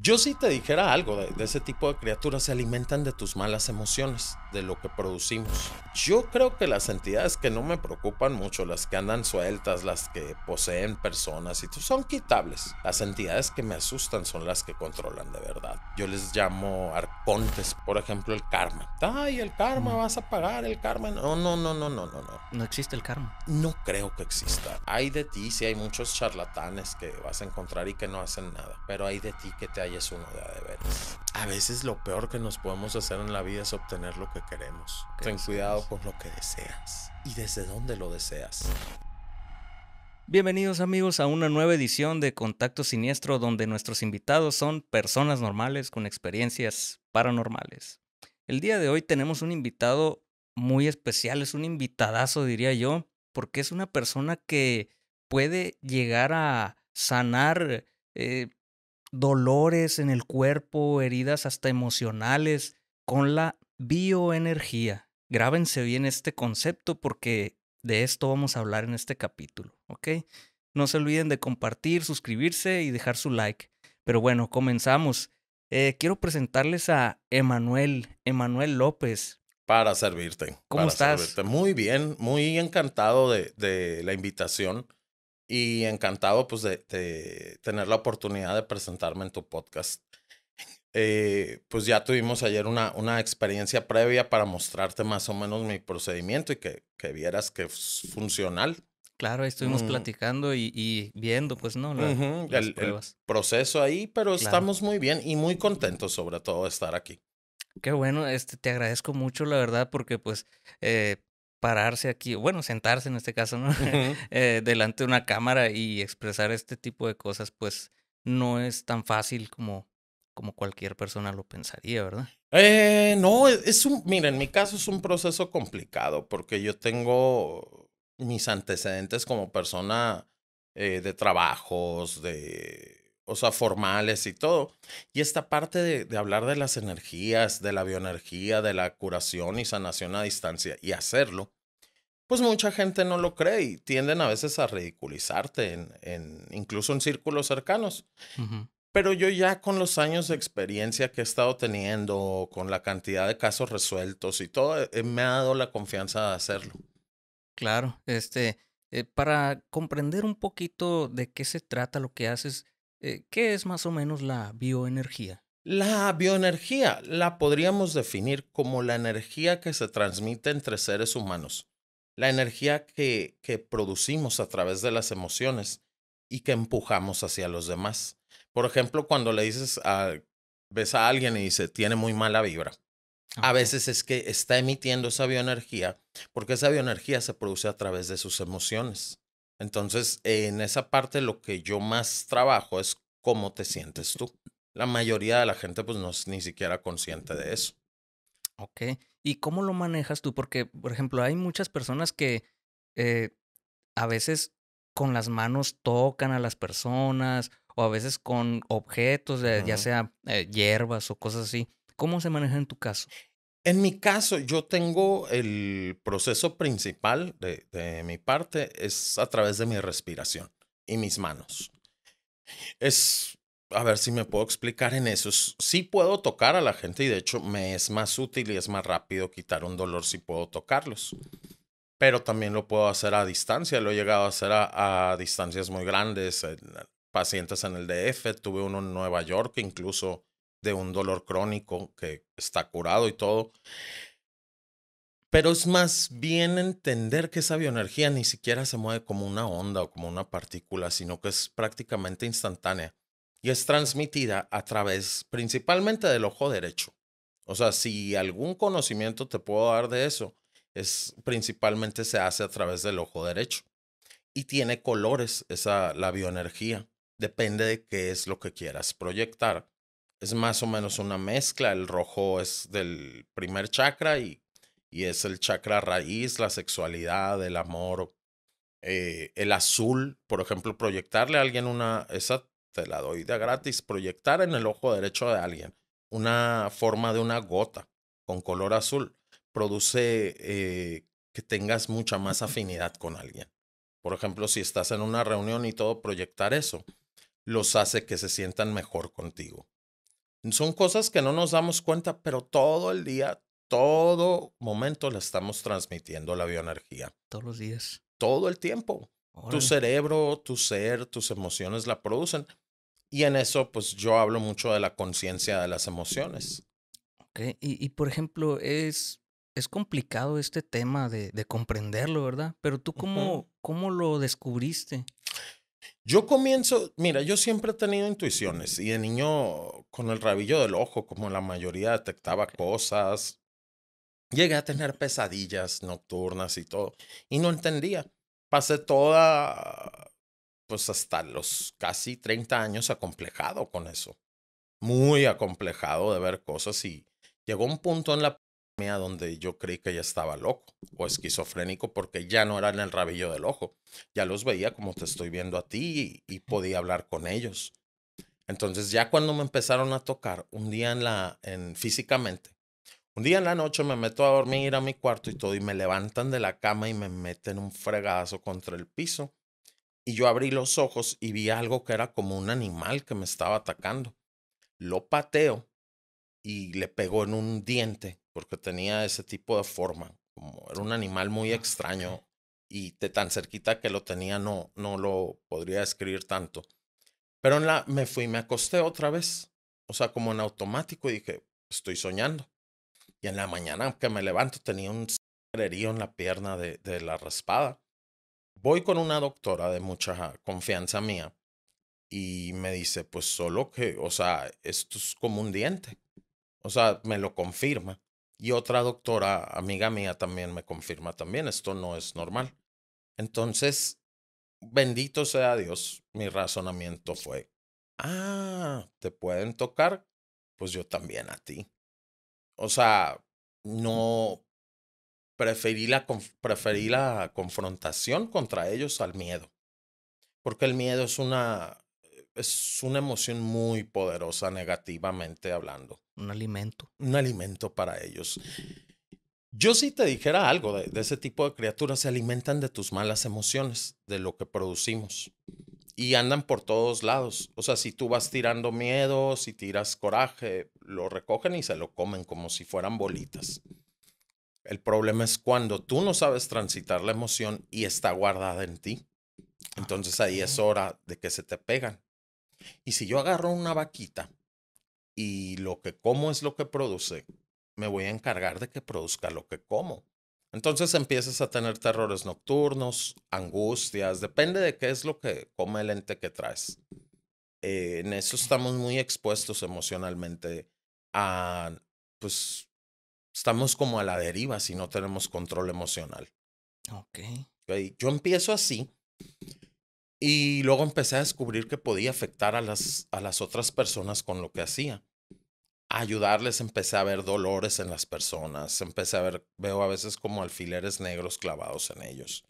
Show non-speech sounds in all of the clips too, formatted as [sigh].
Yo si te dijera algo de, ese tipo de criaturas, se alimentan de tus malas emociones, de lo que producimos. Yo creo que las entidades que no me preocupan mucho, las que andan sueltas, las que poseen personas y son quitables. Las entidades que me asustan son las que controlan de verdad. Yo les llamo arcontes, por ejemplo, el karma. Ay, el karma, mm. vas a pagar el karma. No, no, no, no, no, no, no. No existe el karma. No creo que exista. Hay de ti, sí hay muchos charlatanes que vas a encontrar y que no hacen nada, pero hay de ti que te y es uno de ver. A veces lo peor que nos podemos hacer en la vida es obtener lo que queremos. Ten cuidado con lo que deseas y desde dónde lo deseas. Bienvenidos amigos a una nueva edición de Contacto Siniestro donde nuestros invitados son personas normales con experiencias paranormales. El día de hoy tenemos un invitado muy especial, es un invitadazo diría yo, porque es una persona que puede llegar a sanar eh, dolores en el cuerpo, heridas hasta emocionales, con la bioenergía. Grábense bien este concepto porque de esto vamos a hablar en este capítulo, ¿ok? No se olviden de compartir, suscribirse y dejar su like. Pero bueno, comenzamos. Eh, quiero presentarles a Emanuel, Emanuel López. Para servirte. ¿Cómo estás? Muy bien, muy encantado de, de la invitación y encantado pues de, tener la oportunidad de presentarme en tu podcast. Eh, pues ya tuvimos ayer una, una experiencia previa para mostrarte más o menos mi procedimiento y que, que vieras que es funcional. Claro, ahí estuvimos mm. platicando y, y, viendo, pues, ¿no? las el, pruebas. proceso ahí, pero estamos muy bien y muy contentos sobre todo de estar aquí. Qué bueno, este, te agradezco mucho, la verdad, porque pues eh, pararse aquí, bueno, sentarse en este caso, ¿no? [laughs] Eh, delante de una cámara y expresar este tipo de cosas, pues no es tan fácil como, como cualquier persona lo pensaría, ¿verdad? Eh, no, e, es un, mira, en mi caso es un proceso complicado porque yo tengo mis antecedentes como persona eh, de trabajos, de o sea, formales y todo. Y esta parte de, hablar de las energías, de la bioenergía, de la curación y sanación a distancia y hacerlo, pues mucha gente no lo cree y tienden a veces a ridiculizarte, en, incluso en círculos cercanos. Pero yo ya con los años de experiencia que he estado teniendo, con la cantidad de casos resueltos y todo, eh, eh, me ha dado la confianza de hacerlo. Claro, este, eh, para comprender un poquito de qué se trata lo que haces, ¿qué es más o menos la bioenergía? La bioenergía la podríamos definir como la energía que se transmite entre seres humanos la energía que, que producimos a través de las emociones y que empujamos hacia los demás. Por ejemplo, cuando le dices a, ves a alguien y dice, tiene muy mala vibra. A veces es que está emitiendo esa bioenergía, porque esa bioenergía se produce a través de sus emociones. Entonces, en esa parte lo que yo más trabajo es cómo te sientes tú. La mayoría de la gente pues no es ni siquiera consciente de eso. Ok. ¿Y cómo lo manejas tú? Porque, por ejemplo, hay muchas personas que eh, a veces con las manos tocan a las personas o a veces con objetos, ya sea eh, hierbas o cosas así. ¿Cómo se maneja en tu caso? En mi caso, yo tengo el proceso principal de, de mi parte es a través de mi respiración y mis manos. Es a ver si me puedo explicar en eso. Sí puedo tocar a la gente y de hecho me es más útil y es más rápido quitar un dolor si puedo tocarlos. Pero también lo puedo hacer a distancia. Lo he llegado a hacer a, distancias muy grandes. pacientes en el DF, tuve uno en Nueva York incluso de un dolor crónico que está curado y todo. Pero es más bien entender que esa bioenergía ni siquiera se mueve como una onda o como una partícula, sino que es prácticamente instantánea y es transmitida a través principalmente del ojo derecho. O sea, si algún conocimiento te puedo dar de eso, es principalmente se hace a través del ojo derecho. Y tiene colores esa la bioenergía. Depende de qué es lo que quieras proyectar. Es más o menos una mezcla. El rojo es del primer chakra y, y es el chakra raíz, la sexualidad, el amor. Eh, el azul, por ejemplo, proyectarle a alguien una, esa te la doy de gratis, proyectar en el ojo derecho de alguien una forma de una gota con color azul produce eh, que tengas mucha más afinidad con alguien. Por ejemplo, si estás en una reunión y todo, proyectar eso los hace que se sientan mejor contigo. Son cosas que no nos damos cuenta, pero todo el día, todo momento le estamos transmitiendo la bioenergía. Todos los días. Todo el tiempo. Tu cerebro, tu ser, tus emociones la producen. Y en eso, pues yo hablo mucho de la conciencia de las emociones. Ok, y, por ejemplo, es, es complicado este tema de, de comprenderlo, ¿verdad? Pero tú cómo, cómo lo descubriste? Yo comienzo, mira, yo siempre he tenido intuiciones y de niño con el rabillo del ojo, como la mayoría detectaba cosas, llegué a tener pesadillas nocturnas y todo, y no entendía. Pasé toda pues hasta los casi 30 años acomplejado con eso. Muy acomplejado de ver cosas y llegó un punto en la pandemia donde yo creí que ya estaba loco o esquizofrénico porque ya no era en el rabillo del ojo. Ya los veía como te estoy viendo a ti y, podía hablar con ellos. Entonces ya cuando me empezaron a tocar un día en la en físicamente un día en la noche me meto a dormir a mi cuarto y todo y me levantan de la cama y me meten un fregazo contra el piso y yo abrí los ojos y vi algo que era como un animal que me estaba atacando. Lo pateo y le pegó en un diente porque tenía ese tipo de forma, como era un animal muy ah, extraño y de tan cerquita que lo tenía no no lo podría describir tanto. Pero en la me fui, me acosté otra vez, o sea, como en automático y dije, estoy soñando. Y en la mañana que me levanto tenía un herido en la pierna de, de la raspada Voy con una doctora de mucha confianza mía y me dice, pues solo que, o sea, esto es como un diente. O sea, me lo confirma. Y otra doctora, amiga mía, también me confirma también, esto no es normal. Entonces, bendito sea Dios, mi razonamiento fue, ah, te pueden tocar, pues yo también a ti. O sea, no, preferí la, preferí la confrontación contra ellos al miedo. Porque el miedo es una, es una emoción muy poderosa negativamente hablando. Un alimento. Un alimento para ellos. Yo si te dijera algo de, de, ese tipo de criaturas, se alimentan de tus malas emociones, de lo que producimos. Y andan por todos lados. O sea, si tú vas tirando miedo, si tiras coraje, lo recogen y se lo comen como si fueran bolitas. El problema es cuando tú no sabes transitar la emoción y está guardada en ti. Ah, Entonces ahí es hora de que se te pegan. Y si yo agarro una vaquita y lo que como es lo que produce, me voy a encargar de que produzca lo que como. Entonces empiezas a tener terrores nocturnos, angustias, depende de qué es lo que come el ente que traes. en eso estamos muy expuestos emocionalmente a, pues, estamos como a la deriva si no tenemos control emocional. Ok. okay. Yo empiezo así y luego empecé a descubrir que podía afectar a las, a las otras personas con lo que hacía. A ayudarles, empecé a ver dolores en las personas, empecé a ver, veo a veces como alfileres negros clavados en ellos.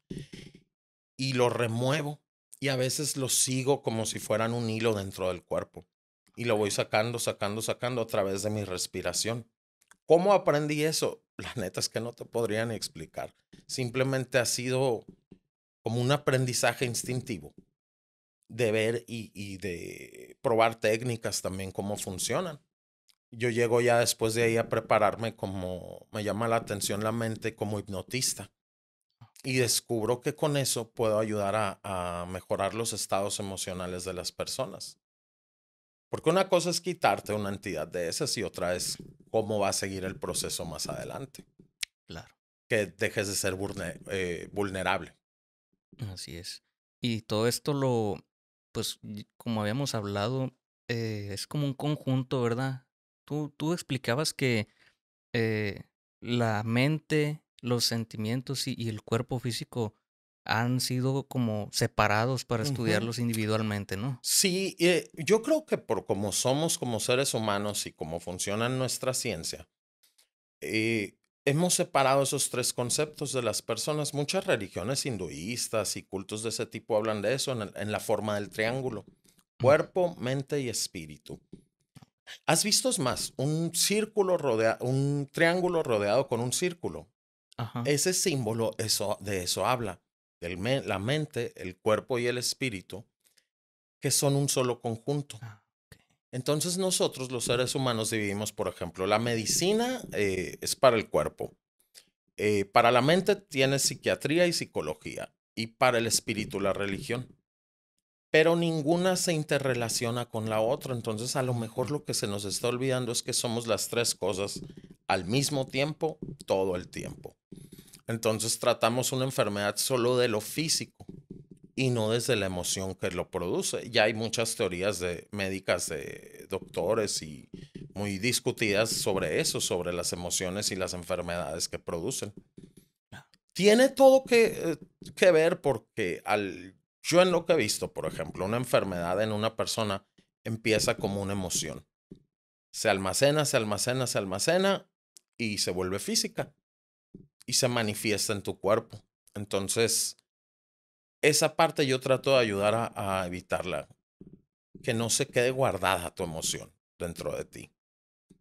Y lo remuevo y a veces lo sigo como si fueran un hilo dentro del cuerpo. Y lo voy sacando, sacando, sacando a través de mi respiración. ¿Cómo aprendí eso? La neta es que no te podrían explicar. Simplemente ha sido como un aprendizaje instintivo de ver y, de probar técnicas también, cómo funcionan. Yo llego ya después de ahí a prepararme como, me llama la atención la mente como hipnotista y descubro que con eso puedo ayudar a, mejorar los estados emocionales de las personas. Porque una cosa es quitarte una entidad de esas y otra es cómo va a seguir el proceso más adelante. Claro. Que dejes de ser eh, vulnerable. Así es. Y todo esto lo, pues como habíamos hablado, eh, es como un conjunto, ¿verdad? Tú, tú explicabas que eh, la mente, los sentimientos y, el cuerpo físico han sido como separados para estudiarlos individualmente, ¿no? Sí, eh, yo creo que por como somos como seres humanos y cómo funciona nuestra ciencia, eh, hemos separado esos tres conceptos de las personas. Muchas religiones hinduistas y cultos de ese tipo hablan de eso en, la forma del triángulo, cuerpo, mente y espíritu. ¿Has visto más? Un círculo rodeado, un triángulo rodeado con un círculo. Ese símbolo eso, de eso habla la mente, el cuerpo y el espíritu, que son un solo conjunto. Ah, entonces nosotros los seres humanos dividimos, por ejemplo, la medicina eh, es para el cuerpo, eh, para la mente tiene psiquiatría y psicología, y para el espíritu la religión. Pero ninguna se interrelaciona con la otra, entonces a lo mejor lo que se nos está olvidando es que somos las tres cosas al mismo tiempo, todo el tiempo. Entonces tratamos una enfermedad solo de lo físico y no desde la emoción que lo produce. Ya hay muchas teorías de, médicas de doctores y muy discutidas sobre eso, sobre las emociones y las enfermedades que producen. Tiene todo que, eh, que ver porque al, yo en lo que he visto, por ejemplo, una enfermedad en una persona empieza como una emoción. Se almacena, se almacena, se almacena y se vuelve física y se manifiesta en tu cuerpo. Entonces, esa parte yo trato de ayudar a, evitarla, que no se quede guardada tu emoción dentro de ti,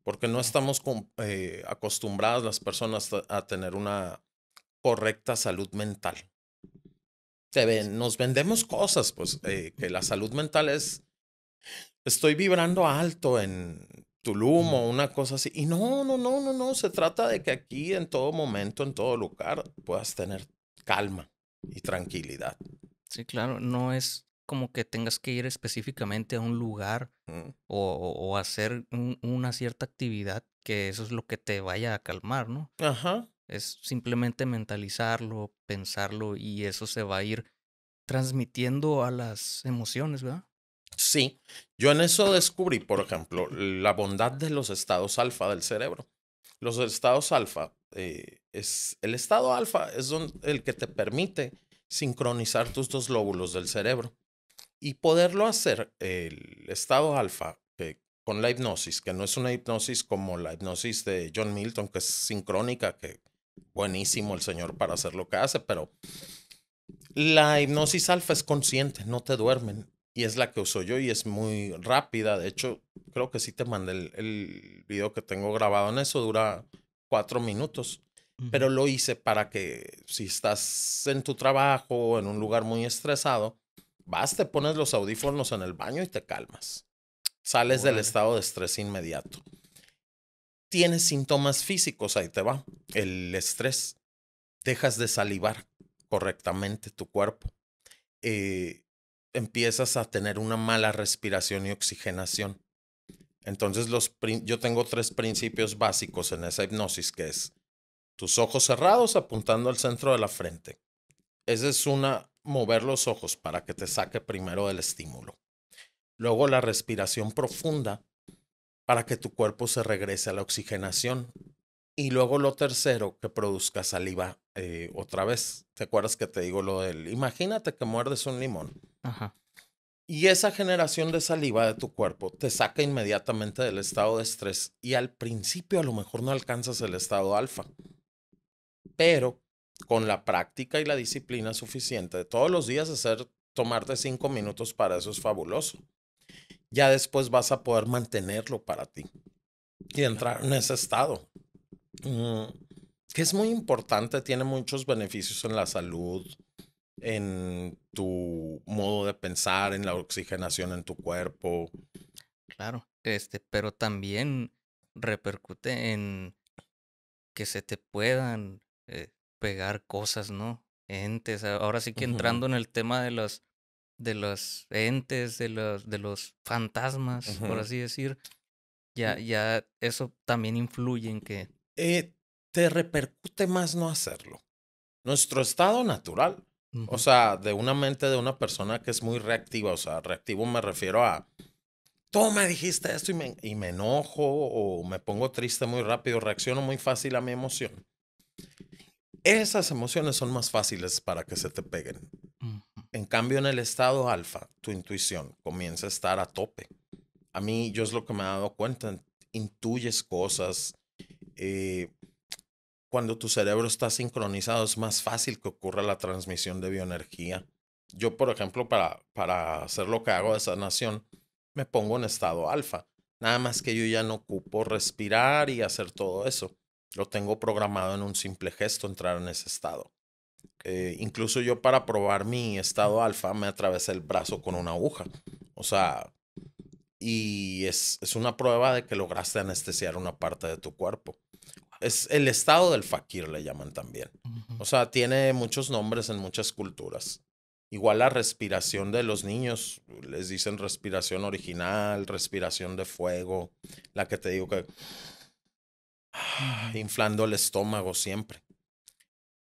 porque no estamos eh, acostumbradas las personas a tener una correcta salud mental. nos vendemos cosas, pues eh, que la salud mental es, estoy vibrando alto en lumo o una cosa así. Y no, no, no, no, no. Se trata de que aquí en todo momento, en todo lugar, puedas tener calma y tranquilidad. Sí, claro. No es como que tengas que ir específicamente a un lugar mm. o, hacer una cierta actividad que eso es lo que te vaya a calmar, ¿no? Ajá. Es simplemente mentalizarlo, pensarlo y eso se va a ir transmitiendo a las emociones, ¿verdad? sí. Yo en eso descubrí, por ejemplo, la bondad de los estados alfa del cerebro. Los estados alfa, eh, es, el estado alfa es el que te permite sincronizar tus dos lóbulos del cerebro. Y poderlo hacer, el estado alfa, que, eh, con la hipnosis, que no es una hipnosis como la hipnosis de John Milton, que es sincrónica, que buenísimo el señor para hacer lo que hace, pero la hipnosis alfa es consciente, no te duermen y es la que uso yo y es muy rápida. De hecho, creo que sí te mandé el, video que tengo grabado en eso, dura cuatro minutos. Pero lo hice para que si estás en tu trabajo, o en un lugar muy estresado, vas, te pones los audífonos en el baño y te calmas. Sales del estado de estrés inmediato. Tienes síntomas físicos, ahí te va. El estrés. Dejas de salivar correctamente tu cuerpo. Eh, empiezas a tener una mala respiración y oxigenación. Entonces los yo tengo tres principios básicos en esa hipnosis que es tus ojos cerrados apuntando al centro de la frente. Esa es una mover los ojos para que te saque primero del estímulo. Luego la respiración profunda para que tu cuerpo se regrese a la oxigenación. Y luego lo tercero, que produzca saliva eh, otra vez. ¿Te acuerdas que te digo lo del, imagínate que muerdes un limón? Ajá. Y esa generación de saliva de tu cuerpo te saca inmediatamente del estado de estrés y al principio a lo mejor no alcanzas el estado alfa. Pero con la práctica y la disciplina suficiente todos los días hacer tomarte cinco minutos para eso es fabuloso. Ya después vas a poder mantenerlo para ti y entrar en ese estado. Mm, que es muy importante, tiene muchos beneficios en la salud, en tu modo de pensar, en la oxigenación en tu cuerpo. Claro, este, pero también repercute en que se te puedan eh, pegar cosas, ¿no? Entes. Ahora sí que entrando en el tema de los, de los entes, de los, de los fantasmas, por así decir. Ya, ya eso también influye en que. Eh, te repercute más no hacerlo. Nuestro estado natural o sea, de una mente de una persona que es muy reactiva. O sea, reactivo me refiero a, tú me dijiste esto y me, enojo o me pongo triste muy rápido, reacciono muy fácil a mi emoción. Esas emociones son más fáciles para que se te peguen. En cambio, en el estado alfa, tu intuición comienza a estar a tope. A mí, yo es lo que me he dado cuenta, intuyes cosas. Eh, cuando tu cerebro está sincronizado es más fácil que ocurra la transmisión de bioenergía. Yo, por ejemplo, para, para hacer lo que hago de sanación, me pongo en estado alfa. Nada más que yo ya no ocupo respirar y hacer todo eso. Lo tengo programado en un simple gesto entrar en ese estado. Eh, incluso yo para probar mi estado alfa me atravesé el brazo con una aguja. O sea, y es, es una prueba de que lograste anestesiar una parte de tu cuerpo. Es el estado del fakir, le llaman también. O sea, tiene muchos nombres en muchas culturas. Igual la respiración de los niños, les dicen respiración original, respiración de fuego, la que te digo que ah, inflando el estómago siempre.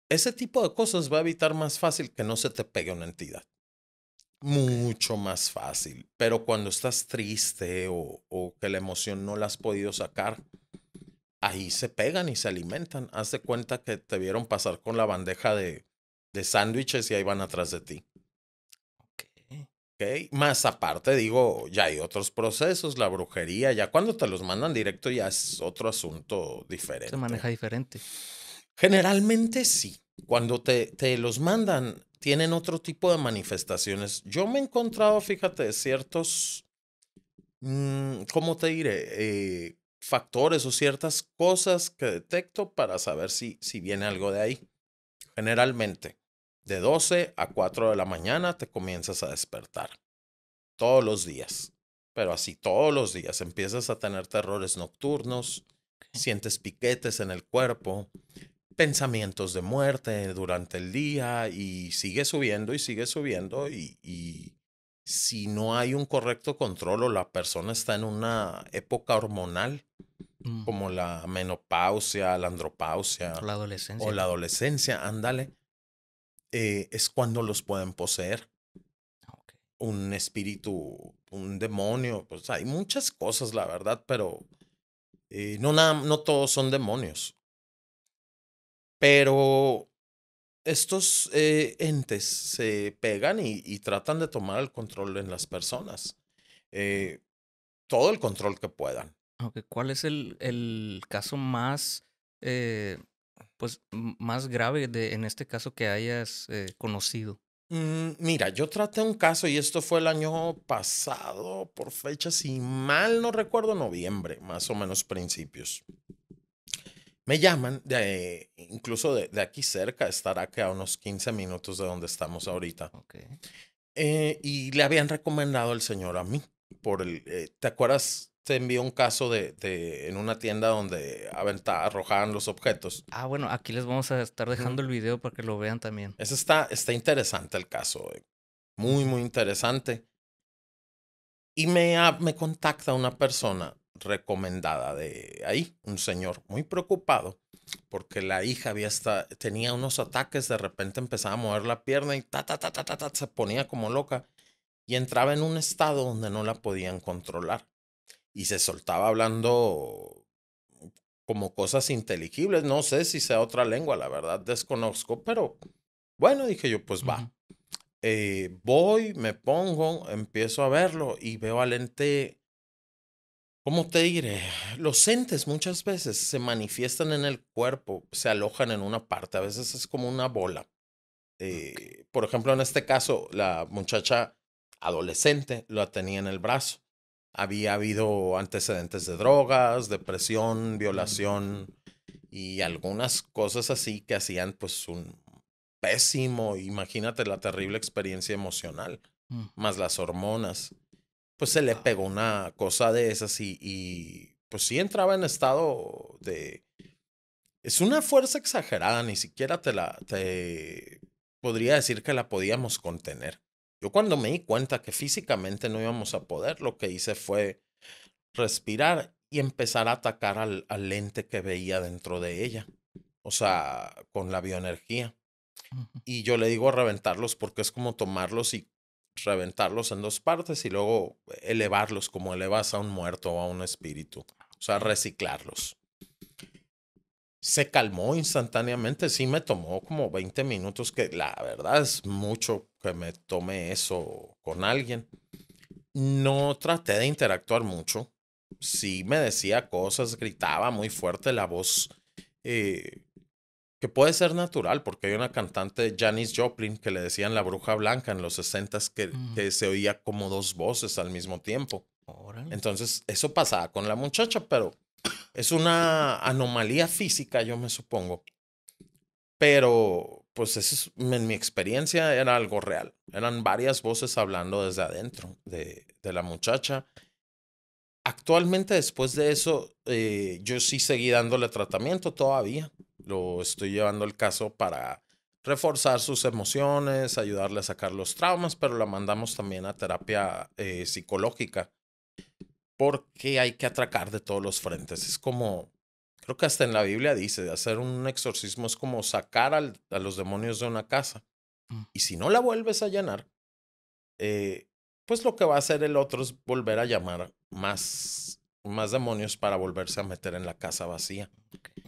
Ese tipo de cosas va a evitar más fácil que no se te pegue una entidad. Mucho más fácil. Pero cuando estás triste o, o que la emoción no la has podido sacar, ahí se pegan y se alimentan. Haz de cuenta que te vieron pasar con la bandeja de, sándwiches y ahí van atrás de ti. Okay. ok. Más aparte, digo, ya hay otros procesos, la brujería, ya cuando te los mandan directo ya es otro asunto diferente. Se maneja diferente. Generalmente sí. Cuando te, te los mandan, tienen otro tipo de manifestaciones. Yo me he encontrado, fíjate, ciertos, mm, ¿cómo te diré? Eh, factores o ciertas cosas que detecto para saber si, si viene algo de ahí. Generalmente, de 12 a 4 de la mañana te comienzas a despertar. Todos los días. Pero así todos los días empiezas a tener terrores nocturnos, sientes piquetes en el cuerpo, pensamientos de muerte durante el día y sigue subiendo y sigue subiendo y si no hay un correcto control o la persona está en una época hormonal como la menopausia, la andropausia. La adolescencia. O la adolescencia, ándale. Eh, es cuando los pueden poseer. Ah, un espíritu, un demonio, pues hay muchas cosas, la verdad, pero eh, no, no todos son demonios. Pero estos eh, entes se pegan y, tratan de tomar el control en las personas. todo el control que puedan. ¿Cuál es el, caso más, eh, pues, más grave de, en este caso que hayas eh, conocido? Mm, mira, yo traté un caso y esto fue el año pasado, por fecha, si mal no recuerdo, noviembre, más o menos principios. Me llaman, de, incluso de, aquí cerca, estará que a unos 15 minutos de donde estamos ahorita. Okay. Eh, y le habían recomendado al señor a mí por el, ¿te acuerdas te envió un caso de, en una tienda donde arrojaban los objetos. Ah, bueno, aquí les vamos a estar dejando el video para que lo vean también. Eso está, está interesante el caso. Eh. Muy, muy interesante. Y me, me contacta una persona recomendada de ahí, un señor muy preocupado porque la hija había tenía unos ataques, de repente empezaba a mover la pierna y ta, ta, ta, ta, ta, se ponía como loca y entraba en un estado donde no la podían controlar y se soltaba hablando como cosas inteligibles. No sé si sea otra lengua, la verdad desconozco, pero bueno, dije yo, pues va. Eh, voy, me pongo, empiezo a verlo y veo al ente, ¿cómo te diré? Los entes muchas veces se manifiestan en el cuerpo, se alojan en una parte, a veces es como una bola. Eh, por ejemplo, en este caso, la muchacha adolescente lo tenía en el brazo había habido antecedentes de drogas, depresión, violación y algunas cosas así que hacían pues un pésimo, imagínate la terrible experiencia emocional, mm. más las hormonas. Pues se le pegó una cosa de esas y, y pues sí entraba en estado de... Es una fuerza exagerada, ni siquiera te la... Te podría decir que la podíamos contener. Yo cuando me di cuenta que físicamente no íbamos a poder, lo que hice fue respirar y empezar a atacar al, lente que veía dentro de ella, o sea, con la bioenergía. Y yo le digo reventarlos porque es como tomarlos y reventarlos en dos partes y luego elevarlos como elevas a un muerto o a un espíritu, o sea, reciclarlos. Se calmó instantáneamente, sí me tomó como 20 minutos, que la verdad es mucho que me tomé eso con alguien. No traté de interactuar mucho. Sí me decía cosas, gritaba muy fuerte la voz, eh, que puede ser natural, porque hay una cantante, Janis Joplin, que le decían la bruja blanca en los 60 que, mm. que se oía como dos voces al mismo tiempo. Entonces, eso pasaba con la muchacha, pero es una anomalía física, yo me supongo. Pero pues eso es, en mi experiencia era algo real. Eran varias voces hablando desde adentro de, la muchacha. Actualmente, después de eso, eh, yo sí seguí dándole tratamiento todavía. Lo estoy llevando el caso para reforzar sus emociones, ayudarle a sacar los traumas, pero la mandamos también a terapia eh, psicológica porque hay que atracar de todos los frentes. Es como Creo que hasta en la Biblia dice, hacer un exorcismo es como sacar a los demonios de una casa. Mm. Y si no la vuelves a llenar, eh, pues lo que va a hacer el otro es volver a llamar más, más demonios para volverse a meter en la casa vacía.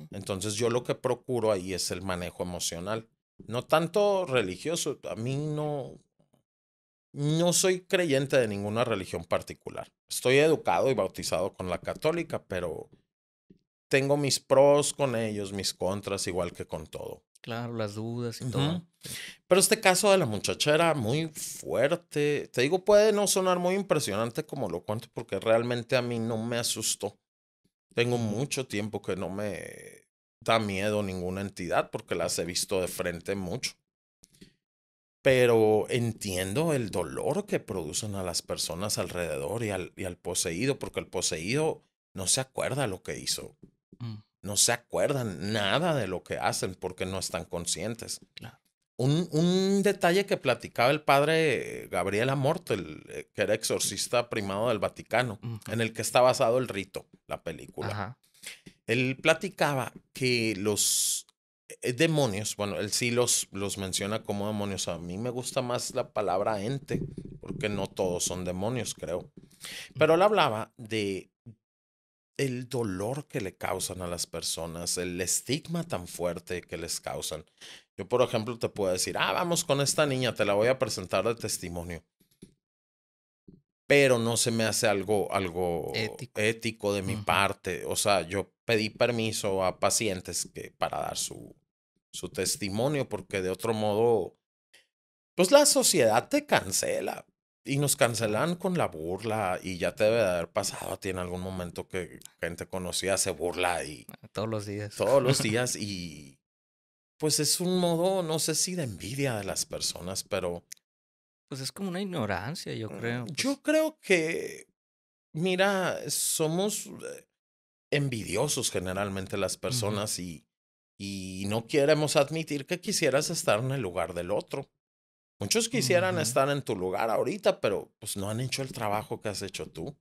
Entonces yo lo que procuro ahí es el manejo emocional. No tanto religioso, a mí no, no soy creyente de ninguna religión particular. Estoy educado y bautizado con la católica, pero tengo mis pros con ellos, mis contras, igual que con todo. Claro, las dudas y todo. Pero este caso de la muchacha era muy fuerte. Te digo, puede no sonar muy impresionante como lo cuento, porque realmente a mí no me asustó. Tengo mucho tiempo que no me da miedo ninguna entidad, porque las he visto de frente mucho. Pero entiendo el dolor que producen a las personas alrededor y al, y al poseído, porque el poseído no se acuerda lo que hizo no se acuerdan nada de lo que hacen porque no están conscientes. Un, detalle que platicaba el padre Gabriel Amorte, eh, que era exorcista primado del Vaticano, en el que está basado el rito, la película. Él platicaba que los eh, demonios, bueno, él sí los, los menciona como demonios. A mí me gusta más la palabra ente, porque no todos son demonios, creo. Pero él hablaba de el dolor que le causan a las personas, el estigma tan fuerte que les causan. Yo, por ejemplo, te puedo decir, ah, vamos con esta niña, te la voy a presentar de testimonio. Pero no se me hace algo, algo ético, de mi parte. O sea, yo pedí permiso a pacientes que, para dar su, su testimonio, porque de otro modo, pues la sociedad te cancela. Y nos cancelan con la burla y ya te debe de haber pasado a ti en algún momento que gente conocida se burla y... Ah, todos los días. Todos los [laughs] días y pues es un modo, no sé si de envidia de las personas, pero... Pues es como una ignorancia, yo mm, creo. Pues yo creo que, mira, somos eh, envidiosos generalmente las personas y, y no queremos admitir que quisieras estar en el lugar del otro. Muchos quisieran estar en tu lugar ahorita, pero pues no han hecho el trabajo que has hecho tú.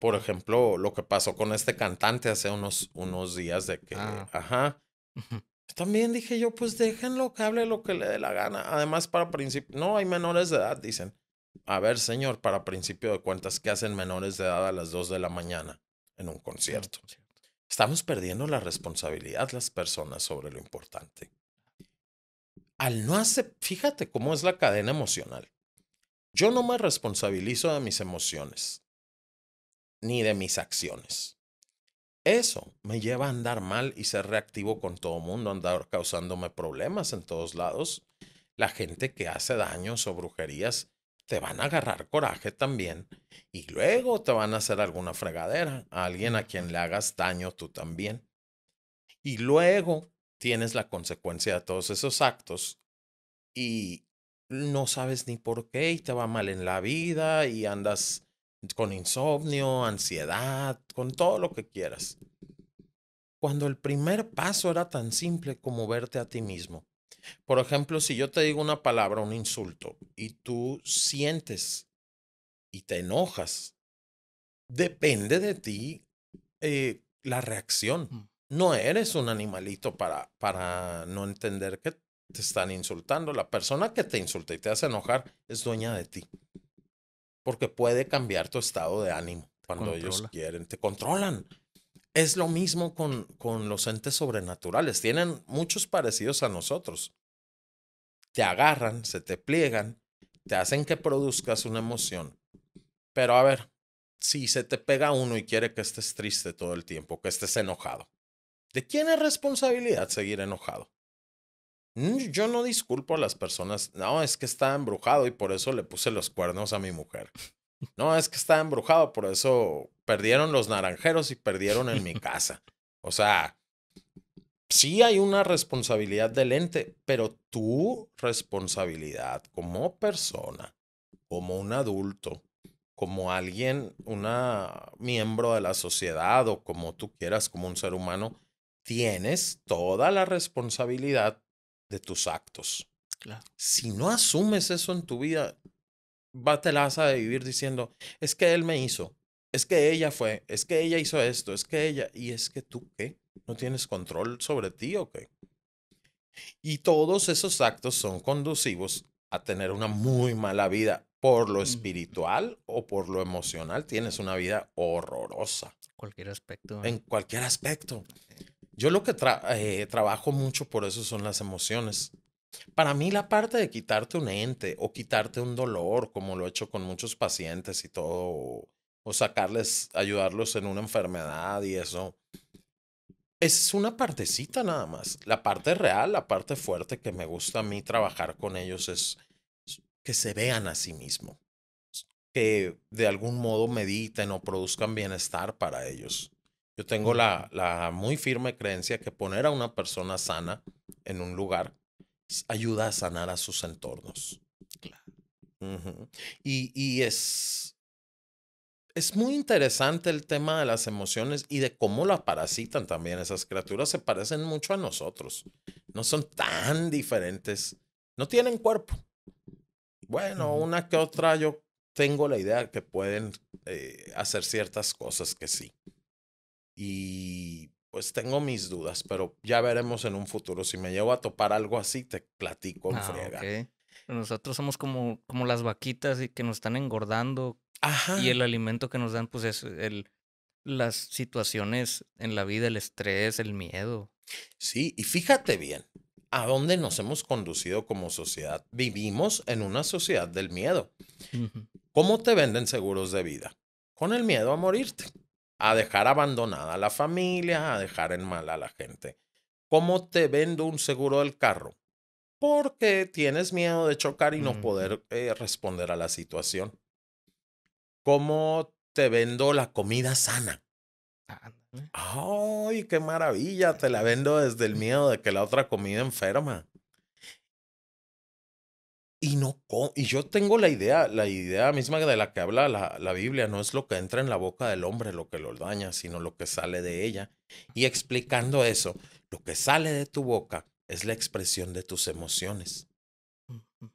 Por ejemplo, lo que pasó con este cantante hace unos, unos días de que, ah. ajá. También dije yo, pues déjenlo que hable lo que le dé la gana. Además, para principio, no, hay menores de edad, dicen. A ver, señor, para principio de cuentas, ¿qué hacen menores de edad a las dos de la mañana en un concierto? Estamos perdiendo la responsabilidad las personas sobre lo importante al no hacer, fíjate cómo es la cadena emocional. Yo no me responsabilizo de mis emociones, ni de mis acciones. Eso me lleva a andar mal y ser reactivo con todo mundo, andar causándome problemas en todos lados. La gente que hace daños o brujerías te van a agarrar coraje también y luego te van a hacer alguna fregadera a alguien a quien le hagas daño tú también. Y luego tienes la consecuencia de todos esos actos y no sabes ni por qué y te va mal en la vida y andas con insomnio, ansiedad, con todo lo que quieras. Cuando el primer paso era tan simple como verte a ti mismo. Por ejemplo, si yo te digo una palabra, un insulto, y tú sientes y te enojas, depende de ti eh, la reacción. Mm no eres un animalito para, para no entender que te están insultando. La persona que te insulta y te hace enojar es dueña de ti. Porque puede cambiar tu estado de ánimo cuando ellos quieren, te controlan. Es lo mismo con, con los entes sobrenaturales. Tienen muchos parecidos a nosotros. Te agarran, se te pliegan, te hacen que produzcas una emoción. Pero a ver, si se te pega uno y quiere que estés triste todo el tiempo, que estés enojado, ¿De quién es responsabilidad seguir enojado? Mm, yo no disculpo a las personas. No, es que está embrujado y por eso le puse los cuernos a mi mujer. No, es que está embrujado, por eso perdieron los naranjeros y perdieron en mi [laughs] casa. O sea, sí hay una responsabilidad del ente, pero tu responsabilidad como persona, como un adulto, como alguien, una miembro de la sociedad o como tú quieras, como un ser humano, tienes toda la responsabilidad de tus actos. Si no asumes eso en tu vida, asa a vivir diciendo, es que él me hizo, es que ella fue, es que ella hizo esto, es que ella, y es que tú qué, no tienes control sobre ti o qué. Y todos esos actos son conducivos a tener una muy mala vida por lo espiritual o por lo emocional. Tienes una vida horrorosa. Cualquier aspecto. ¿eh? En cualquier aspecto. Yo lo que eh, trabajo mucho por eso son las emociones. Para mí la parte de quitarte un ente o quitarte un dolor, como lo he hecho con muchos pacientes y todo, o sacarles, ayudarlos en una enfermedad y eso, es una partecita nada más. La parte real, la parte fuerte que me gusta a mí trabajar con ellos es que se vean a sí mismos, que de algún modo mediten o produzcan bienestar para ellos. Yo tengo la, la muy firme creencia que poner a una persona sana en un lugar ayuda a sanar a sus entornos. Claro. y, y, es, es muy interesante el tema de las emociones y de cómo la parasitan también. Esas criaturas se parecen mucho a nosotros. No son tan diferentes. No tienen cuerpo. Bueno, una que otra yo tengo la idea que pueden eh, hacer ciertas cosas que sí. Y pues tengo mis dudas, pero ya veremos en un futuro. Si me llevo a topar algo así, te platico en ah, Nosotros somos como, como las vaquitas y que nos están engordando. Y el alimento que nos dan, pues es el, las situaciones en la vida, el estrés, el miedo. Sí, y fíjate bien, ¿a dónde nos hemos conducido como sociedad? Vivimos en una sociedad del miedo. ¿Cómo te venden seguros de vida? Con el miedo a morirte a dejar abandonada a la familia, a dejar en mal a la gente. ¿Cómo te vendo un seguro del carro? Porque tienes miedo de chocar y no poder eh, responder a la situación. ¿Cómo te vendo la comida sana? ¡Ay, qué maravilla! Te la vendo desde el [laughs] miedo de que la otra comida enferma y yo tengo la idea, la idea misma de la que habla la, Biblia, no es lo que entra en la boca del hombre lo que lo daña, sino lo que sale de ella. Y explicando eso, lo que sale de tu boca es la expresión de tus emociones.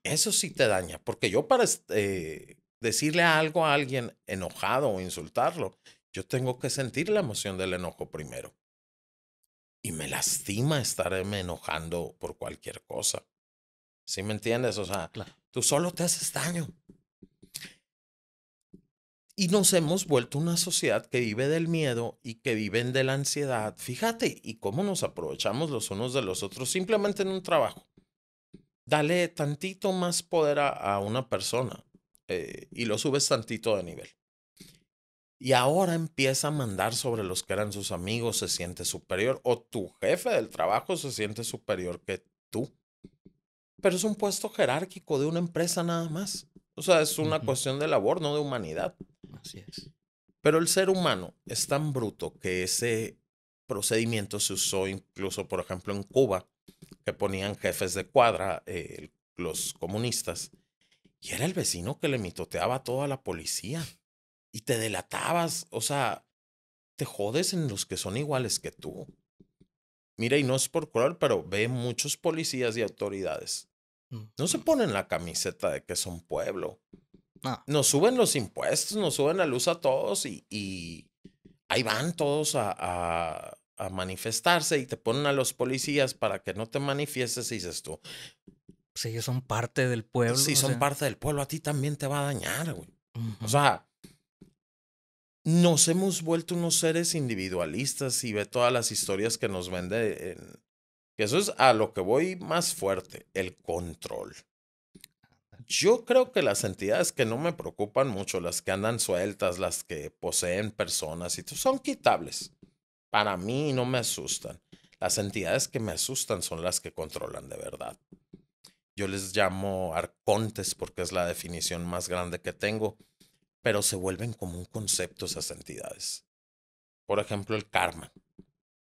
Eso sí te daña, porque yo para eh, decirle algo a alguien enojado o insultarlo, yo tengo que sentir la emoción del enojo primero. Y me lastima estarme enojando por cualquier cosa. ¿Sí me entiendes? O sea, tú solo te haces daño. Y nos hemos vuelto una sociedad que vive del miedo y que viven de la ansiedad. Fíjate, y cómo nos aprovechamos los unos de los otros simplemente en un trabajo. Dale tantito más poder a, una persona eh, y lo subes tantito de nivel. Y ahora empieza a mandar sobre los que eran sus amigos, se siente superior, o tu jefe del trabajo se siente superior que tú. Pero es un puesto jerárquico de una empresa nada más. O sea, es una cuestión de labor, no de humanidad. Así es. Pero el ser humano es tan bruto que ese procedimiento se usó incluso, por ejemplo, en Cuba, que ponían jefes de cuadra, eh, los comunistas, y era el vecino que le mitoteaba a toda la policía. Y te delatabas, o sea, te jodes en los que son iguales que tú. Mira, y no es por cruel, pero ve muchos policías y autoridades Mm. No se ponen la camiseta de que son pueblo. No. Nos suben los impuestos, nos suben la luz a todos y, ahí van todos a, manifestarse y te ponen a los policías para que no te manifiestes y dices tú. Si pues ellos son parte del pueblo. Si son parte del pueblo, a ti también te va a dañar, güey. O sea, nos hemos vuelto unos seres individualistas y ve todas las historias que nos vende en, que eso es a lo que voy más fuerte, el control. Yo creo que las entidades que no me preocupan mucho, las que andan sueltas, las que poseen personas y son quitables. Para mí no me asustan. Las entidades que me asustan son las que controlan de verdad. Yo les llamo arcontes porque es la definición más grande que tengo, pero se vuelven como un concepto esas entidades. Por ejemplo, el karma.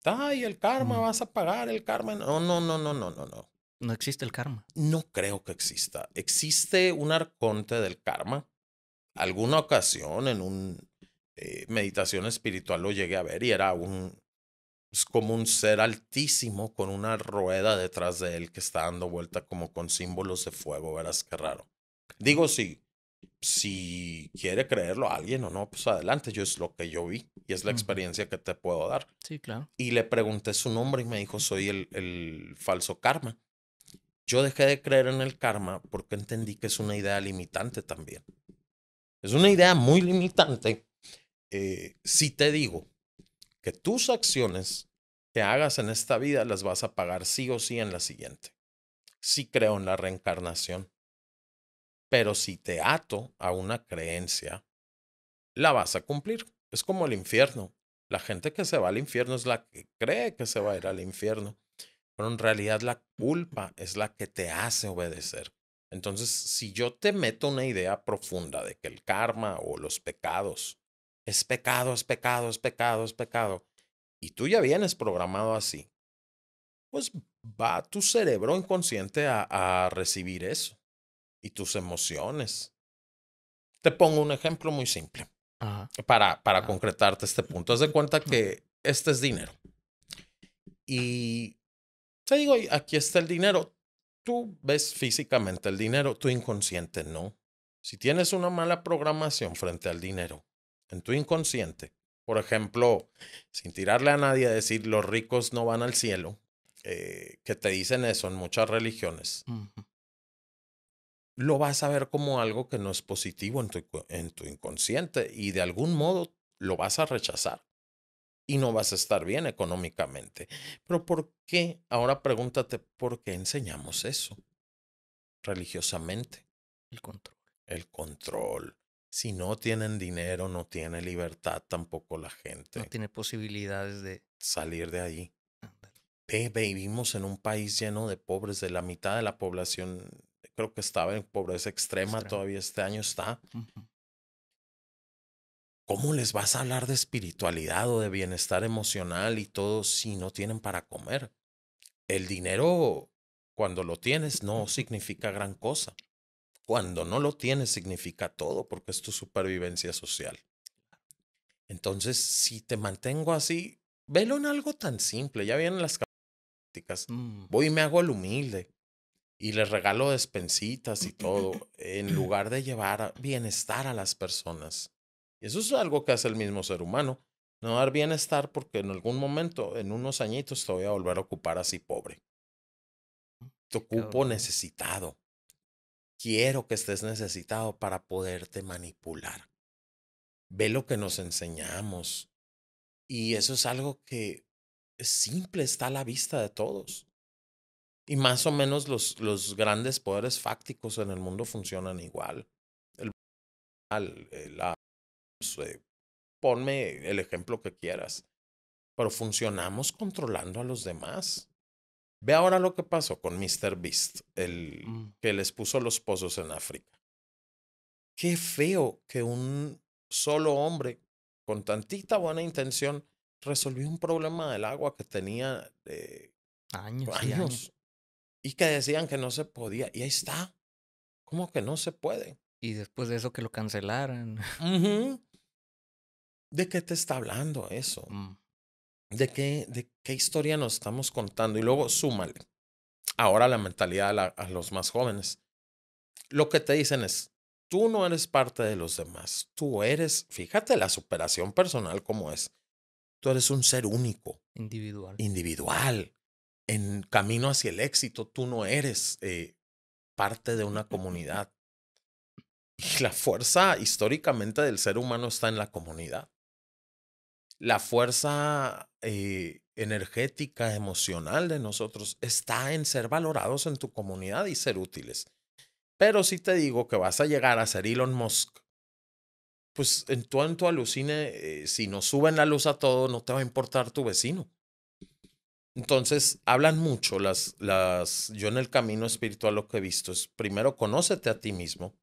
Ay, el karma, mm. vas a pagar el karma. No, no, no, no, no, no, no. No existe el karma. No creo que exista. Existe un arconte del karma. Alguna ocasión en una eh, meditación espiritual lo llegué a ver y era un es pues, como un ser altísimo con una rueda detrás de él que está dando vuelta como con símbolos de fuego, verás qué raro. Digo, sí, si quiere creerlo alguien o no, pues adelante, yo es lo que yo vi y es la experiencia que te puedo dar. Sí, claro. Y le pregunté su nombre y me dijo, soy el, el falso karma. Yo dejé de creer en el karma porque entendí que es una idea limitante también. Es una idea muy limitante. Eh, si te digo que tus acciones que hagas en esta vida las vas a pagar sí o sí en la siguiente. Si creo en la reencarnación pero si te ato a una creencia, la vas a cumplir. Es como el infierno. La gente que se va al infierno es la que cree que se va a ir al infierno. Pero en realidad la culpa es la que te hace obedecer. Entonces, si yo te meto una idea profunda de que el karma o los pecados es pecado, es pecado, es pecado, es pecado, y tú ya vienes programado así, pues va tu cerebro inconsciente a, a recibir eso y tus emociones. Te pongo un ejemplo muy simple para, para concretarte este punto. Haz de cuenta que este es dinero. Y te digo, aquí está el dinero. Tú ves físicamente el dinero, tu inconsciente no. Si tienes una mala programación frente al dinero, en tu inconsciente, por ejemplo, sin tirarle a nadie a decir los ricos no van al cielo, eh, que te dicen eso en muchas religiones lo vas a ver como algo que no es positivo en tu, en tu inconsciente y de algún modo lo vas a rechazar y no vas a estar bien económicamente. Pero ¿por qué? Ahora pregúntate, ¿por qué enseñamos eso religiosamente? El control. El control. Si no tienen dinero, no tiene libertad tampoco la gente. No tiene posibilidades de salir de ahí. Vivimos en un país lleno de pobres, de la mitad de la población creo que estaba en pobreza extrema, todavía este año está. ¿Cómo les vas a hablar de espiritualidad o de bienestar emocional y todo si no tienen para comer? El dinero, cuando lo tienes, no significa gran cosa. Cuando no lo tienes, significa todo, porque es tu supervivencia social. Entonces, si te mantengo así, velo en algo tan simple. Ya vienen las características. Mm. Voy y me hago el humilde y les regalo despensitas y todo, [laughs] en lugar de llevar bienestar a las personas. Y eso es algo que hace el mismo ser humano, no dar bienestar porque en algún momento, en unos añitos, te voy a volver a ocupar así pobre. Te ocupo necesitado. Quiero que estés necesitado para poderte manipular. Ve lo que nos enseñamos. Y eso es algo que simple, está a la vista de todos. Y más o menos los, grandes poderes fácticos en el mundo funcionan igual. El, el eh, la, pues, eh, ponme el ejemplo que quieras. Pero funcionamos controlando a los demás. Ve ahora lo que pasó con Mr. Beast, el mm. que les puso los pozos en África. Qué feo que un solo hombre con tantita buena intención resolvió un problema del agua que tenía años y que decían que no se podía. Y ahí está. ¿Cómo que no se puede? Y después de eso que lo cancelaran. ¿De qué te está hablando eso? Mm. ¿De, qué, ¿De qué historia nos estamos contando? Y luego súmale ahora la mentalidad a, a los más jóvenes. Lo que te dicen es, tú no eres parte de los demás, tú eres, fíjate la superación personal como es, tú eres un ser único. Individual. Individual en camino hacia el éxito, tú no eres eh, parte de una comunidad. [laughs] la fuerza históricamente del ser humano está en la comunidad. La fuerza eh, energética, emocional de nosotros está en ser valorados en tu comunidad y ser útiles. Pero si te digo que vas a llegar a ser Elon Musk, pues en tu, alucine, eh, si no suben la luz a todo, no te va a importar tu vecino. Entonces, hablan mucho las, las, yo en el camino espiritual lo que he visto es, primero, conócete a ti mismo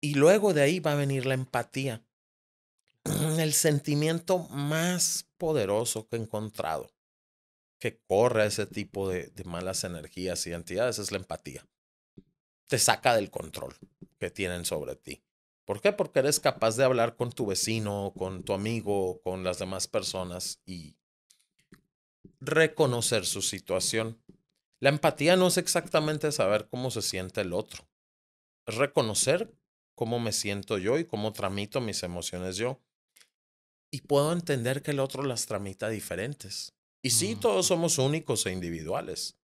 y luego de ahí va a venir la empatía, [clears throat] el sentimiento más poderoso que he encontrado que corre a ese tipo de, de malas energías y entidades es la empatía. Te saca del control que tienen sobre ti. ¿Por qué? Porque eres capaz de hablar con tu vecino, con tu amigo, con las demás personas y reconocer su situación. La empatía no es exactamente saber cómo se siente el otro, es reconocer cómo me siento yo y cómo tramito mis emociones yo. Y puedo entender que el otro las tramita diferentes. Y sí, mm. todos somos únicos e individuales,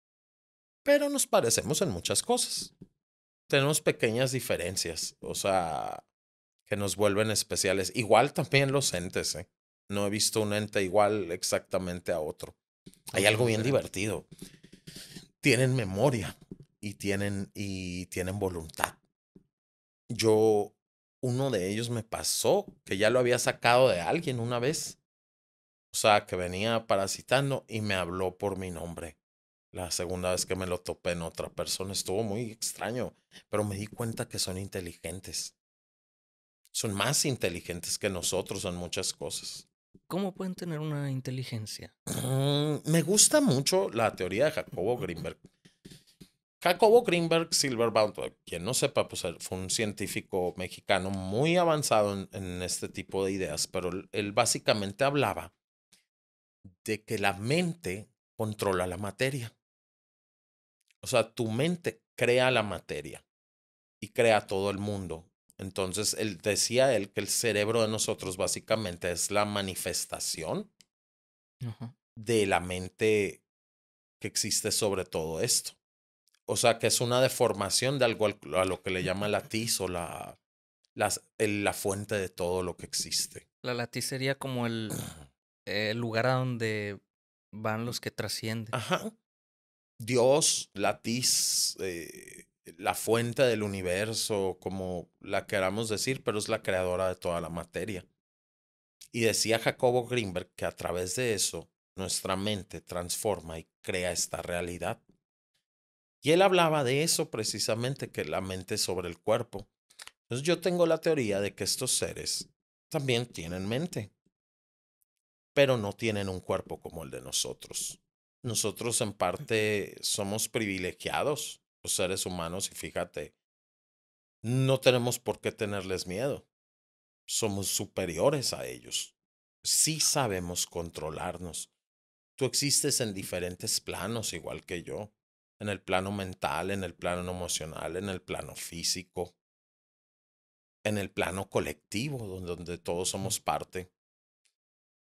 pero nos parecemos en muchas cosas. Tenemos pequeñas diferencias, o sea, que nos vuelven especiales. Igual también los entes, ¿eh? No he visto un ente igual exactamente a otro. Hay algo bien divertido. Tienen memoria y tienen, y tienen voluntad. Yo, uno de ellos me pasó que ya lo había sacado de alguien una vez. O sea, que venía parasitando y me habló por mi nombre. La segunda vez que me lo topé en otra persona estuvo muy extraño, pero me di cuenta que son inteligentes. Son más inteligentes que nosotros en muchas cosas. ¿Cómo pueden tener una inteligencia? Mm, me gusta mucho la teoría de Jacobo Greenberg. Jacobo Greenberg Silverbound, quien no sepa, pues fue un científico mexicano muy avanzado en, en este tipo de ideas, pero él básicamente hablaba de que la mente controla la materia. O sea, tu mente crea la materia y crea todo el mundo. Entonces, él decía él que el cerebro de nosotros básicamente es la manifestación de la mente que existe sobre todo esto. O sea, que es una deformación de algo a lo que le llama latiz o la, la fuente de todo lo que existe. La latiz sería como el, [clears throat] el lugar a donde van los que trascienden. Ajá. Dios, latiz, eh, la fuente del universo, como la queramos decir, pero es la creadora de toda la materia. Y decía Jacobo Greenberg que a través de eso nuestra mente transforma y crea esta realidad. Y él hablaba de eso precisamente, que la mente sobre el cuerpo. Entonces yo tengo la teoría de que estos seres también tienen mente, pero no tienen un cuerpo como el de nosotros. Nosotros en parte somos privilegiados los seres humanos y fíjate, no tenemos por qué tenerles miedo. Somos superiores a ellos. Sí sabemos controlarnos. Tú existes en diferentes planos, igual que yo, en el plano mental, en el plano emocional, en el plano físico, en el plano colectivo, donde, donde todos somos parte.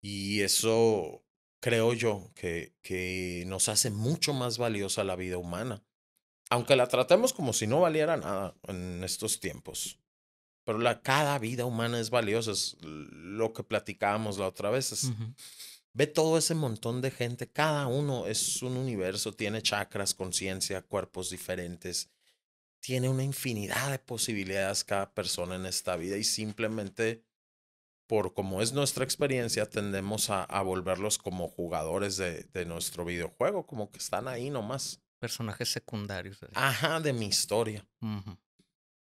Y eso creo yo que, que nos hace mucho más valiosa la vida humana aunque la tratemos como si no valiera nada en estos tiempos. Pero la, cada vida humana es valiosa, es lo que platicábamos la otra vez. Es, Ve todo ese montón de gente, cada uno es un universo, tiene chakras, conciencia, cuerpos diferentes, tiene una infinidad de posibilidades cada persona en esta vida y simplemente por como es nuestra experiencia, tendemos a, volverlos como jugadores de, de, nuestro videojuego, como que están ahí nomás personajes secundarios. Ajá, de mi historia.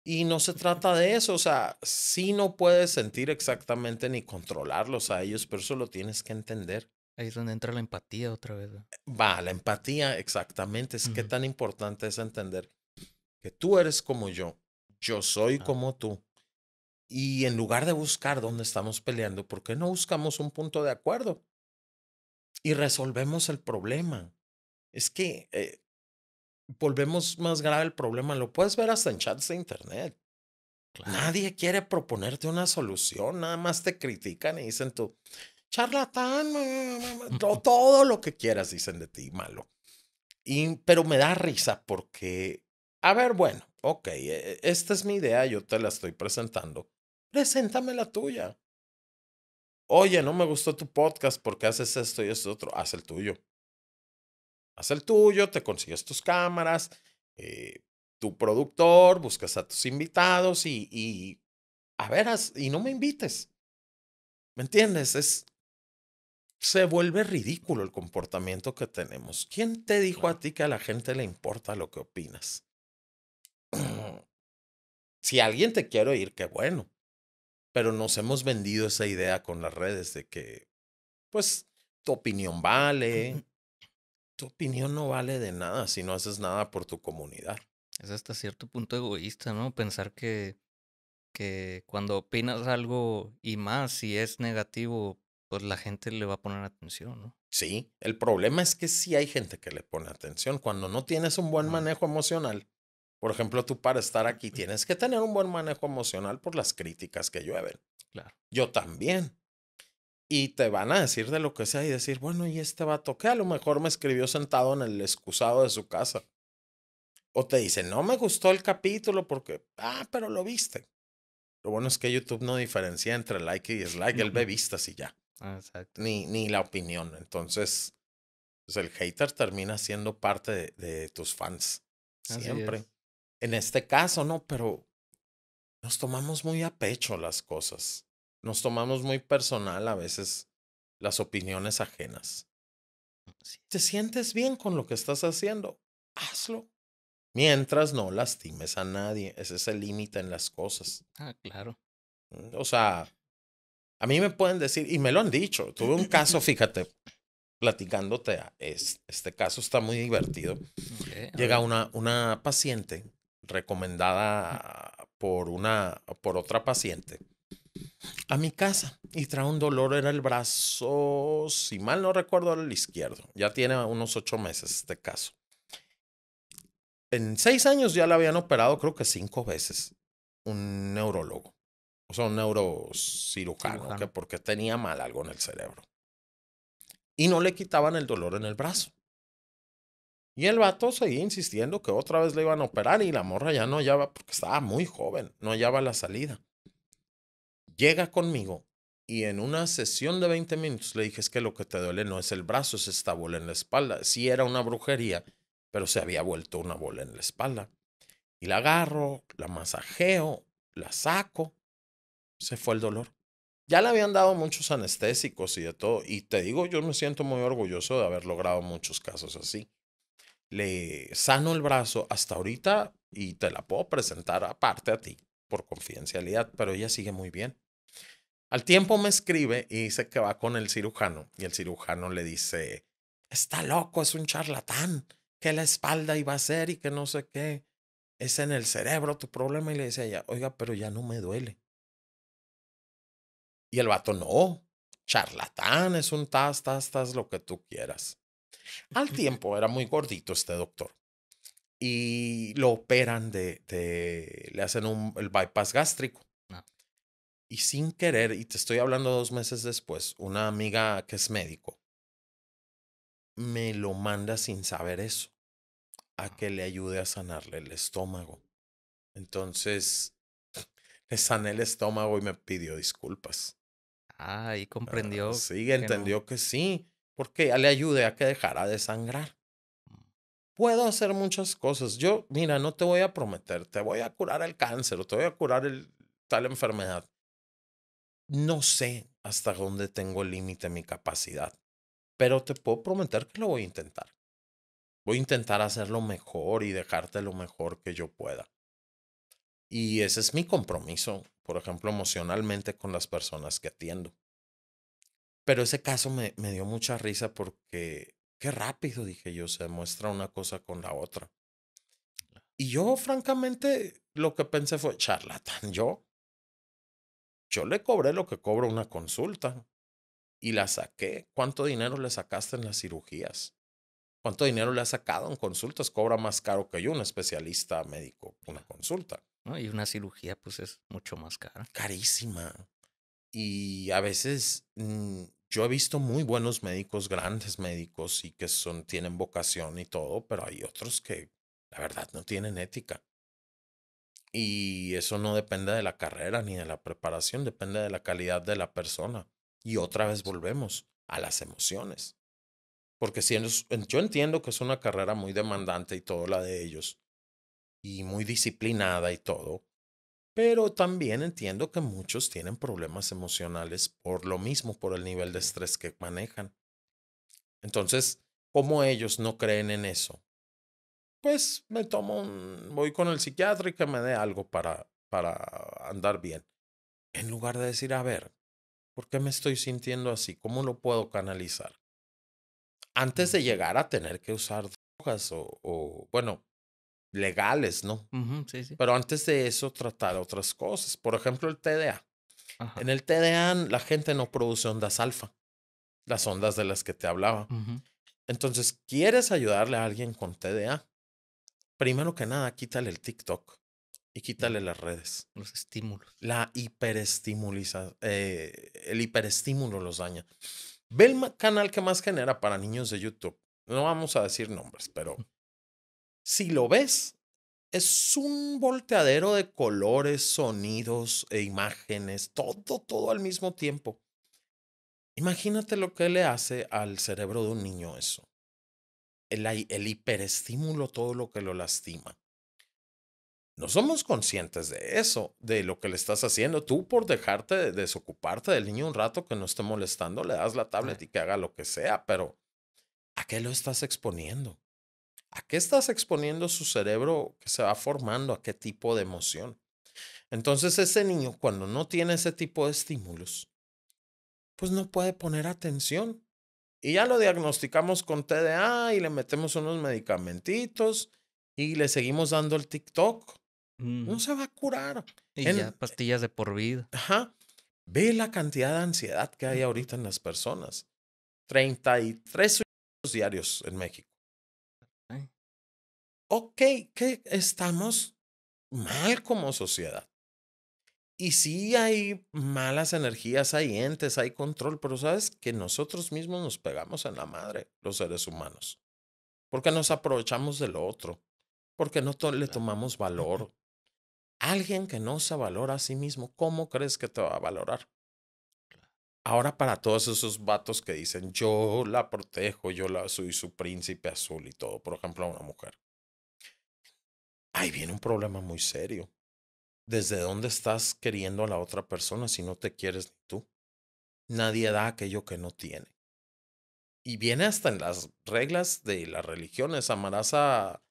Y no se trata de eso, o sea, sí no puedes sentir exactamente ni controlarlos a ellos, pero eso lo tienes que entender. Ahí es donde entra la empatía otra vez. Va, la empatía exactamente, es que tan importante es entender que tú eres como yo, yo soy como tú. Y en lugar de buscar dónde estamos peleando, ¿por qué no buscamos un punto de acuerdo? Y resolvemos el problema. Es que eh, volvemos más grave el problema. Lo puedes ver hasta en chats de internet. Nadie quiere proponerte una solución, nada más te critican y dicen tú, charlatán, [laughs] todo, lo que quieras dicen de ti, malo. Y, pero me da risa porque, a ver, bueno, ok, e, e, esta es mi idea, yo te la estoy presentando. Preséntame la tuya. Oye, no me gustó tu podcast porque haces esto y esto otro, haz el tuyo haz el tuyo, te consigues tus cámaras, eh, tu productor, buscas a tus invitados y, y a veras, y no me invites. ¿Me entiendes? Es, se vuelve ridículo el comportamiento que tenemos. ¿Quién te dijo a ti que a la gente le importa lo que opinas? [clears throat] si alguien te quiere oír, qué bueno. Pero nos hemos vendido esa idea con las redes de que, pues, tu opinión vale, tu opinión no vale de nada si no haces nada por tu comunidad. Es hasta cierto punto egoísta, ¿no? Pensar que, que cuando opinas algo y más si es negativo, pues la gente le va a poner atención, ¿no? Sí, el problema es que sí hay gente que le pone atención. Cuando no tienes un buen manejo emocional, por ejemplo, tú para estar aquí tienes que tener un buen manejo emocional por las críticas que llueven. Claro. Yo también y te van a decir de lo que sea y decir, bueno, ¿y este vato que A lo mejor me escribió sentado en el excusado de su casa. O te dice no me gustó el capítulo porque, ah, pero lo viste. Lo bueno es que YouTube no diferencia entre like y dislike, él ve vistas y ya. Ah, ni, ni la opinión. Entonces, pues el hater termina siendo parte de tus fans. Siempre. En este caso, no, pero nos tomamos muy a pecho las cosas nos tomamos muy personal a veces las opiniones ajenas. Si te sientes bien con lo que estás haciendo, hazlo. Mientras no lastimes a nadie. Ese es el límite en las cosas. Ah, claro. Mm, o sea, a mí me pueden decir, y me lo han dicho, tuve un caso, [laughs] fíjate, platicándote, a este, caso está muy divertido. Llega una, una paciente recomendada por, una, por otra paciente a mi casa y trae un dolor, en el brazo, si mal no recuerdo, era el izquierdo. Ya tiene unos ocho meses este caso. En seis años ya la habían operado, creo que cinco veces, un neurólogo, o sea, un neurocirujano, porque tenía mal algo en el cerebro. Y no le quitaban el dolor en el brazo. Y el vato seguía insistiendo que otra vez le iban a operar y la morra ya no hallaba, porque estaba muy joven, no hallaba la salida llega conmigo y en una sesión de 20 minutos le dije, es que lo que te duele no es el brazo, es esta bola en la espalda. Sí era una brujería, pero se había vuelto una bola en la espalda. Y la agarro, la masajeo, la saco, se fue el dolor. Ya le habían dado muchos anestésicos y de todo, y te digo, yo me siento muy orgulloso de haber logrado muchos casos así. Le sano el brazo hasta ahorita y te la puedo presentar aparte a ti por confidencialidad, pero ella sigue muy bien. Al tiempo me escribe y dice que va con el cirujano y el cirujano le dice, está loco, es un charlatán, que la espalda iba a ser y que no sé qué, es en el cerebro tu problema y le dice ella, oiga, pero ya no me duele. Y el vato, no, charlatán, es un tas, tas, tas, lo que tú quieras. Al [laughs] tiempo era muy gordito este doctor y lo operan de, le hacen un, el bypass gástrico y sin querer, y te estoy hablando dos meses después, una amiga que es médico me lo manda sin saber eso, a ah. que le ayude a sanarle el estómago. Entonces, [laughs] le sané el estómago y me pidió disculpas. Ah, y ah, comprendió. sí, entendió que sí, porque ya le ayudé a que dejara de sangrar. Mm. Puedo hacer muchas cosas. Yo, mira, no te voy a prometer, te voy a curar el cáncer, o te voy a curar tal enfermedad no sé hasta dónde tengo el límite mi capacidad, pero te puedo prometer que lo voy a intentar. Voy a intentar hacerlo mejor y dejarte lo mejor que yo pueda. Y ese es mi compromiso, por ejemplo, emocionalmente con las personas que atiendo. Pero ese caso me, me dio mucha risa porque qué rápido, dije yo, se muestra una cosa con la otra. Y yo, francamente, lo que pensé fue, charlatán, yo, yo le cobré lo que cobra una consulta y la saqué. ¿Cuánto dinero le sacaste en las cirugías? ¿Cuánto dinero le has sacado en consultas? Cobra más caro que yo, un especialista médico, una consulta. y una cirugía, pues es mucho más cara. Carísima. Y a veces mm, yo he visto muy buenos médicos, grandes médicos y que son, tienen vocación y todo, pero hay otros que la verdad no tienen ética. Y eso no depende de la carrera ni de la preparación, depende de la calidad de la persona. Y otra vez volvemos a las emociones. Porque si yo entiendo que es una carrera muy demandante y todo la de ellos, y muy disciplinada y todo, pero también entiendo que muchos tienen problemas emocionales por lo mismo, por el nivel de estrés que manejan. Entonces, ¿cómo ellos no creen en eso? pues me tomo voy con el psiquiatra y que me dé algo para, para andar bien. En lugar de decir, a ver, ¿por qué me estoy sintiendo así? ¿Cómo lo puedo canalizar? Antes de llegar a tener que usar drogas o, bueno, legales, ¿no? Pero antes de eso, tratar otras cosas. Por ejemplo, el TDA. En el TDA la gente no produce ondas alfa, las ondas de las que te hablaba. Entonces, ¿quieres ayudarle a alguien con TDA? primero que nada, quítale el TikTok y quítale las redes. Los estímulos. La hiperestimuliza, eh, el hiperestímulo los daña. Ve el canal que más genera para niños de YouTube. No vamos a decir nombres, pero si lo ves, es un volteadero de colores, sonidos e imágenes, todo, todo al mismo tiempo. Imagínate lo que le hace al cerebro de un niño eso el, hiperestímulo todo lo que lo lastima. No somos conscientes de eso, de lo que le estás haciendo. Tú por dejarte desocuparte del niño un rato que no esté molestando, le das la tablet y que haga lo que sea, pero ¿a qué lo estás exponiendo? ¿A qué estás exponiendo su cerebro que se va formando? ¿A qué tipo de emoción? Entonces ese niño cuando no tiene ese tipo de estímulos, pues no puede poner atención. Y ya lo diagnosticamos con TDA y le metemos unos medicamentitos y le seguimos dando el TikTok. No se va a curar. Y ya pastillas de por vida. Ajá. Ve la cantidad de ansiedad que hay ahorita en las personas. 33 diarios en México. Ok, que estamos mal como sociedad. Y sí hay malas energías, hay entes, hay control, pero sabes que nosotros mismos nos pegamos en la madre, los seres humanos, porque nos aprovechamos del otro, porque no le tomamos valor. [laughs] Alguien que no se valora a sí mismo, ¿cómo crees que te va a valorar? Ahora para todos esos vatos que dicen, yo la protejo, yo la soy su príncipe azul y todo, por ejemplo, a una mujer. Ahí viene un problema muy serio desde dónde estás queriendo a la otra persona si no te quieres ni tú. Nadie da aquello que no tiene. Y viene hasta en las reglas de las religiones. Amarás a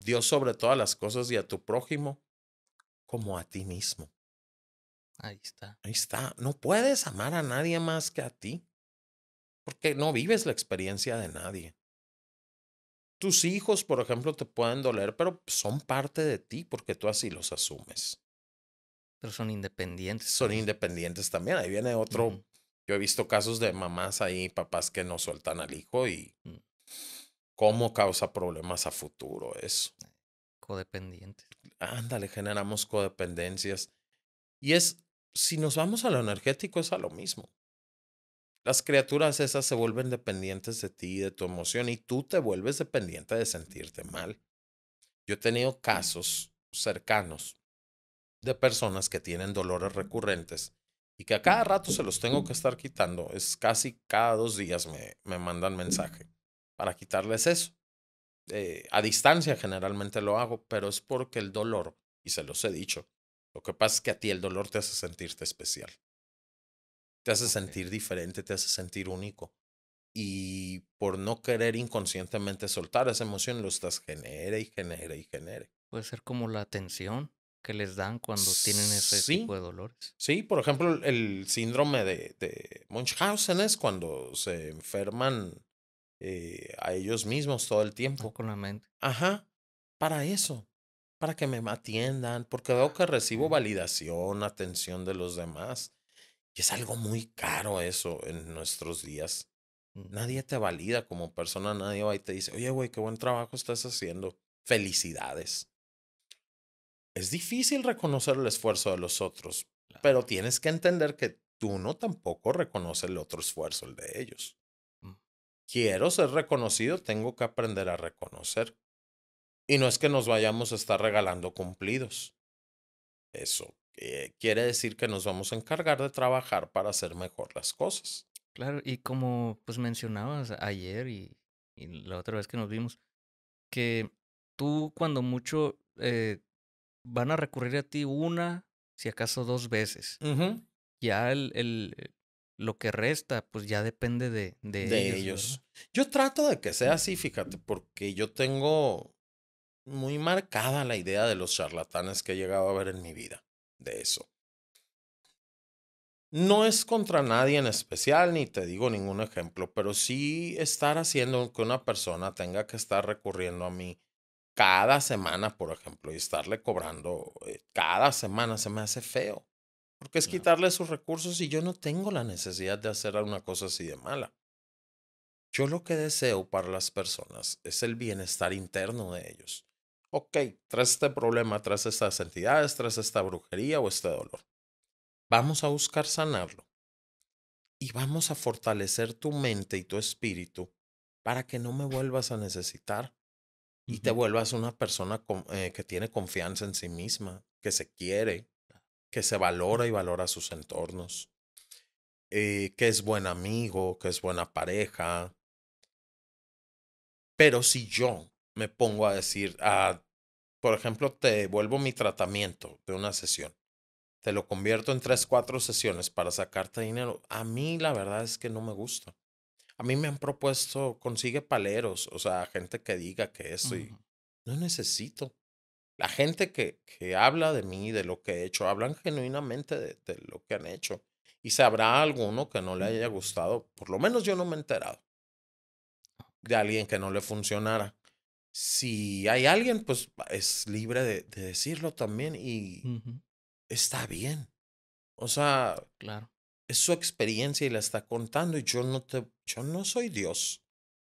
Dios sobre todas las cosas y a tu prójimo como a ti mismo. Ahí está. Ahí está. No puedes amar a nadie más que a ti. Porque no vives la experiencia de nadie. Tus hijos, por ejemplo, te pueden doler, pero son parte de ti porque tú así los asumes son independientes. Son pues. independientes también. Ahí viene otro. Yo he visto casos de mamás ahí, papás que no sueltan al hijo y mm. cómo causa problemas a futuro eso. Eh, codependientes. Ándale, generamos codependencias. Y es, si nos vamos a lo energético, es a lo mismo. Las criaturas esas se vuelven dependientes de ti, de tu emoción, y tú te vuelves dependiente de sentirte mal. Yo he tenido mm. casos cercanos de personas que tienen dolores recurrentes y que a cada rato se los tengo que estar quitando. Es casi cada dos días me, mandan mensaje para quitarles eso. Eh, a distancia generalmente lo hago, pero es porque el dolor, y se los he dicho, lo que pasa es que a ti el dolor te hace sentirte especial. Te hace sentir diferente, te hace sentir único. Y por no querer inconscientemente soltar esa emoción, lo estás genera y genera y genere. Puede ser como la tensión que les dan cuando tienen ese tipo de dolores. Sí, por ejemplo, el síndrome de, de Munchausen es cuando se enferman eh, a ellos mismos todo el ah, tiempo. Poco con la mente. Ajá, para eso, para que me atiendan, porque veo que recibo validación, atención de los demás. Y es algo muy caro eso en nuestros días. Mm. Nadie te valida como persona, nadie va y te dice, oye, güey, qué buen trabajo estás haciendo. Felicidades es difícil reconocer el esfuerzo de los otros, pero tienes que entender que tú no tampoco reconoces el otro esfuerzo, el de ellos. Mm. Quiero ser reconocido, tengo que aprender a reconocer. Y no es que nos vayamos a estar regalando cumplidos. Eso eh, quiere decir que nos vamos a encargar de trabajar para hacer mejor las cosas. Claro, y como pues mencionabas ayer y, la otra vez que nos vimos, que tú cuando mucho eh, van a recurrir a ti una, si acaso dos veces. Ya el, el, eh, lo que resta, pues ya depende de, ellos. ellos. Yo trato de que sea así, fíjate, porque yo tengo muy marcada la idea de los charlatanes que he llegado a ver en mi vida, de eso. No es contra nadie en especial, ni te digo ningún ejemplo, pero sí estar haciendo que una persona tenga que estar recurriendo a mí cada semana, por ejemplo, y estarle cobrando eh, cada semana se me hace feo. Porque es quitarle sus recursos y yo no tengo la necesidad de hacer alguna cosa así de mala. Yo lo que deseo para las personas es el bienestar interno de ellos. Ok, tras este problema, tras estas entidades, tras esta brujería o este dolor, vamos a buscar sanarlo. Y vamos a fortalecer tu mente y tu espíritu para que no me vuelvas a necesitar y te vuelvas una persona eh, que tiene confianza en sí misma, que se quiere, que se mm. valora y valora sus entornos, eh, que es buen amigo, que es buena pareja. Pero si yo me pongo a decir, ah, por ejemplo, te vuelvo mi tratamiento de una sesión, te lo convierto en tres, cuatro sesiones para sacarte dinero, a mí la verdad es que no me gusta. A mí me han propuesto, consigue paleros, o sea, gente que diga que eso y no necesito. La gente que, que habla de mí, de lo que he hecho, hablan genuinamente de, lo que han hecho. Y habrá alguno que no le haya gustado, por lo menos yo no me he enterado de alguien que no le funcionara. Si hay alguien, pues es libre de, decirlo también y está bien. O sea, claro es su experiencia y la está contando y yo no te yo no soy Dios,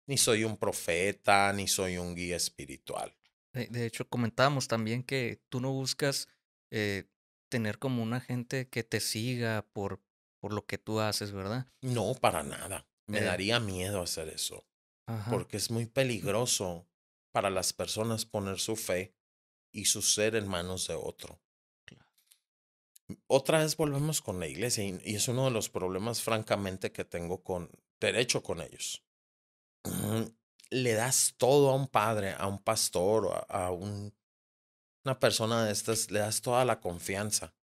ni soy un profeta, ni soy un guía espiritual. De, hecho, comentábamos también que tú no buscas eh, tener como una gente que te siga por, por lo que tú haces, ¿verdad? No, para nada. Me eh. daría miedo hacer eso. Porque es muy peligroso para las personas poner su fe y su ser en manos de otro otra vez volvemos con la iglesia y, es uno de los problemas francamente que tengo con derecho con ellos. Le das todo a un padre, a un pastor, a, un, una persona de estas, le das toda la confianza.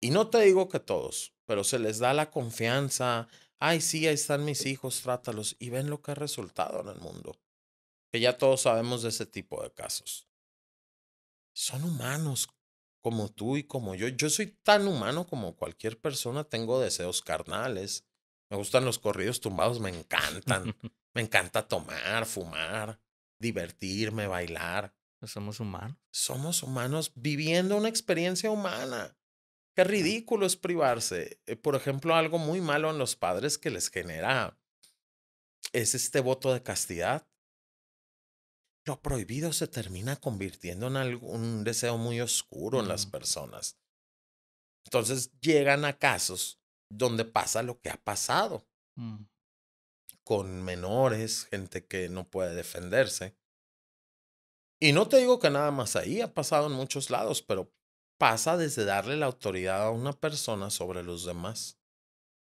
Y no te digo que todos, pero se les da la confianza. Ay, sí, ahí están mis hijos, trátalos. Y ven lo que ha resultado en el mundo. Que ya todos sabemos de ese tipo de casos. Son humanos, como tú y como yo. Yo soy tan humano como cualquier persona, tengo deseos carnales. Me gustan los corridos tumbados, me encantan. [laughs] me encanta tomar, fumar, divertirme, bailar. Pues somos humanos. Somos humanos viviendo una experiencia humana. Qué ridículo es privarse. Eh, por ejemplo, algo muy malo en los padres que les genera es este voto de castidad lo prohibido se termina convirtiendo en algún deseo muy oscuro en las mm. personas. Entonces llegan a casos donde pasa lo que ha pasado mm. con menores, gente que no puede defenderse. Y no te digo que nada más ahí, ha pasado en muchos lados, pero pasa desde darle la autoridad a una persona sobre los demás.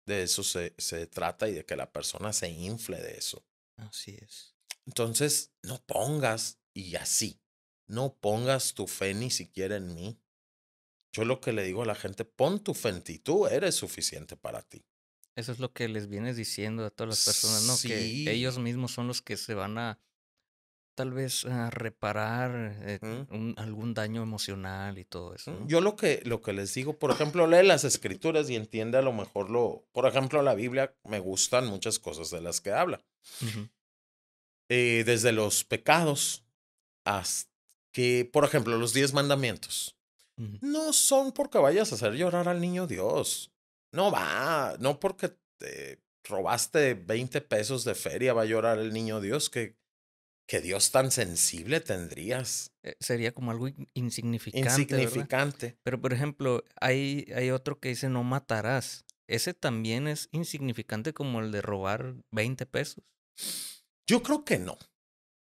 De eso se, se trata y de que la persona se infle de eso. Así es. Entonces, no pongas, y así, no pongas tu fe ni siquiera en mí. Yo lo que le digo a la gente, pon tu fe en ti, tú eres suficiente para ti. Eso es lo que les vienes diciendo a todas las personas, ¿no? Que ellos mismos son los que se van a tal vez a reparar eh, algún daño emocional y todo eso. Yo lo que, lo que les digo, por ejemplo, lee las escrituras y entiende a lo mejor lo, por ejemplo, la Biblia, me gustan muchas cosas de las que habla. Eh, desde los pecados hasta que, por ejemplo, los diez mandamientos. No son porque vayas a hacer llorar al niño Dios. No va, no porque te robaste 20 pesos de feria va a llorar el niño Dios. Que, que Dios tan sensible tendrías. Eh, sería como algo insignificante. Insignificante. Pero, por ejemplo, hay, hay otro que dice no matarás. Ese también es insignificante como el de robar 20 pesos. Yo creo que no.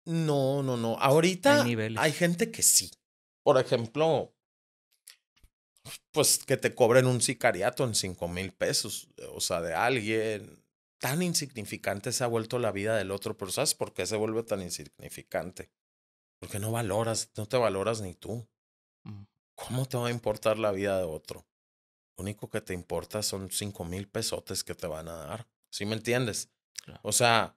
No, no, no. Ahorita hay, gente que sí. Por ejemplo, pues que te cobren un sicariato en cinco mil pesos, o sea, de alguien. Tan insignificante se ha vuelto la vida del otro, pero ¿sabes por qué se vuelve tan insignificante? Porque no valoras, no te valoras ni tú. Mm. ¿Cómo te va a importar la vida de otro? Lo único que te importa son cinco mil pesotes que te van a dar. ¿Sí me entiendes? O sea,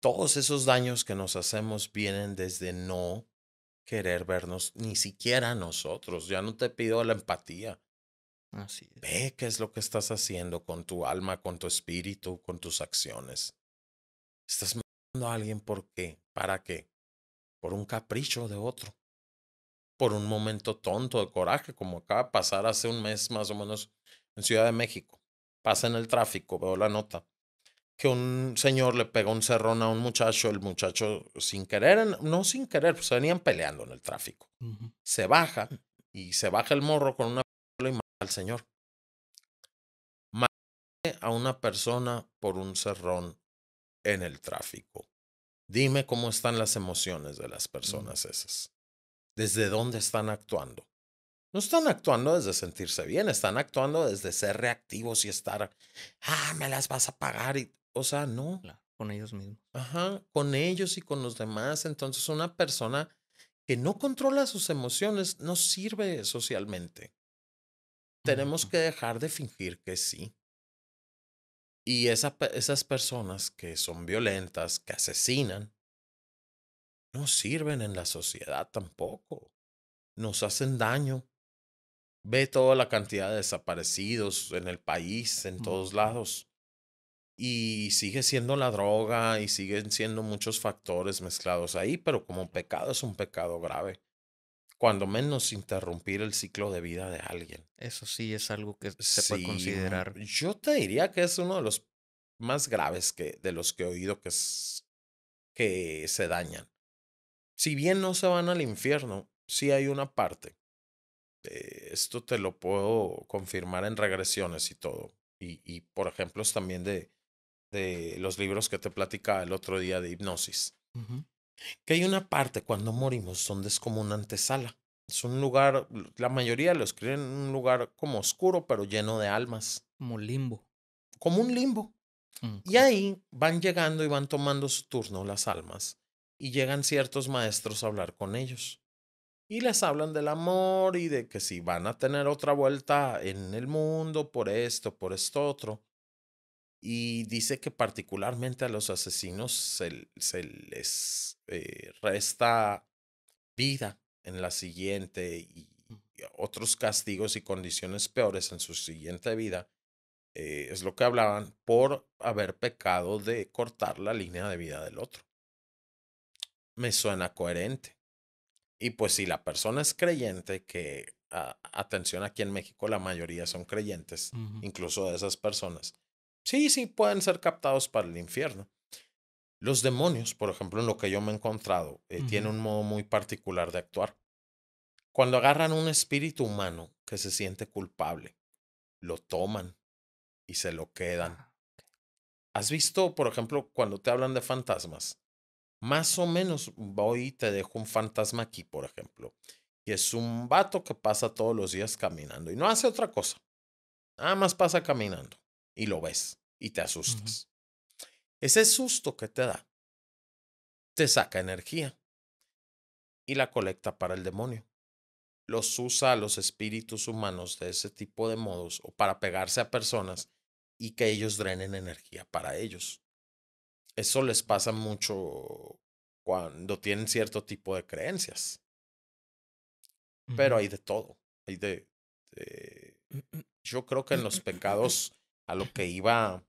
todos esos daños que nos hacemos vienen desde no querer vernos, ni siquiera nosotros. Ya no te pido la empatía. Ve qué es lo que estás haciendo con tu alma, con tu espíritu, con tus acciones. Estás matando a alguien por qué, para qué, por un capricho de otro, por un momento tonto de coraje, como acaba de pasar hace un mes más o menos en Ciudad de México. Pasa en el tráfico, veo la nota que un señor le pegó un cerrón a un muchacho, el muchacho sin querer, no sin querer, pues venían peleando en el tráfico. Se baja y se baja el morro con una y mata al señor. Mata a una persona por un cerrón en el tráfico. Dime cómo están las emociones de las personas esas. ¿Desde dónde están actuando? No están actuando desde sentirse bien, están actuando desde ser reactivos y estar, ah, me las vas a pagar. Y o sea, no. Con ellos mismos. Ajá, con ellos y con los demás. Entonces, una persona que no controla sus emociones no sirve socialmente. Tenemos que dejar de fingir que sí. Y esas personas que son violentas, que asesinan, no sirven en la sociedad tampoco. Nos hacen daño. Ve toda la cantidad de desaparecidos en el país, en todos lados. Y sigue siendo la droga y siguen siendo muchos factores mezclados ahí, pero como pecado es un pecado grave. Cuando menos interrumpir el ciclo de vida de alguien. Eso sí es algo que se puede considerar. Yo te diría que es uno de los más graves que de los que he oído que, que se dañan. Si bien no se van al infierno, sí hay una parte. Eh, esto te lo puedo confirmar en regresiones y todo. Y, y por ejemplos también de, de los libros que te platicaba el otro día de hipnosis. Que hay una parte cuando morimos donde es como una antesala. Es un lugar, la mayoría lo escriben en un lugar como oscuro, pero lleno de almas. Como limbo. Como un limbo. Mm, y ahí van llegando y van tomando su turno las almas. Y llegan ciertos maestros a hablar con ellos. Y les hablan del amor y de que si van a tener otra vuelta en el mundo por esto, por esto otro y dice que particularmente a los asesinos se, les eh, resta vida en la siguiente mm. y, otros castigos y condiciones peores en su siguiente vida. Eh, es lo que hablaban por haber pecado de cortar la línea de vida del otro. Me suena coherente. Y pues si la persona es creyente, que atención aquí en México la mayoría son creyentes, incluso de esas personas, Sí, sí, pueden ser captados para el infierno. Los demonios, por ejemplo, en lo que yo me he encontrado, eh, tienen un modo muy particular de actuar. Cuando agarran un espíritu humano que se siente culpable, lo toman y se lo quedan. Ah, ¿Has visto, por ejemplo, cuando te hablan de fantasmas? Más o menos voy y te dejo un fantasma aquí, por ejemplo. Y es un vato que pasa todos los días caminando y no hace otra cosa. Nada más pasa caminando y lo ves y te asustas. Ese susto que te da te saca energía y la colecta para el demonio. Los usa a los espíritus humanos de ese tipo de modos o para pegarse a personas y que ellos drenen energía para ellos. Eso les pasa mucho cuando tienen cierto tipo de creencias. Pero hay de todo. Hay de... Mm, mm. Yo creo que en los mm, pecados a lo que iba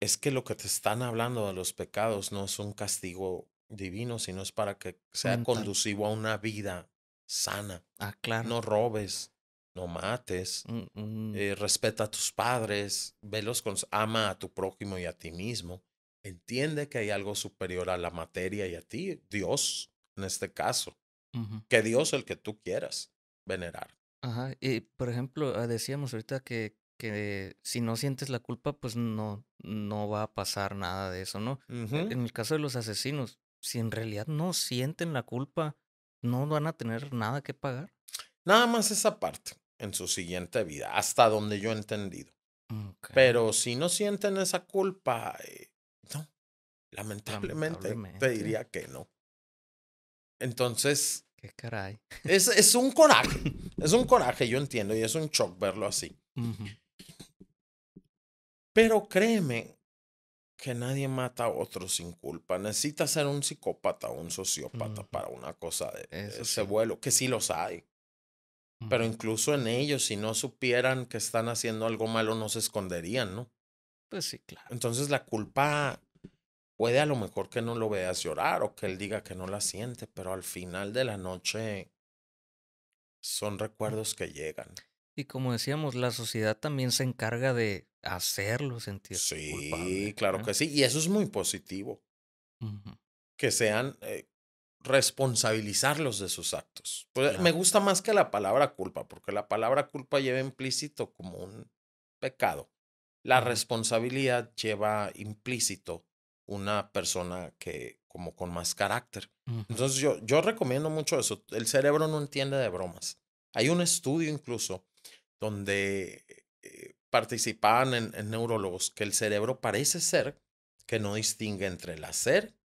es que lo que te están hablando de los pecados no es un castigo divino, sino es para que sea conducivo a una vida sana. Ah, no robes, no mates, mm, mm. Eh, respeta a tus padres, velos con, ama a tu prójimo y a ti mismo. Entiende que hay algo superior a la materia y a ti, Dios en este caso. Que Dios el que tú quieras venerar. Ajá, y por ejemplo, ah, decíamos ahorita que que si no sientes la culpa, pues no, no va a pasar nada de eso, ¿no? Eh, en el caso de los asesinos, si en realidad no sienten la culpa, no van a tener nada que pagar. Nada más esa parte en su siguiente vida, hasta donde yo he entendido. Pero si no sienten esa culpa, eh, no, lamentablemente, te diría que no. Entonces... ¿Qué caray? Es, es un coraje, es un coraje, yo entiendo, y es un shock verlo así. Pero créeme que nadie mata a otro sin culpa. Necesita ser un psicópata o un sociópata para una cosa de, ese vuelo, que sí los hay. Pero incluso en ellos, si no supieran que están haciendo algo malo, no se esconderían, ¿no? Pues sí, claro. Entonces la culpa puede a lo mejor que no lo veas llorar o que él diga que no la siente, pero al final de la noche son mm. recuerdos que llegan. Y como decíamos, la sociedad también se encarga de hacerlo sentir. Sí, claro que sí. Y eso es muy positivo. Que sean eh, responsabilizarlos de sus actos. Pues, me gusta más que la palabra culpa, porque la palabra culpa lleva implícito como un pecado. La responsabilidad lleva implícito una persona que como con más carácter. Entonces yo, yo recomiendo mucho eso. El cerebro no entiende de bromas. Hay un estudio incluso donde participaban en, neurólogos que el cerebro parece ser que no distingue entre el hacer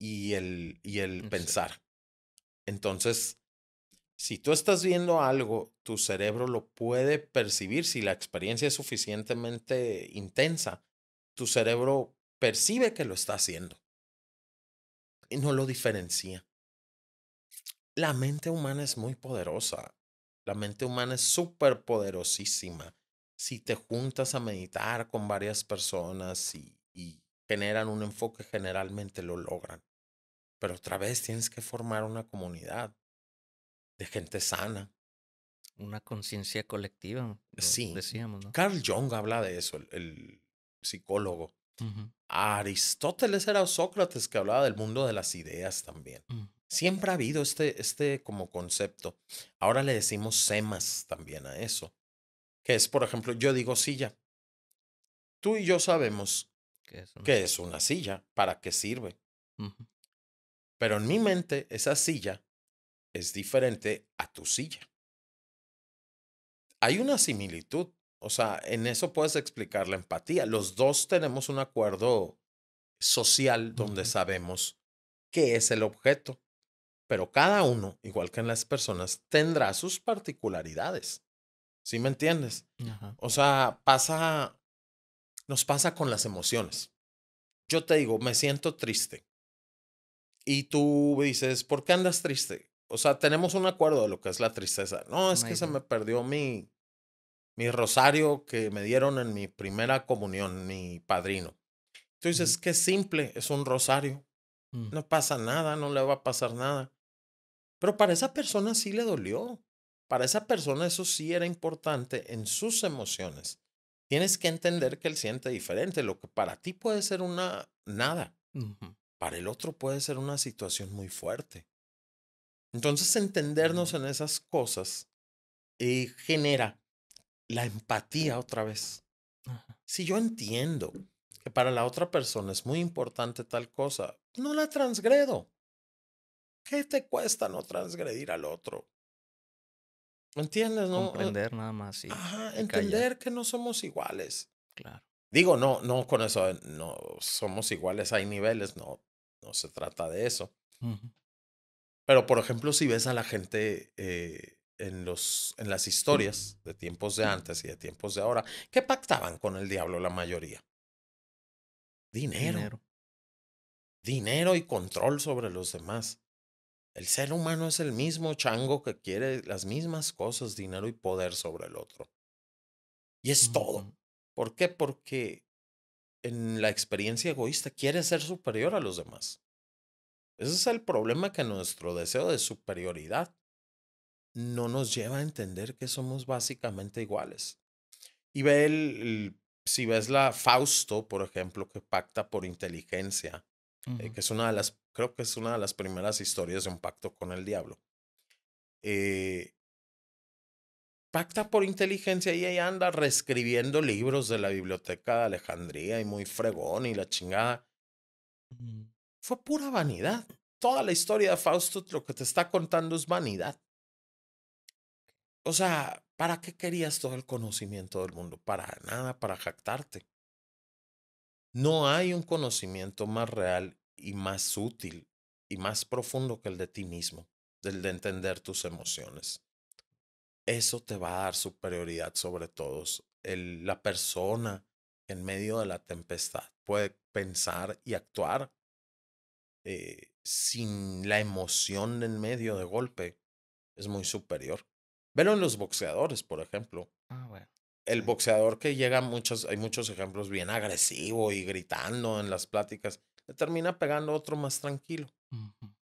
y el, pensar. Entonces, si tú estás viendo algo, tu cerebro lo puede percibir. Si la experiencia es suficientemente intensa, tu cerebro percibe que lo está haciendo y no lo diferencia. La mente humana es muy poderosa. La mente humana es súper poderosísima si te juntas a meditar con varias personas y, generan un enfoque, generalmente lo logran. Pero otra vez tienes que formar una comunidad de gente sana. Una conciencia colectiva. Sí. Decíamos, Carl Jung habla de eso, el, psicólogo. Aristóteles era Sócrates que hablaba del mundo de las ideas también. Mm. Siempre ha habido este, este como concepto. Ahora le decimos semas también a eso que es, por ejemplo, yo digo silla. Tú y yo sabemos qué es una, silla, para qué sirve. Pero en mi mente esa silla es diferente a tu silla. Hay una similitud, o sea, en eso puedes explicar la empatía. Los dos tenemos un acuerdo social donde sabemos qué es el objeto, pero cada uno, igual que en las personas, tendrá sus particularidades. ¿Sí me entiendes? O sea, pasa, nos pasa con las emociones. Yo te digo, me siento triste. Y tú dices, ¿por qué andas triste? O sea, tenemos un acuerdo de lo que es la tristeza. No, es que se me perdió mi, mi rosario que me dieron en mi primera comunión, mi padrino. Tú dices, qué simple, es un rosario. Mm. No pasa nada, no le va a pasar nada. Pero para esa persona sí le dolió. Para esa persona eso sí era importante en sus emociones. Tienes que entender que él siente diferente. Lo que para ti puede ser una nada, para el otro puede ser una situación muy fuerte. Entonces entendernos en esas cosas eh, genera la empatía otra vez. Si yo entiendo que para la otra persona es muy importante tal cosa, no la transgredo. ¿Qué te cuesta no transgredir al otro? ¿Entiendes? No? Eh, Comprender nada más. Y, entender que no somos iguales. Claro. Digo, no, no con eso, eh, no somos iguales, hay niveles, no, no se trata de eso. Pero, por ejemplo, si ves a la gente eh, en, los, en las historias de tiempos de antes y de tiempos de ahora, ¿qué pactaban con el diablo la mayoría? Dinero, Dinero y control sobre los demás. El ser humano es el mismo chango que quiere las mismas cosas, dinero y poder sobre el otro. Y es todo. ¿Por qué? Porque en la experiencia egoísta quiere ser superior a los demás. Ese es el problema que nuestro deseo de superioridad no nos lleva a entender que somos básicamente iguales. Y ve el si ves la Fausto, por ejemplo, que pacta por inteligencia, eh, que es una de las, creo que es una de las primeras historias de un pacto con el diablo. Eh, pacta por inteligencia y ahí anda reescribiendo libros de la biblioteca de Alejandría y muy fregón y la chingada. Fue pura vanidad. Toda la historia de Fausto lo que te está contando es vanidad. O sea, ¿para qué querías todo el conocimiento del mundo? Para nada, para jactarte. No hay un conocimiento más real y más útil y más profundo que el de ti mismo, del de entender tus emociones. Eso te va a dar superioridad sobre todos. El, la persona en medio de la tempestad puede pensar y actuar eh, sin la emoción en medio de golpe. Es muy superior. Velo en los boxeadores, por ejemplo. Ah, bueno el boxeador que llega muchos, hay muchos ejemplos bien agresivo y gritando en las pláticas, termina pegando otro más tranquilo.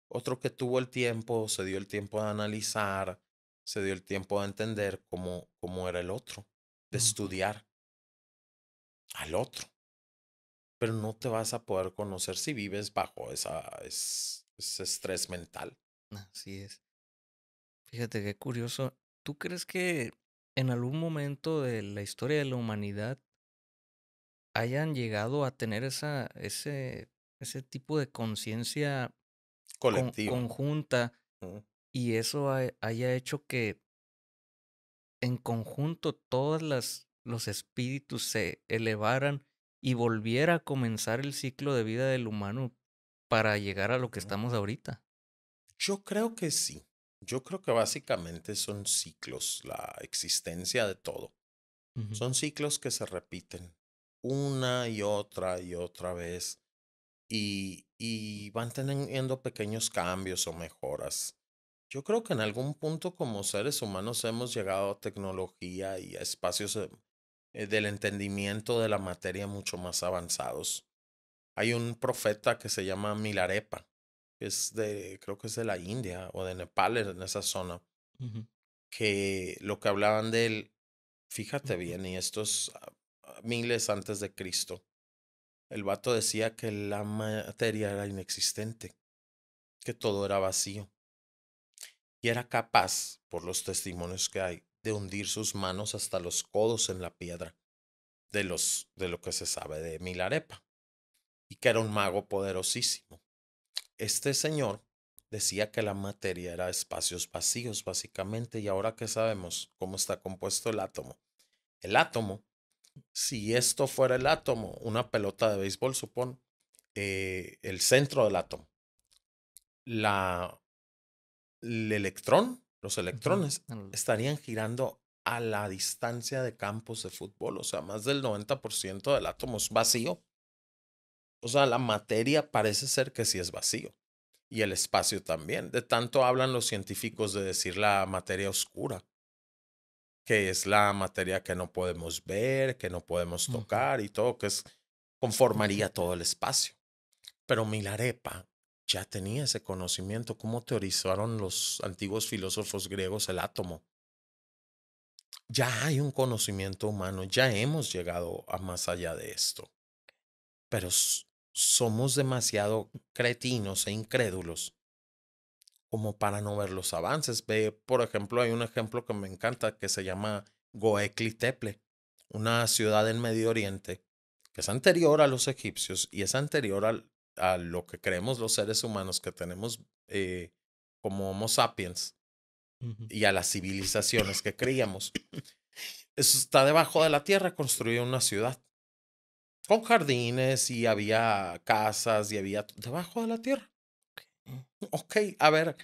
Otro que tuvo el tiempo, se dio el tiempo de analizar, se dio el tiempo de entender cómo, era el otro, de estudiar al otro. Pero no te vas a poder conocer si vives bajo esa, es, ese estrés mental. Así es. Fíjate qué curioso. ¿Tú crees que en algún momento de la historia de la humanidad hayan llegado a tener esa, ese, ese tipo de conciencia conjunta y eso haya hecho que en conjunto todas las los espíritus se elevaran y volviera a comenzar el ciclo de vida del humano para llegar a lo que estamos ahorita. Yo creo que sí. Yo creo que básicamente son ciclos, la existencia de todo. Son ciclos que se repiten una y otra y otra vez y, y van teniendo pequeños cambios o mejoras. Yo creo que en algún punto como seres humanos hemos llegado a tecnología y a espacios eh, eh, del entendimiento de la materia mucho más avanzados. Hay un profeta que se llama Milarepa, es de, creo que es de la India o de Nepal, en esa zona, que lo que hablaban de él, fíjate bien, y estos miles antes de Cristo, el vato decía que la materia era inexistente, que todo era vacío, y era capaz, por los testimonios que hay, de hundir sus manos hasta los codos en la piedra de, los, de lo que se sabe de Milarepa, y que era un mago poderosísimo este señor decía que la materia era espacios vacíos, básicamente, y ahora que sabemos cómo está compuesto el átomo. El átomo, si esto fuera el átomo, una pelota de béisbol, supón, eh, el centro del átomo, la, el electrón, los electrones, estarían girando a la distancia de campos de fútbol, o sea, más del 90% del átomo es vacío o sea, la materia parece ser que sí es vacío. Y el espacio también. De tanto hablan los científicos de decir la materia oscura, que es la materia que no podemos ver, que no podemos tocar y todo, que conformaría todo el espacio. Pero Milarepa ya tenía ese conocimiento, como teorizaron los antiguos filósofos griegos el átomo. Ya hay un conocimiento humano, ya hemos llegado a más allá de esto. Pero somos demasiado cretinos e incrédulos como para no ver los avances. Ve, por ejemplo, hay un ejemplo que me encanta que se llama Goekli Teple, una ciudad en Medio Oriente que es anterior a los egipcios y es anterior a lo que creemos los seres humanos que tenemos eh, como Homo sapiens y a las civilizaciones que creíamos. Eso está debajo de la tierra, construye una ciudad con jardines y había casas y había debajo de la tierra. Ok, a ver,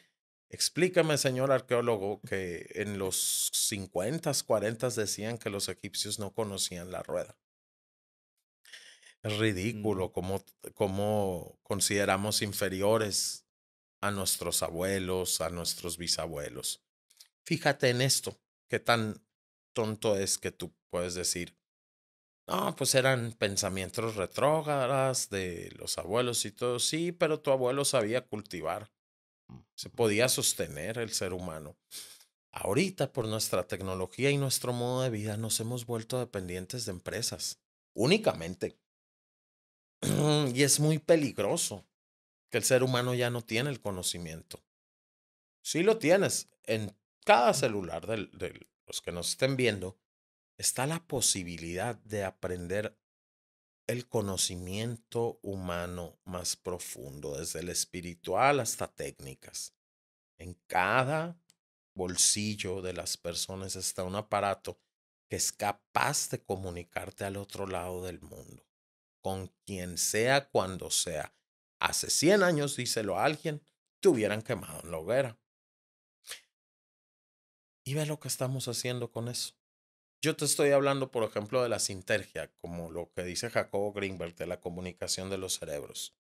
explícame, señor arqueólogo, que en los 50, 40 decían que los egipcios no conocían la rueda. Es mm. ridículo cómo, cómo consideramos inferiores a nuestros abuelos, a nuestros bisabuelos. Fíjate en esto, qué tan tonto es que tú puedes decir, no, pues eran pensamientos retrógradas de los abuelos y todo. Sí, pero tu abuelo sabía cultivar. Mm, se podía sostener el ser humano. Ahorita, por nuestra tecnología y nuestro modo de vida, nos hemos vuelto dependientes de empresas. Únicamente. [clears throat] Y es muy peligroso que el ser humano ya no tiene el conocimiento. Sí lo tienes en cada celular de, de los que nos estén viendo está la posibilidad de aprender el conocimiento humano más profundo, desde el espiritual hasta técnicas. En cada bolsillo de las personas está un aparato que es capaz de comunicarte al otro lado del mundo, con quien sea, cuando sea. Hace 100 años, díselo a alguien, te hubieran quemado en la hoguera. Y ve lo que estamos haciendo con eso. Yo te estoy hablando, por ejemplo, de la sinergia, como lo que dice Jacobo Greenberg, de la comunicación de los cerebros.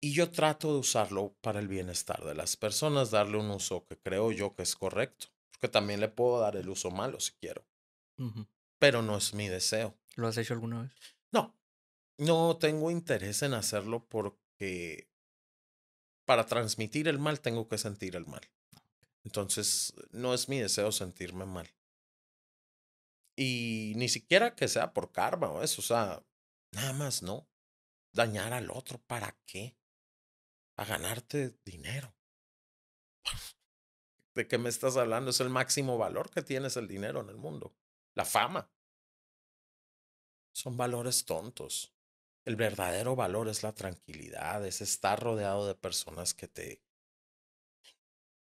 Y yo trato de usarlo para el bienestar de las personas, darle un uso que creo yo que es correcto, porque también le puedo dar el uso malo si quiero, pero no es mi deseo. ¿Lo has hecho alguna vez? No, no tengo interés en hacerlo porque para transmitir el mal tengo que sentir el mal. Entonces, no es mi deseo sentirme mal. Y ni siquiera que sea por karma o eso, o sea, nada más no. Dañar al otro, ¿para qué? A ganarte dinero. ¿De qué me estás hablando? Es el máximo valor que tienes el dinero en el mundo. La fama. Son valores tontos. El verdadero valor es la tranquilidad, es estar rodeado de personas que te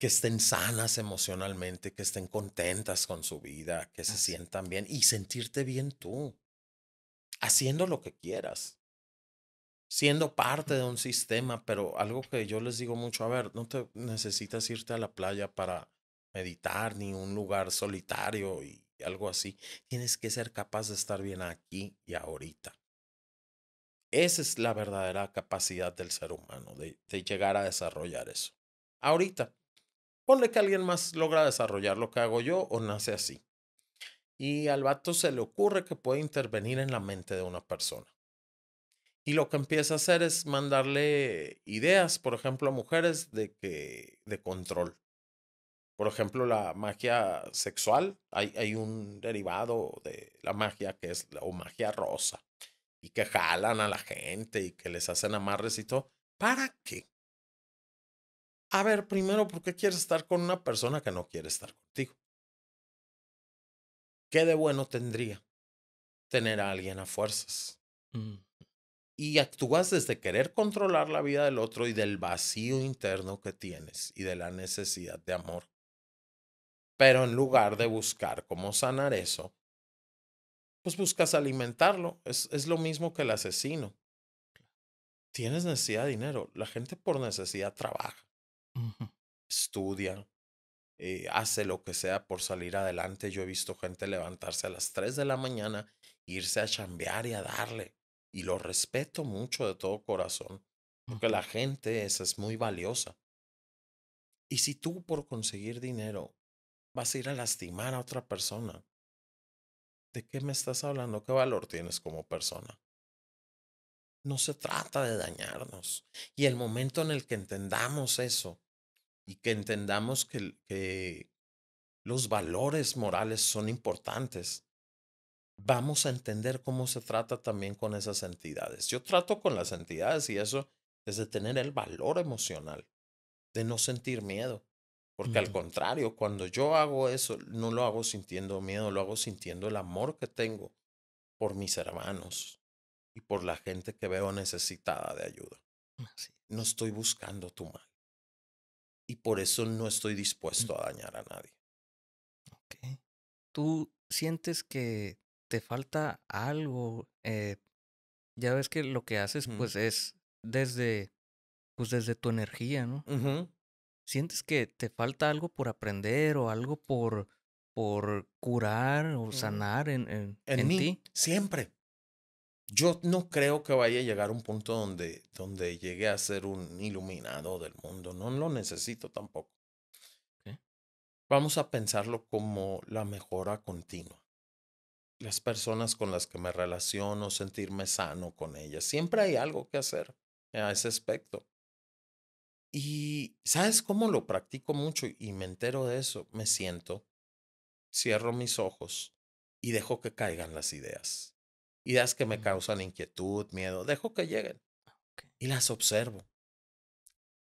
que estén sanas emocionalmente, que estén contentas con su vida, que se sientan bien y sentirte bien tú, haciendo lo que quieras, siendo parte de un sistema, pero algo que yo les digo mucho, a ver, no te necesitas irte a la playa para meditar ni un lugar solitario y algo así. Tienes que ser capaz de estar bien aquí y ahorita. Esa es la verdadera capacidad del ser humano, de llegar a desarrollar eso. Ahorita, Ponle que alguien más logra desarrollar lo que hago yo o nace así. Y al vato se le ocurre que puede intervenir en la mente de una persona. Y lo que empieza a hacer es mandarle ideas, por ejemplo, a mujeres de, que, de control. Por ejemplo, la magia sexual, hay, un derivado de la magia que es la, o magia rosa, y que jalan a la gente y que les hacen amarres y todo. ¿Para qué? A ver, primero, ¿por qué quieres estar con una persona que no quiere estar contigo? ¿Qué de bueno tendría tener a alguien a fuerzas? Mm. Y actúas desde querer controlar la vida del otro y del vacío interno que tienes y de la necesidad de amor. Pero en lugar de buscar cómo sanar eso, pues buscas alimentarlo. Es, es lo mismo que el asesino. Tienes necesidad de dinero. La gente por necesidad trabaja estudia, eh, hace lo que sea por salir adelante. Yo he visto gente levantarse a las 3 de la mañana, irse a chambear y a darle. Y lo respeto mucho de todo corazón, porque la gente esa es muy valiosa. Y si tú por conseguir dinero vas a ir a lastimar a otra persona, ¿de qué me estás hablando? ¿Qué valor tienes como persona? No se trata de dañarnos. Y el momento en el que entendamos eso y que entendamos que, los valores morales son importantes, vamos a entender cómo se trata también con esas entidades. Yo trato con las entidades y eso es de tener el valor emocional, de no sentir miedo. Porque al contrario, cuando yo hago eso, no lo hago sintiendo miedo, lo hago sintiendo el amor que tengo por mis hermanos, y por la gente que veo necesitada de ayuda. Ah, no estoy buscando tu mal. Y por eso no estoy mm. dispuesto a dañar a nadie. ¿Tú sientes que te falta algo? Eh, ya ves que lo que haces pues es desde, pues desde tu energía, ¿no? ¿Sientes que te falta algo por aprender o algo por, por curar o mm. sanar en, en, ti? Siempre. Yo no creo que vaya a llegar a un punto donde, donde llegue a ser un iluminado del mundo. No lo necesito tampoco. Vamos a pensarlo como la mejora continua. Las personas con las que me relaciono, sentirme sano con ellas. Siempre hay algo que hacer a ese aspecto. Y sabes cómo lo practico mucho y me entero de eso. Me siento, cierro mis ojos y dejo que caigan las ideas ideas que me causan inquietud, miedo, dejo que lleguen ah, y las observo.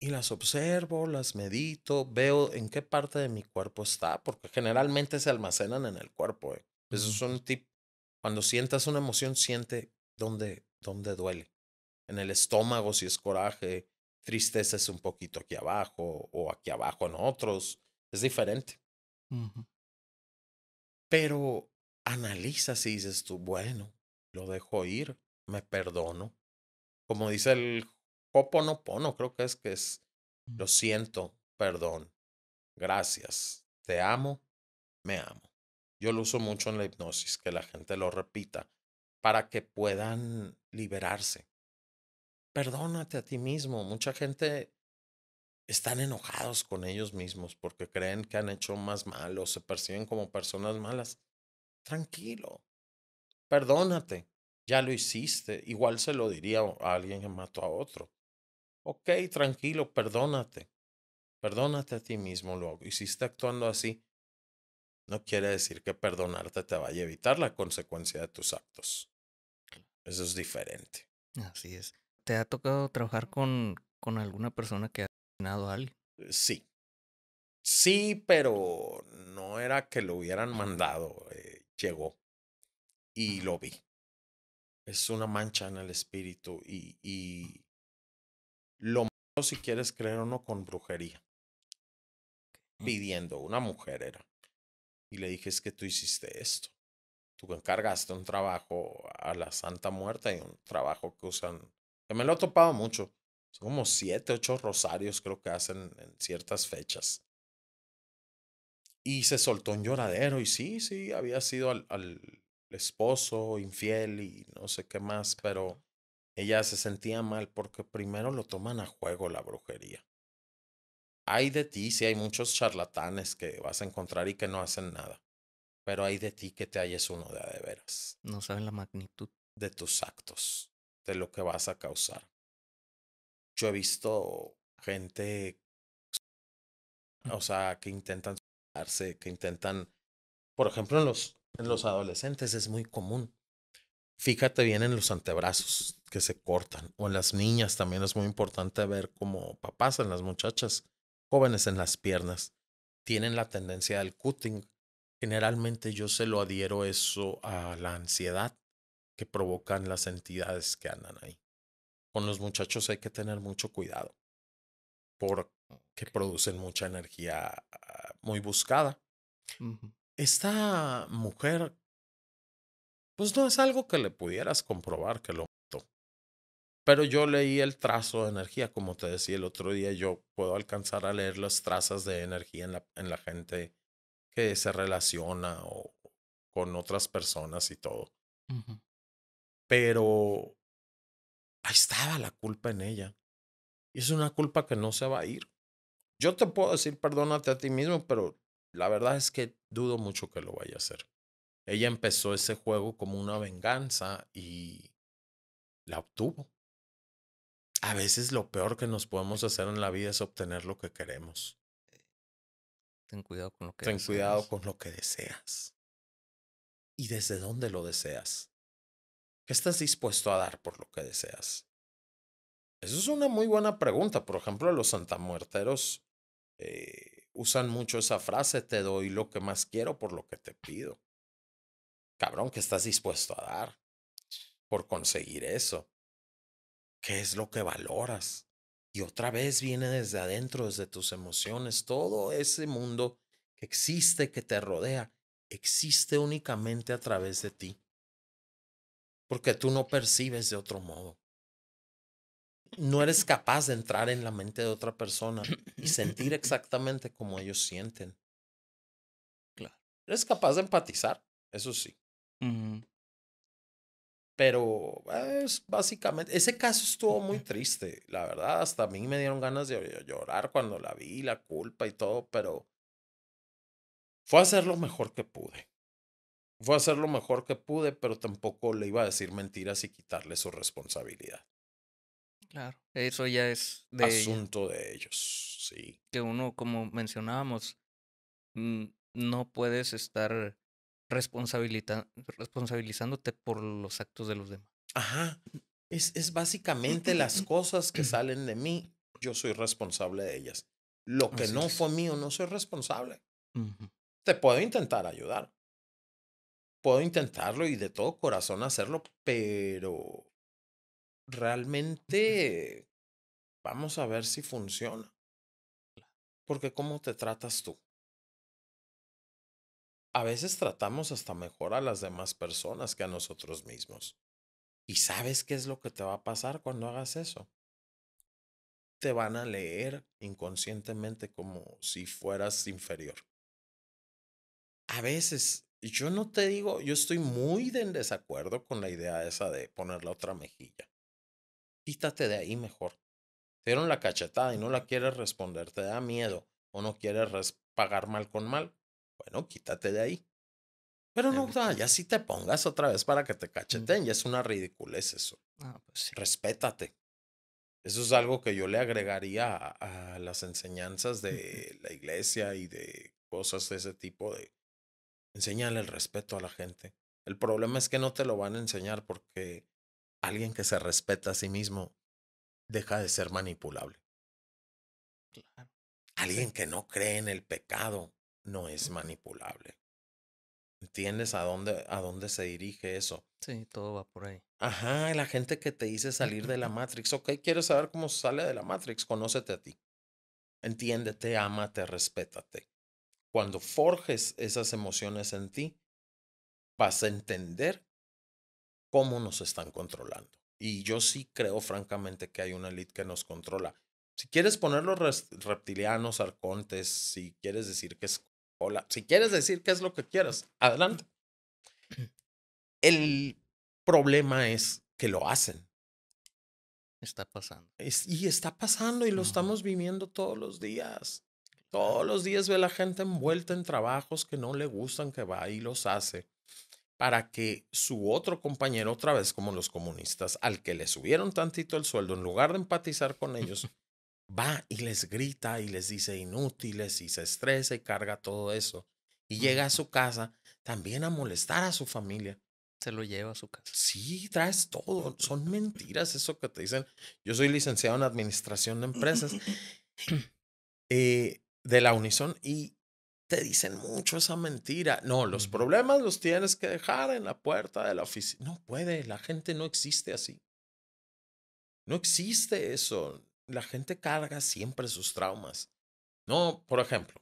Y las observo, las medito, veo en qué parte de mi cuerpo está, porque generalmente se almacenan en el cuerpo. Eh. Eso mm. es un tip. Cuando sientas una emoción, siente dónde, dónde duele. En el estómago, si es coraje, tristeza es un poquito aquí abajo o aquí abajo en otros. Es diferente. Pero analiza si dices tú, bueno, lo dejo ir, me perdono. Como dice el pono creo que es que es, mm. lo siento, perdón, gracias, te amo, me amo. Yo lo uso mucho en la hipnosis, que la gente lo repita, para que puedan liberarse. Perdónate a ti mismo. Mucha gente están enojados con ellos mismos porque creen que han hecho más mal o se perciben como personas malas. Tranquilo, perdónate, ya lo hiciste. Igual se lo diría a alguien que mató a otro. Ok, tranquilo, perdónate. Perdónate a ti mismo luego. Y si está actuando así, no quiere decir que perdonarte te vaya a evitar la consecuencia de tus actos. Eso es diferente. Así es. ¿Te ha tocado trabajar con, con alguna persona que ha asesinado a alguien? Eh, sí. Sí, pero no era que lo hubieran ah. mandado. Eh, llegó y lo vi. Es una mancha en el espíritu y, y lo malo, si quieres creer o no, con brujería. Pidiendo, una mujer era. Y le dije, es que tú hiciste esto. Tú encargaste un trabajo a la Santa Muerta y un trabajo que usan, que me lo he topado mucho. Son como siete, ocho rosarios creo que hacen en ciertas fechas. Y se soltó un lloradero y sí, sí, había sido al esposo infiel y no sé qué más, pero ella se sentía mal porque primero lo toman a juego la brujería. Hay de ti, si sí, hay muchos charlatanes que vas a encontrar y que no hacen nada, pero hay de ti que te halles uno de a de veras. No saben la magnitud. De tus actos, de lo que vas a causar. Yo he visto gente, o sea, que intentan que intentan, por ejemplo, en los, en los adolescentes es muy común. Fíjate bien en los antebrazos que se cortan o en las niñas también es muy importante ver como papás en las muchachas jóvenes en las piernas tienen la tendencia al cutting. Generalmente yo se lo adhiero eso a la ansiedad que provocan las entidades que andan ahí. Con los muchachos hay que tener mucho cuidado porque producen mucha energía ah, muy buscada esta mujer, pues no es algo que le pudieras comprobar que lo mató. Pero yo leí el trazo de energía, como te decía el otro día, yo puedo alcanzar a leer las trazas de energía en la, en la gente que se relaciona o con otras personas y todo. Pero ahí estaba la culpa en ella. Y es una culpa que no se va a ir. Yo te puedo decir perdónate a ti mismo, pero la verdad es que dudo mucho que lo vaya a hacer. Ella empezó ese juego como una venganza y la obtuvo. A veces lo peor que nos podemos hacer en la vida es obtener lo que queremos. Ten cuidado con lo que Ten cuidado con lo que deseas. ¿Y desde dónde lo deseas? ¿Qué estás dispuesto a dar por lo que deseas? Eso es una muy buena pregunta. Por ejemplo, los santamuerteros eh, usan mucho esa frase, te doy lo que más quiero por lo que te pido. Cabrón, ¿qué estás dispuesto a dar por conseguir eso? ¿Qué es lo que valoras? Y otra vez viene desde adentro, desde tus emociones, todo ese mundo que existe, que te rodea, existe únicamente a través de ti. Porque tú no percibes de otro modo no eres capaz de entrar en la mente de otra persona [clears throat] y sentir exactamente como ellos sienten. Claro. Eres capaz de empatizar, eso sí. Pero es básicamente, ese caso estuvo muy triste, la verdad, hasta a mí me dieron ganas de llorar cuando la vi, la culpa y todo, pero fue a hacer lo mejor que pude. Fue a hacer lo mejor que pude, pero tampoco le iba a decir mentiras y quitarle su responsabilidad. Claro. Eso ya es de asunto de ellos, sí. Que uno, como mencionábamos, mm, no puedes estar responsabilizándote por los actos de los demás. Ajá. Es, es básicamente [clears throat] las cosas que salen de mí, yo soy responsable de ellas. Lo que no fue mío, no soy responsable. Te puedo intentar ayudar. Puedo intentarlo y de todo corazón hacerlo, pero realmente vamos a ver si funciona. Porque cómo te tratas tú. A veces tratamos hasta mejor a las demás personas que a nosotros mismos. ¿Y sabes qué es lo que te va a pasar cuando hagas eso? Te van a leer inconscientemente como si fueras inferior. A veces, yo no te digo, yo estoy muy en desacuerdo con la idea esa de poner la otra mejilla quítate de ahí mejor. Te dieron la cachetada y no la quieres responder, te da miedo o no quieres pagar mal con mal. Bueno, quítate de ahí. Pero no, ya si te pongas otra vez para que te mm. cacheten, ya es una ridiculez eso. Ah, pues Respétate. Eso es algo que yo le agregaría a, las enseñanzas de la iglesia y de cosas de ese tipo de el respeto a la gente. El problema es que no te lo van a enseñar porque alguien que se respeta a sí mismo deja de ser manipulable. Alguien que no cree en el pecado no es manipulable. ¿Entiendes a dónde, a dónde se dirige eso? Sí, todo va por ahí. Ajá, la gente que te dice salir de la [clears throat] Matrix. Ok, quieres saber cómo sale de la Matrix, conócete a ti. Entiéndete, ámate, respétate. Cuando forjes esas emociones en ti, vas a entender cómo nos están controlando. Y yo sí creo francamente que hay una elite que nos controla. Si quieres poner los reptilianos, arcontes, si quieres decir que es cola, si quieres decir que es lo que quieras, adelante. El problema es que lo hacen. Está pasando. y está pasando y lo estamos viviendo todos los días. Todos los días ve a la gente envuelta en trabajos que no le gustan, que va y los hace para que su otro compañero, otra vez como los comunistas, al que le subieron tantito el sueldo, en lugar de empatizar con ellos, [laughs] va y les grita y les dice inútiles y se estresa y carga todo eso. Y llega a su casa también a molestar a su familia. Se lo lleva a su casa. Sí, traes todo. Son mentiras eso que te dicen. Yo soy licenciado en administración de empresas [laughs] eh, de la Unison y te dicen mucho esa mentira. No, los mm. problemas los tienes que dejar en la puerta de la oficina. No puede, la gente no existe así. No existe eso. La gente carga siempre sus traumas. No, por ejemplo,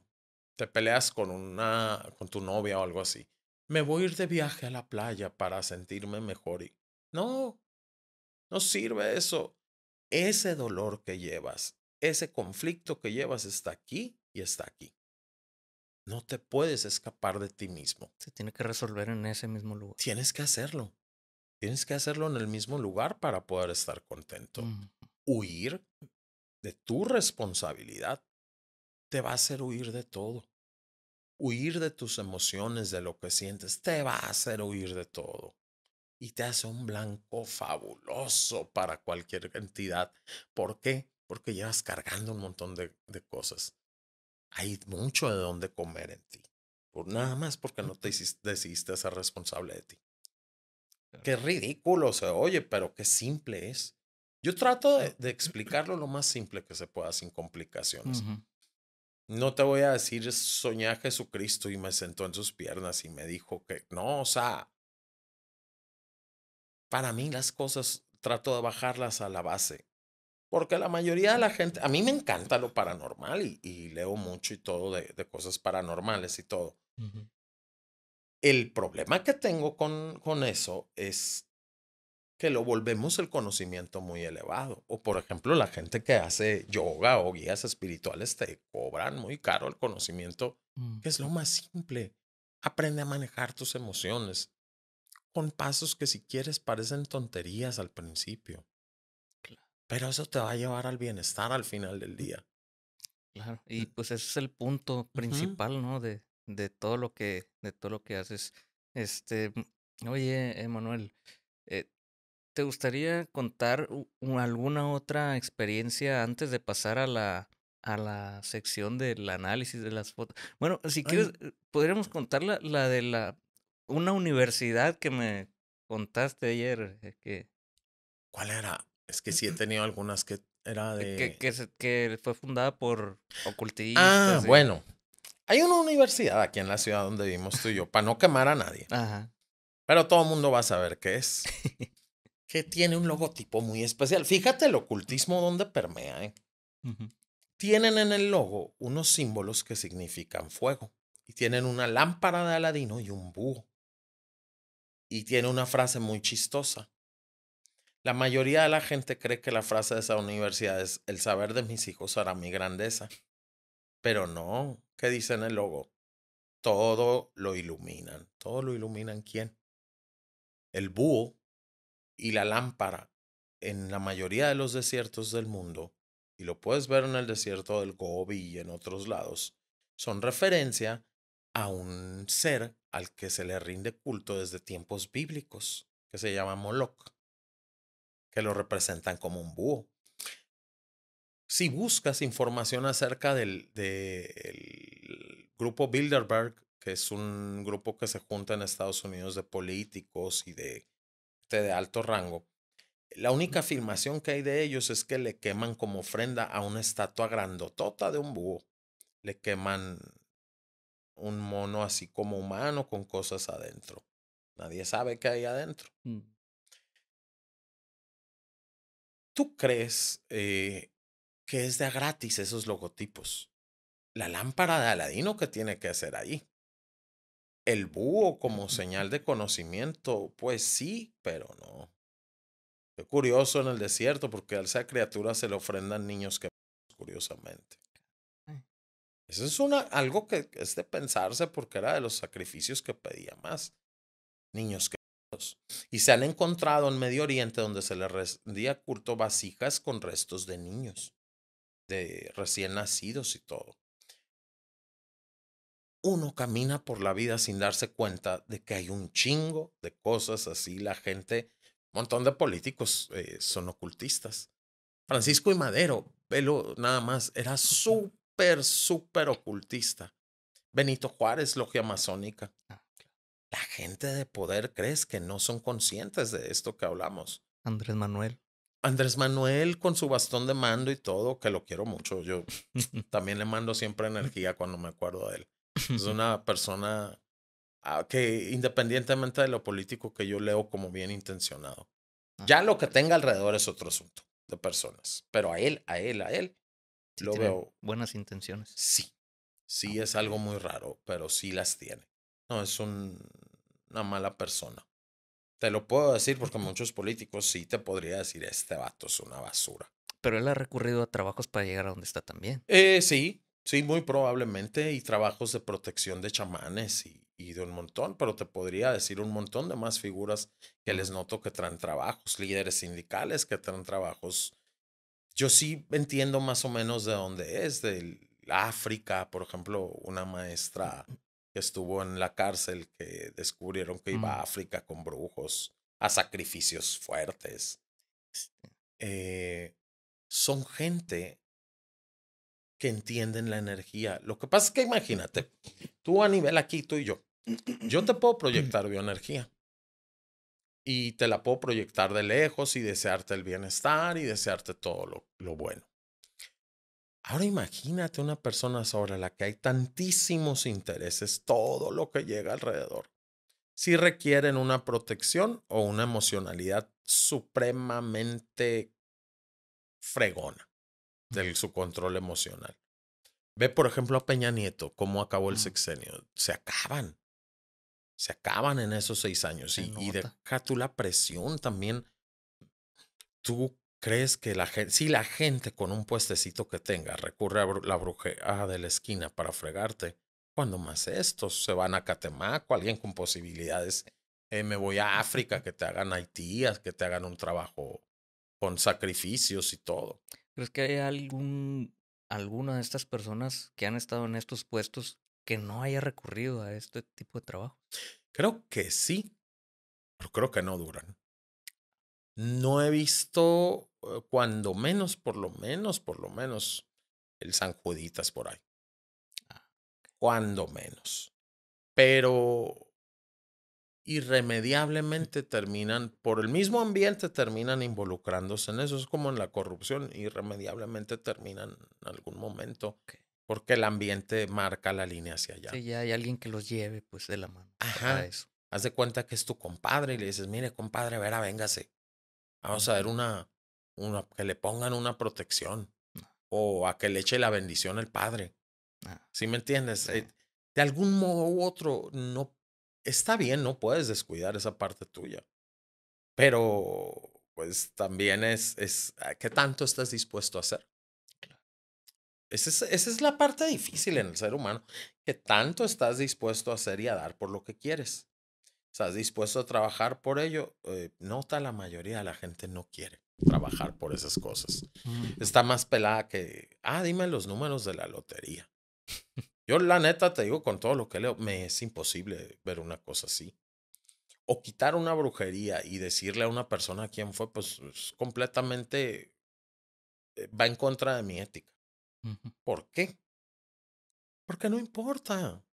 te peleas con una con tu novia o algo así. Me voy a ir de viaje a la playa para sentirme mejor. No, no sirve eso. Ese dolor que llevas, ese conflicto que llevas está aquí y está aquí. No te puedes escapar de ti mismo. Se tiene que resolver en ese mismo lugar. Tienes que hacerlo. Tienes que hacerlo en el mismo lugar para poder estar contento. Huir de tu responsabilidad te va a hacer huir de todo. Huir de tus emociones, de lo que sientes, te va a hacer huir de todo. Y te hace un blanco fabuloso para cualquier entidad. ¿Por qué? Porque llevas cargando un montón de cosas hay mucho de dónde comer en ti. Por, nada más porque no te hiciste, decidiste ser responsable de ti. Qué ridículo se oye, pero qué simple es. Yo trato de, explicarlo lo más simple que se pueda, sin complicaciones. No te voy a decir, soñé a Jesucristo y me sentó en sus piernas y me dijo que no, o sea, para mí las cosas trato de bajarlas a la base. Porque la mayoría de la gente, a mí me encanta lo paranormal y, leo mucho y todo de, cosas paranormales y todo. El problema que tengo con, con eso es que lo volvemos el conocimiento muy elevado. O por ejemplo, la gente que hace yoga o guías espirituales te cobran muy caro el conocimiento, mm. que es lo más simple. Aprende a manejar tus emociones con pasos que si quieres parecen tonterías al principio. Pero eso te va a llevar al bienestar al final del día. Claro, y pues ese es el punto principal, ¿no? De, de todo lo que, de todo lo que haces. Este, oye, Emanuel, eh, ¿te gustaría contar alguna otra experiencia antes de pasar a la, a la sección del análisis de las fotos? Bueno, si quieres, eh, podríamos contar la, de la una universidad que me contaste ayer. Eh, que... ¿Cuál era? Es que sí he tenido algunas que era de. Que, que fue fundada por ah, ocultistas. Ah, bueno. Hay una universidad aquí en la ciudad donde vivimos tú y yo, para no quemar a nadie. Ajá. Pero todo el mundo va a saber qué es. [laughs] que tiene un logotipo muy especial. Fíjate el ocultismo donde permea, ¿eh? Tienen en el logo unos símbolos que significan fuego. Y tienen una lámpara de Aladino y un búho. Y tiene una frase muy chistosa. La mayoría de la gente cree que la frase de esa universidad es el saber de mis hijos hará mi grandeza. Pero no, ¿qué dice en el logo? Todo lo iluminan. ¿Todo lo iluminan quién? El búho y la lámpara en la mayoría de los desiertos del mundo, y lo puedes ver en el desierto del Gobi y en otros lados, son referencia a un ser al que se le rinde culto desde tiempos bíblicos, que se llama Moloch que lo representan como un búho. Si buscas información acerca del, grupo Bilderberg, que es un grupo que se junta en Estados Unidos de políticos y de, este, de alto rango, la única afirmación que hay de ellos es que le queman como ofrenda a una estatua grandotota de un búho. Le queman un mono así como humano con cosas adentro. Nadie sabe qué hay adentro. Mm. ¿Tú crees eh, que es de gratis esos logotipos? La lámpara de Aladino que tiene que hacer ahí. El búho como señal de conocimiento, pues sí, pero no. Qué curioso en el desierto, porque a esa criatura se le ofrendan niños que curiosamente. Mm. Eso es una, algo que es de pensarse porque era de los sacrificios que pedía más. Niños que y se han encontrado en Medio Oriente donde se les rendía culto vasijas con restos de niños, de recién nacidos y todo. Uno camina por la vida sin darse cuenta de que hay un chingo de cosas así. La gente, un montón de políticos eh, son ocultistas. Francisco y Madero, pelo nada más, era súper, súper ocultista. Benito Juárez, logia masónica. Ah la gente de poder crees que no son conscientes de esto que hablamos. Andrés Manuel. Andrés Manuel con su bastón de mando y todo, que lo quiero mucho. Yo [laughs] también le mando siempre energía cuando me acuerdo de él. Es [laughs] una persona ah, que independientemente de lo político que yo leo como bien intencionado. Ah, ya lo que tenga alrededor es otro asunto de personas, pero a él, a él, a él, lo veo. Buenas intenciones. Sí, sí, ah, es algo muy raro, pero sí las tiene. No, es un, una mala persona. Te lo puedo decir porque muchos políticos sí te podría decir, este vato es una basura. Pero él ha recurrido a trabajos para llegar a donde está también. Eh, sí, sí, muy probablemente. Y trabajos de protección de chamanes y, de un montón, pero te podría decir un montón de más figuras que les noto que traen trabajos, líderes sindicales que traen trabajos. Yo sí entiendo más o menos de dónde es, De África, por ejemplo, una mm, maestra mm que estuvo en la cárcel, que descubrieron que iba a mm. África con brujos, a sacrificios fuertes. Este. Eh, son gente que entienden la energía. Lo que pasa es que imagínate, tú a nivel aquí, tú y yo, yo te puedo [clears throat] proyectar bioenergía y te la puedo proyectar de lejos y desearte el bienestar y desearte todo lo bueno. Ahora imagínate una persona sobre la que hay tantísimos intereses, todo lo que llega alrededor. Si requieren una protección o una emocionalidad supremamente fregona de su control emocional. Ve, por ejemplo, a Peña Nieto, cómo acabó el sexenio. Se acaban. Se acaban en esos seis años. Y, y deja tú la presión también. Tú ¿Crees que la gente, si la gente con un puestecito que tenga recurre a la bruja de la esquina para fregarte, cuando más estos se van a Catemaco, alguien con posibilidades, eh, me voy a África, que te hagan Haitías, que te hagan un trabajo con sacrificios y todo. ¿Crees que hay algún, alguna de estas personas que han estado en estos puestos que no haya recurrido a este tipo de trabajo? Creo que sí, pero creo que no duran no he visto, eh, cuando menos, por lo menos, por lo menos, el San Juditas por ahí. Ah, cuando menos. Pero irremediablemente terminan, por el mismo ambiente, terminan involucrándose en eso. Es como en la corrupción, irremediablemente terminan en algún momento. Porque el ambiente marca la línea hacia allá. Sí, ya hay alguien que los lleve, pues, de la mano. Ajá. eso. Haz de cuenta que es tu compadre y le dices, mire, compadre, verá, véngase. Vamos a ver una, una que le pongan una protección o a que le eche la bendición el padre. Si ah. ¿Sí me entiendes? Eh, de algún modo u otro, no está bien, no puedes descuidar esa parte tuya. Pero pues también es, es ah, ¿qué tanto estás dispuesto a hacer? Esa es, esa es la parte difícil en el ser humano, Qué tanto estás dispuesto a hacer y a dar por lo que quieres estás dispuesto a trabajar por ello, eh, nota la mayoría de la gente no quiere trabajar por esas cosas. Mm. Está más pelada que, ah, dime los números de la lotería. Yo la neta te digo con todo lo que leo, me es imposible ver una cosa así. O quitar una brujería y decirle a una persona quién fue, pues completamente eh, va en contra de mi ética. ¿Por qué? Porque no importa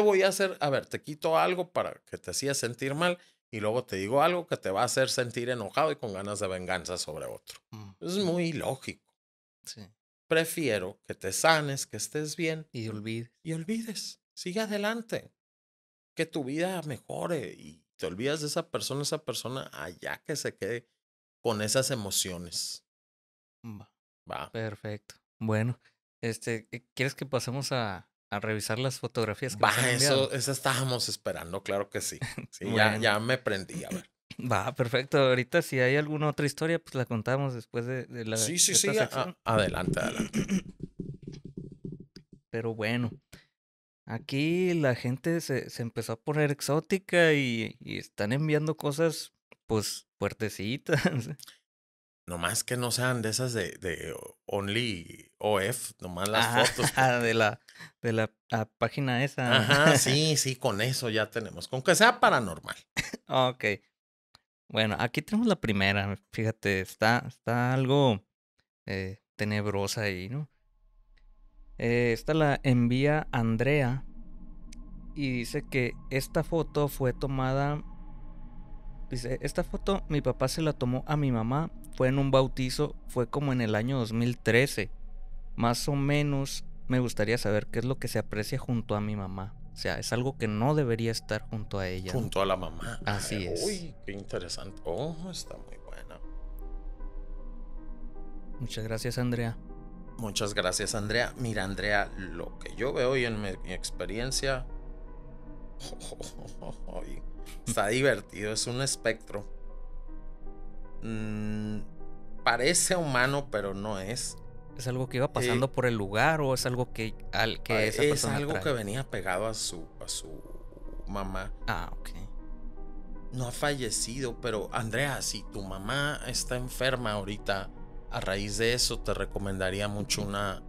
voy a hacer, a ver, te quito algo para que te hacía sentir mal y luego te digo algo que te va a hacer sentir enojado y con ganas de venganza sobre otro. Mm, es mm. muy lógico. Sí. Prefiero que te sanes, que estés bien. Y olvides. Y olvides. Sigue adelante. Que tu vida mejore y te olvidas de esa persona, esa persona allá que se quede con esas emociones. Mm, va. Perfecto. Bueno, este, ¿quieres que pasemos a, a revisar las fotografías que eso, eso estábamos esperando, claro que sí. [laughs] ya, ya me prendí, a ver. [clears throat] Va, perfecto. Ahorita si hay alguna otra historia, pues la contamos después de, de la... Sí, sí, sí. adelante, adelante. [clears throat] Pero bueno, aquí la gente se, se empezó a poner exótica y, y, están enviando cosas, pues, fuertecitas. [laughs] Nomás que no sean de esas de, de Only OF, nomás las fotos. [laughs] Ah, de la, de la, página esa. Ajá, [laughs] sí, sí, con eso ya tenemos. Con que sea paranormal. Ah, ok. Bueno, aquí tenemos la primera. Fíjate, está, está algo eh, tenebrosa ahí, ¿no? Eh, esta la envía Andrea y dice que esta foto fue tomada. Dice, esta foto mi papá se la tomó a mi mamá fue en un bautizo, fue como en el año 2013. Más o menos me gustaría saber qué es lo que se aprecia junto a mi mamá. O sea, es algo que no debería estar junto a ella. Junto a la mamá. Así es. Uy, qué interesante. Oh, está muy bueno. Muchas gracias, Andrea. Muchas gracias, Andrea. Mira, Andrea, lo que yo veo y en mi, experiencia. [laughs] está divertido, es un espectro. Mm, parece humano, pero no es. ¿Es algo que iba pasando eh, por el lugar o es algo que, al, que ah, es algo que venía pegado a su, a su mamá? Ah, ok. No ha fallecido, pero Andrea, si tu mamá está enferma ahorita, a raíz de eso te recomendaría mucho una,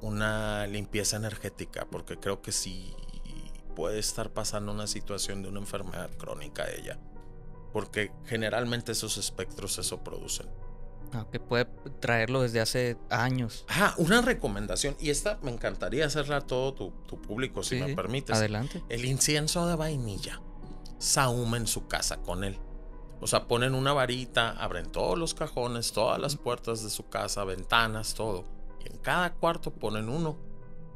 una limpieza energética, porque creo que sí puede estar pasando una situación de una enfermedad crónica ella porque generalmente esos espectros eso producen. Ah, que puede traerlo desde hace años. Ah, una recomendación, y esta me encantaría hacerla a todo tu, público, si me permites. Adelante. El incienso de vainilla, Saúmen su casa con él. O sea, ponen una varita, abren todos los cajones, todas las puertas de su casa, ventanas, todo. Y en cada cuarto ponen uno.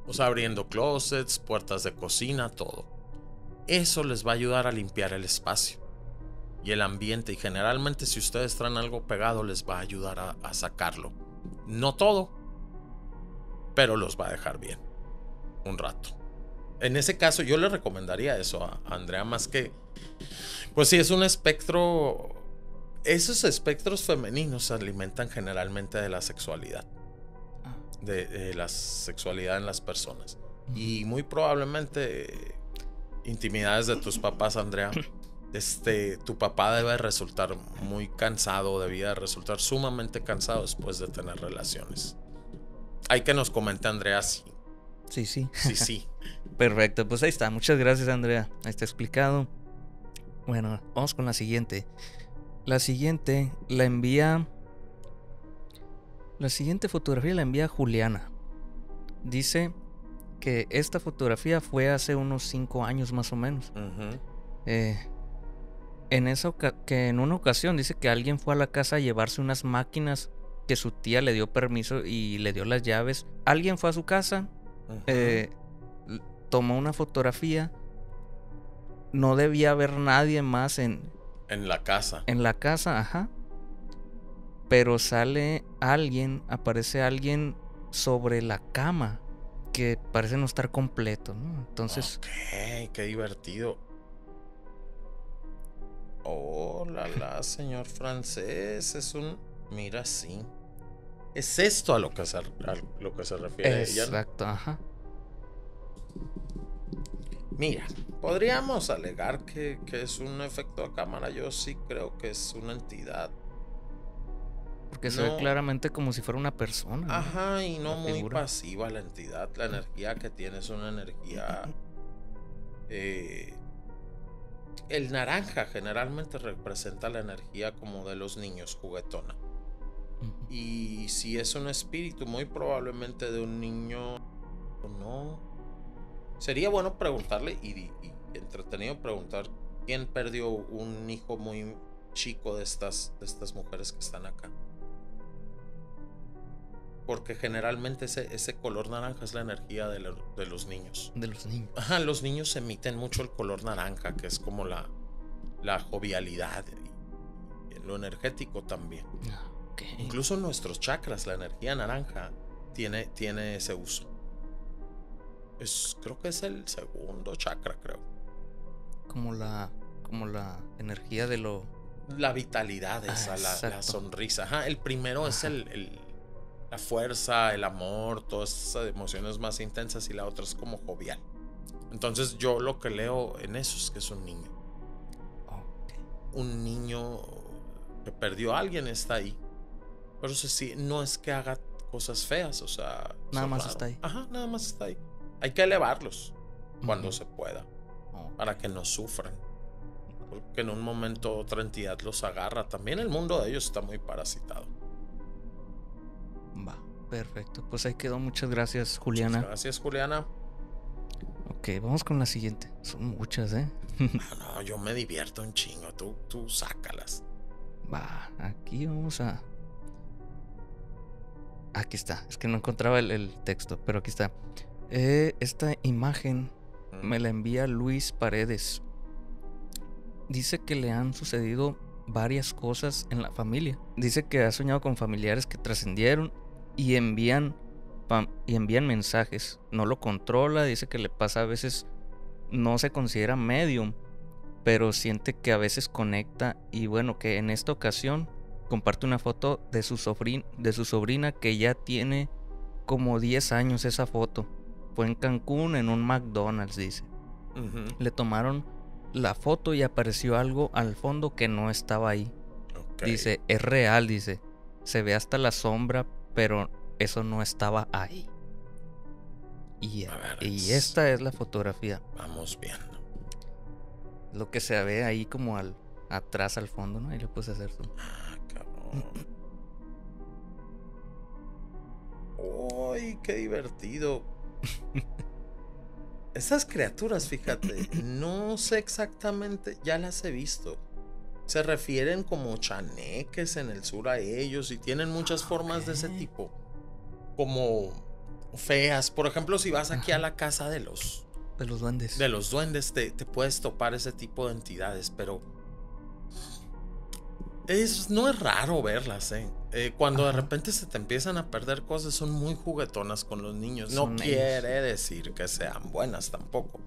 O sea, abriendo closets, puertas de cocina, todo. Eso les va a ayudar a limpiar el espacio y el ambiente. Y generalmente si ustedes traen algo pegado les va a ayudar a, sacarlo. No todo, pero los va a dejar bien. Un rato. En ese caso yo le recomendaría eso a Andrea más que... Pues si es un espectro... Esos espectros femeninos se alimentan generalmente de la sexualidad. Ah. de la sexualidad en las personas. Y muy probablemente eh, intimidades de tus papás, Andrea, este, tu papá debe resultar muy cansado, debía resultar sumamente cansado después de tener relaciones. Hay que nos comente Andrea sí. Sí, sí. Sí, sí. [laughs] Perfecto, pues ahí está. Muchas gracias Andrea. Ahí está explicado. Bueno, vamos con la siguiente. La siguiente la envía... La siguiente fotografía la envía Juliana. Dice que esta fotografía fue hace unos Cinco años más o menos. eh, en que en una ocasión dice que alguien fue a la casa a llevarse unas máquinas que su tía le dio permiso y le dio las llaves. Alguien fue a su casa, eh, tomó una fotografía. No debía haber nadie más en... En la casa. En la casa, ajá. Pero sale alguien, aparece alguien sobre la cama que parece no estar completo, ¿no? Entonces... qué divertido. Oh, la señor francés, es un... Mira, sí. Es esto a lo que se, lo que se refiere. Exacto, ajá. Mira, podríamos alegar que, que es un efecto a cámara. Yo sí creo que es una entidad porque se ve claramente como si fuera una persona. Ajá, y no muy pasiva la entidad. La energía que tiene es una energía [laughs] eh, el naranja generalmente representa la energía como de los niños juguetona. Y si es un espíritu, muy probablemente de un niño o no. Sería bueno preguntarle y, entretenido preguntar quién perdió un hijo muy chico de estas, de estas mujeres que están acá porque generalmente ese, color naranja es la energía de, los niños. De los niños. Ajá, los niños emiten mucho el color naranja, que es como la, la jovialidad y lo energético también. Ah, Incluso nuestros chakras, la energía naranja tiene, tiene ese uso. creo que es el segundo chakra, creo. Como la, como la energía de lo... La vitalidad, esa, la, sonrisa. Ajá, el primero es el, la fuerza, el amor, todas esas emociones más intensas y la otra es como jovial. Entonces yo lo que leo en eso es que es un niño. Un niño que perdió a alguien está ahí. Pero no es que haga cosas feas, o sea... Nada más está ahí. Ajá, nada más está ahí. Hay que elevarlos cuando se pueda, para que no sufran. Porque en un momento otra entidad los agarra. También el mundo de ellos está muy parasitado. Va. Perfecto. Pues ahí quedó. Muchas gracias, Juliana. Muchas gracias, Juliana. Ok, vamos con la siguiente. Son muchas, ¿eh? no, [laughs] no, yo me divierto un chingo. Tú, tú sácalas. Va, aquí vamos a. Aquí está. Es que no encontraba el, texto, pero aquí está. Eh, esta imagen mm. me la envía Luis Paredes. Dice que le han sucedido varias cosas en la familia. Dice que ha soñado con familiares que trascendieron y envían, y envían mensajes. No lo controla, dice que le pasa a veces, no se considera medium, pero siente que a veces conecta y bueno, que en esta ocasión comparte una foto de su, sobrina, de su sobrina que ya tiene como 10 años esa foto. Fue en Cancún en un McDonald's, dice. Le tomaron la foto y apareció algo al fondo que no estaba ahí. Dice, es real, dice. Se ve hasta la sombra, pero eso no estaba ahí. Y, esta es la fotografía. Vamos viendo. Lo que se ve ahí como al atrás al fondo, ¿no? Y le puse a hacer zoom. Ah, cabrón. ¡Uy, qué divertido! [laughs] Esas criaturas, fíjate, no sé exactamente, ya las he visto se refieren como chaneques en el sur a ellos y tienen muchas ah, formas de ese tipo, como feas. Por ejemplo, si vas aquí a la casa de los... De los duendes. De los duendes te, puedes topar ese tipo de entidades, pero... Es, no es raro verlas, ¿eh? eh cuando de repente se te empiezan a perder cosas, son muy juguetonas con los niños. No quiere decir que sean buenas tampoco.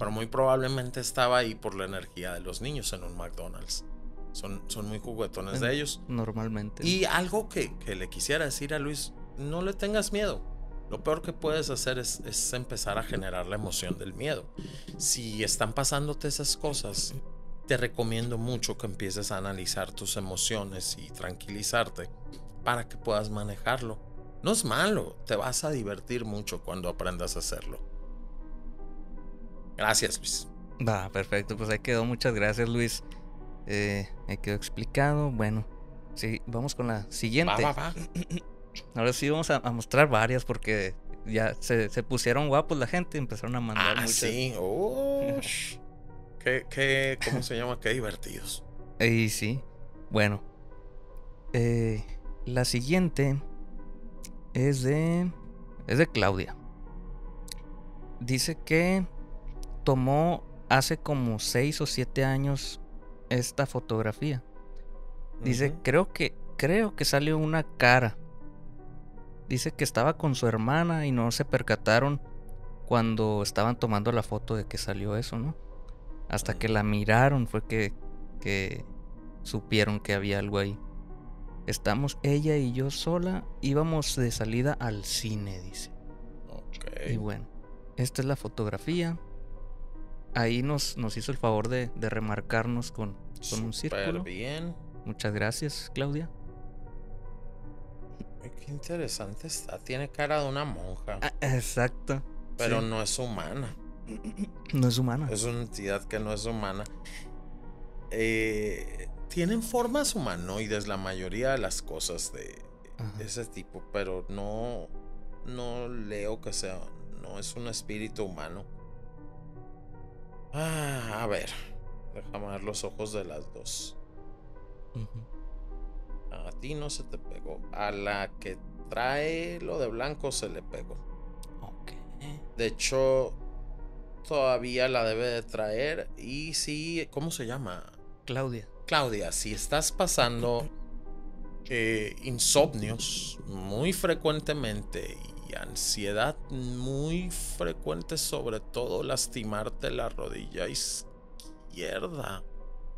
Pero muy probablemente estaba ahí por la energía de los niños en un McDonald's. Son, muy juguetones de ellos. Normalmente. Y algo que, le quisiera decir a Luis, no le tengas miedo. Lo peor que puedes hacer es, es empezar a generar la emoción del miedo. Si están pasándote esas cosas, te recomiendo mucho que empieces a analizar tus emociones y tranquilizarte para que puedas manejarlo. No es malo, te vas a divertir mucho cuando aprendas a hacerlo. Gracias, Luis. Va, perfecto, pues ahí quedó. Muchas gracias, Luis. Eh, me quedó explicado. Bueno, sí, vamos con la siguiente. [clears throat] Ahora sí vamos a, mostrar varias porque ya se, pusieron guapos la gente, empezaron a mandar. Ah, sí. [laughs] ¿Cómo se llama? Qué divertidos. Y sí. Bueno. Eh, la siguiente es de. Es de Claudia. Dice que tomó hace como 6 o 7 años esta fotografía. Dice, creo que, creo que salió una cara. Dice que estaba con su hermana y no se percataron cuando estaban tomando la foto de que salió eso, ¿no? Hasta que la miraron fue que, que supieron que había algo ahí. Estamos ella y yo sola, íbamos de salida al cine, dice. Y bueno, esta es la fotografía ahí nos, nos hizo el favor de, remarcarnos con, con un círculo. bien. Muchas gracias, Claudia. qué interesante está. Tiene cara de una monja. Ah, exacto. Pero no es humana. [clears throat] No es humana. Es una entidad que no es humana. Eh, tienen formas humanoides la mayoría de las cosas de, ese tipo, pero no, no leo que sea, no es un espíritu humano. Ah, a ver. Déjame ver los ojos de las dos. A ti no se te pegó. A la que trae lo de blanco se le pegó. Ok. De hecho, todavía la debe de traer. Y si. ¿Cómo se llama? Claudia. Claudia, si estás pasando eh, insomnios muy frecuentemente ansiedad muy frecuente, sobre todo lastimarte la rodilla izquierda.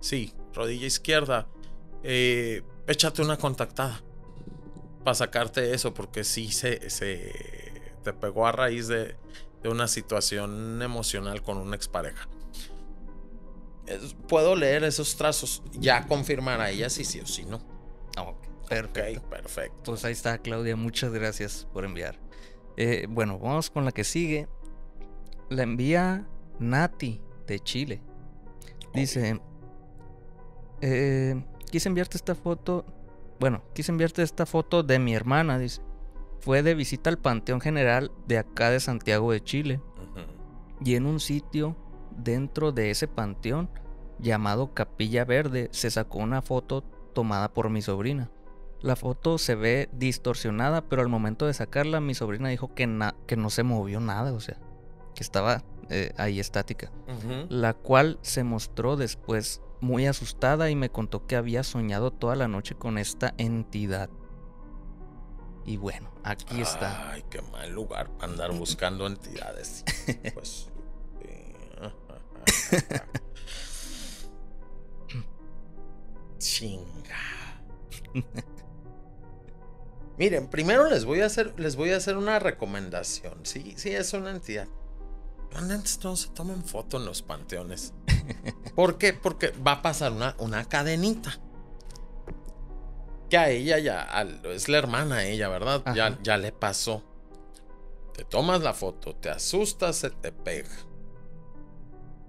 Sí, rodilla izquierda. Eh, échate una contactada para sacarte eso, porque sí se, se te pegó a raíz de, una situación emocional con una expareja. puedo leer esos trazos, ya confirmar a ella si sí o si no. Ok, perfecto. perfecto. Pues ahí está, Claudia. Muchas gracias por enviar. Eh, bueno, vamos con la que sigue. La envía Nati de Chile. Dice, eh, quise enviarte esta foto, bueno, quise enviarte esta foto de mi hermana, dice. Fue de visita al Panteón General de acá de Santiago de Chile. Y en un sitio dentro de ese panteón llamado Capilla Verde se sacó una foto tomada por mi sobrina. La foto se ve distorsionada, pero al momento de sacarla mi sobrina dijo que, no se movió nada, o sea, que estaba eh, ahí estática. La cual se mostró después muy asustada y me contó que había soñado toda la noche con esta entidad. Y bueno, aquí está. Ay, qué mal lugar para andar buscando entidades. [laughs] Pues. [laughs] Chinga. Miren, primero les voy a hacer, les voy a hacer una recomendación. Sí, sí, es una entidad. Antes no se tomen foto en los panteones. [laughs] ¿Por qué? Porque va a pasar una, una cadenita. Que a ella ya, es la hermana ella, ¿verdad? Ya, ya le pasó. Te tomas la foto, te asustas, se te pega.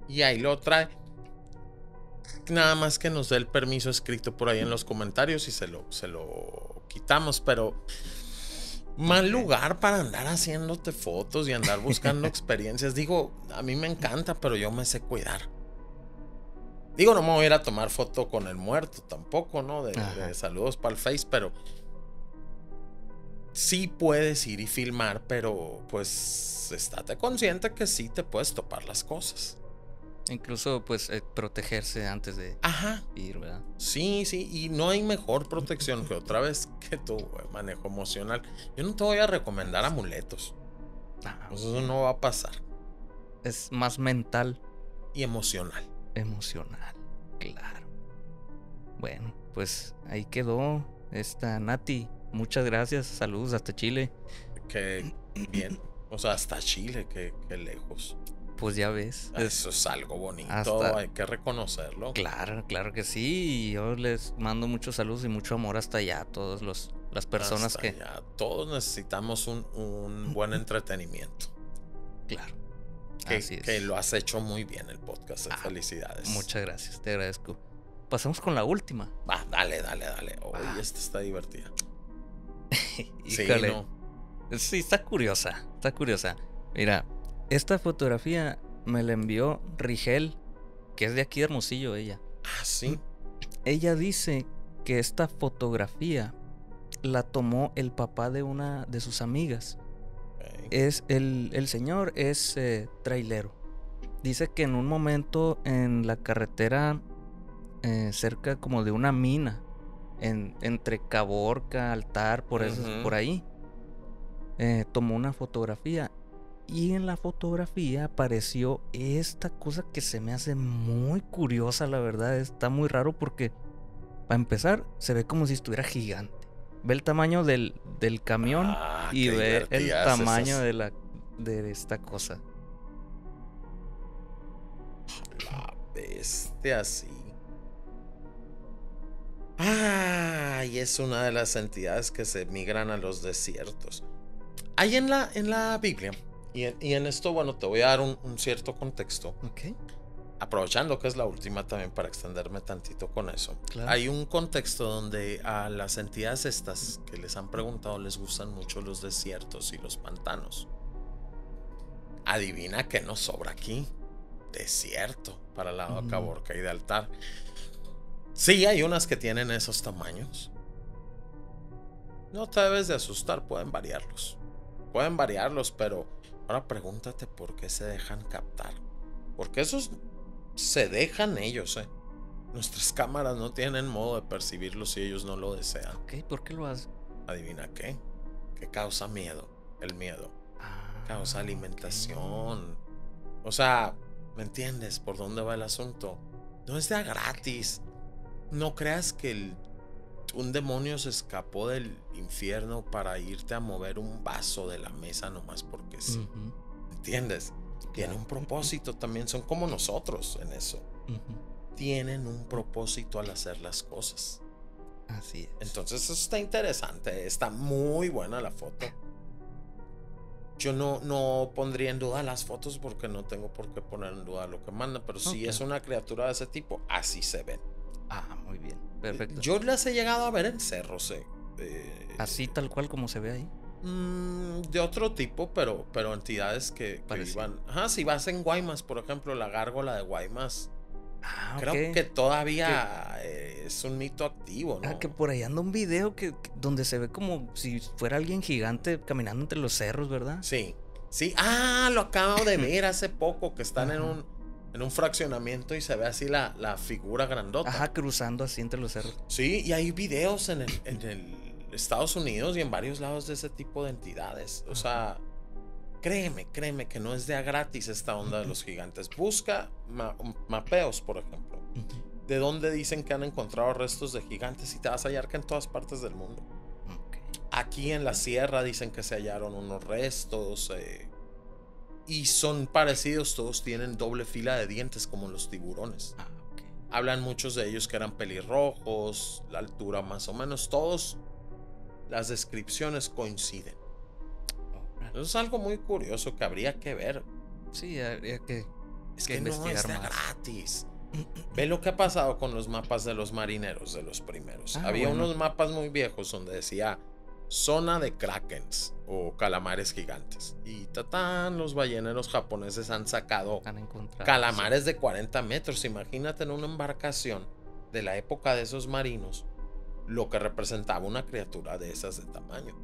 Y ahí lo trae. Nada más que nos dé el permiso escrito por ahí en los comentarios y se lo, se lo quitamos, pero mal lugar para andar haciéndote fotos y andar buscando [laughs] experiencias. Digo, a mí me encanta, pero yo me sé cuidar. Digo, no me voy a ir a tomar foto con el muerto tampoco, ¿no? De, de saludos para el Face, pero sí puedes ir y filmar, pero pues estate consciente que sí te puedes topar las cosas. Incluso, pues, eh, protegerse antes de ir, ¿verdad? Sí, sí, y no hay mejor protección que otra vez que tu manejo emocional. Yo no te voy a recomendar amuletos. Ah, eso no va a pasar. Es más mental. Y emocional. Emocional, claro. Bueno, pues ahí quedó esta Nati. Muchas gracias, saludos hasta Chile. Que bien. O sea, hasta Chile, qué que lejos pues ya ves. Eso es algo bonito, hay que reconocerlo. Claro, claro que sí. Y yo les mando muchos saludos y mucho amor hasta allá a todas las personas que. Todos necesitamos un, buen entretenimiento. Claro. Que, Así es. que lo has hecho muy bien el podcast. Eh, ah, felicidades. Muchas gracias, te agradezco. Pasamos con la última. Va, dale, dale, dale. Oye, esta está divertida. [laughs] Sí, sí, está curiosa. Está curiosa. Mira, esta fotografía me la envió Rigel, que es de aquí de Hermosillo ella. Ah, sí. Ella dice que esta fotografía la tomó el papá de una de sus amigas. Es el, señor es eh, trailero. Dice que en un momento en la carretera eh, cerca como de una mina, en, entre Caborca, Altar, por, por ahí, eh, tomó una fotografía y en la fotografía apareció esta cosa que se me hace muy curiosa, la verdad. Está muy raro porque, para empezar, se ve como si estuviera gigante. Ve el tamaño del, del camión ah, y ve el tamaño de, la, de esta cosa. La bestia, así. Ah, es una de las entidades que se migran a los desiertos. Ahí en la, en la Biblia y en, esto, bueno, te voy a dar un, cierto contexto. Ok. Aprovechando que es la última también para extenderme tantito con eso. Hay un contexto donde a las entidades estas que les han preguntado les gustan mucho los desiertos y los pantanos. Adivina que no sobra aquí. Desierto para la vaca mm. borca y de altar. Sí, hay unas que tienen esos tamaños. No te debes de asustar, pueden variarlos. Pueden variarlos, pero Ahora pregúntate por qué se dejan captar. Porque esos se dejan ellos, ¿eh? Nuestras cámaras no tienen modo de percibirlo si ellos no lo desean. Ok, ¿por qué lo hacen? Adivina qué. Que causa miedo. El miedo. Ah. causa alimentación. O sea, ¿me entiendes por dónde va el asunto? No es de gratis. No creas que el un demonio se escapó del infierno para irte a mover un vaso de la mesa nomás porque sí. ¿Entiendes? Tiene un propósito también, son como nosotros en eso. Tienen un propósito al hacer las cosas. Así es. Entonces eso está interesante, está muy buena la foto. Yo no, no pondría en duda las fotos porque no tengo por qué poner en duda lo que manda, pero si es una criatura de ese tipo, así se ven. Ah, muy bien. Perfecto. Yo las he llegado a ver en cerros. Eh, eh, Así tal cual como se ve ahí. Mm, de otro tipo, pero, pero entidades que, que si vas en Guaymas, por ejemplo, la gárgola de Guaymas. Ah, Creo que todavía es un mito activo, ¿no? Ah, que por ahí anda un video que, donde se ve como si fuera alguien gigante caminando entre los cerros, ¿verdad? Sí. Sí. Ah, lo acabo de ver hace poco, que están en un en un fraccionamiento y se ve así la, la figura grandota. Ajá, cruzando así entre los cerros. Sí, y hay videos en el, en el Estados Unidos y en varios lados de ese tipo de entidades. O sea, créeme, créeme que no es de a gratis esta onda de los gigantes. Busca mapeos, por ejemplo, de dónde dicen que han encontrado restos de gigantes y te vas a hallar que en todas partes del mundo. Aquí en la sierra dicen que se hallaron unos restos. Eh, y son parecidos, todos tienen doble fila de dientes como los tiburones. Ah, Hablan muchos de ellos que eran pelirrojos, la altura más o menos, todos las descripciones coinciden. Eso es algo muy curioso que habría que ver. Sí, habría que. Es que, investigar gratis. [clears throat] Ve lo que ha pasado con los mapas de los marineros de los primeros. Ah, Había unos mapas muy viejos donde decía zona de krakens o calamares gigantes. Y tatán, los balleneros japoneses han sacado calamares de 40 metros. Imagínate en una embarcación de la época de esos marinos lo que representaba una criatura de esas de tamaño.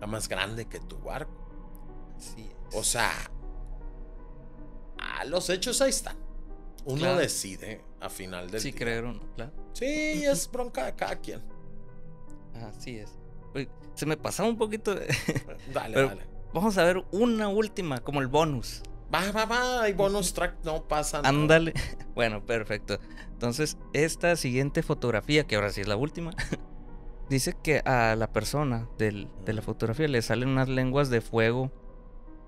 La más grande que tu barco. Sí. O sea, ah, los hechos ahí están. Uno decide a final del sí, creer Sí, [laughs] es bronca de cada quien. Así es. Se me pasaba un poquito. De... [laughs] Dale, Vamos a ver una última, como el bonus. Va, va, va, hay bonus [laughs] track, no pasa nada. Ándale. [laughs] Bueno, perfecto. Entonces, esta siguiente fotografía, que ahora sí es la última, dice que a la persona de la mm. fotografía le salen unas lenguas de fuego.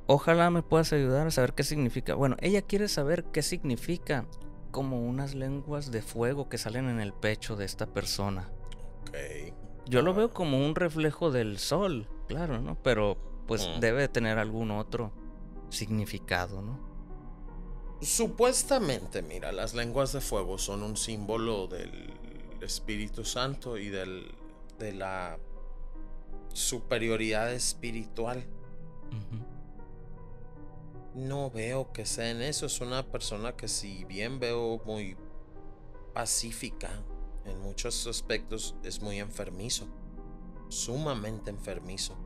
Ojalá me puedas ayudar a saber qué significa. Bueno, ella quiere saber qué significa como unas lenguas de fuego que salen en el pecho de esta persona. Ok. Yo lo veo como un reflejo del sol, claro, ¿no? Pero pues mm. debe tener algún otro significado, ¿no? Supuestamente, mira, las lenguas de fuego son un símbolo del Espíritu Santo y de la superioridad espiritual. No veo que sea en eso. Es una persona que si bien veo muy pacífica, en muchos aspectos es muy enfermizo, sumamente enfermizo.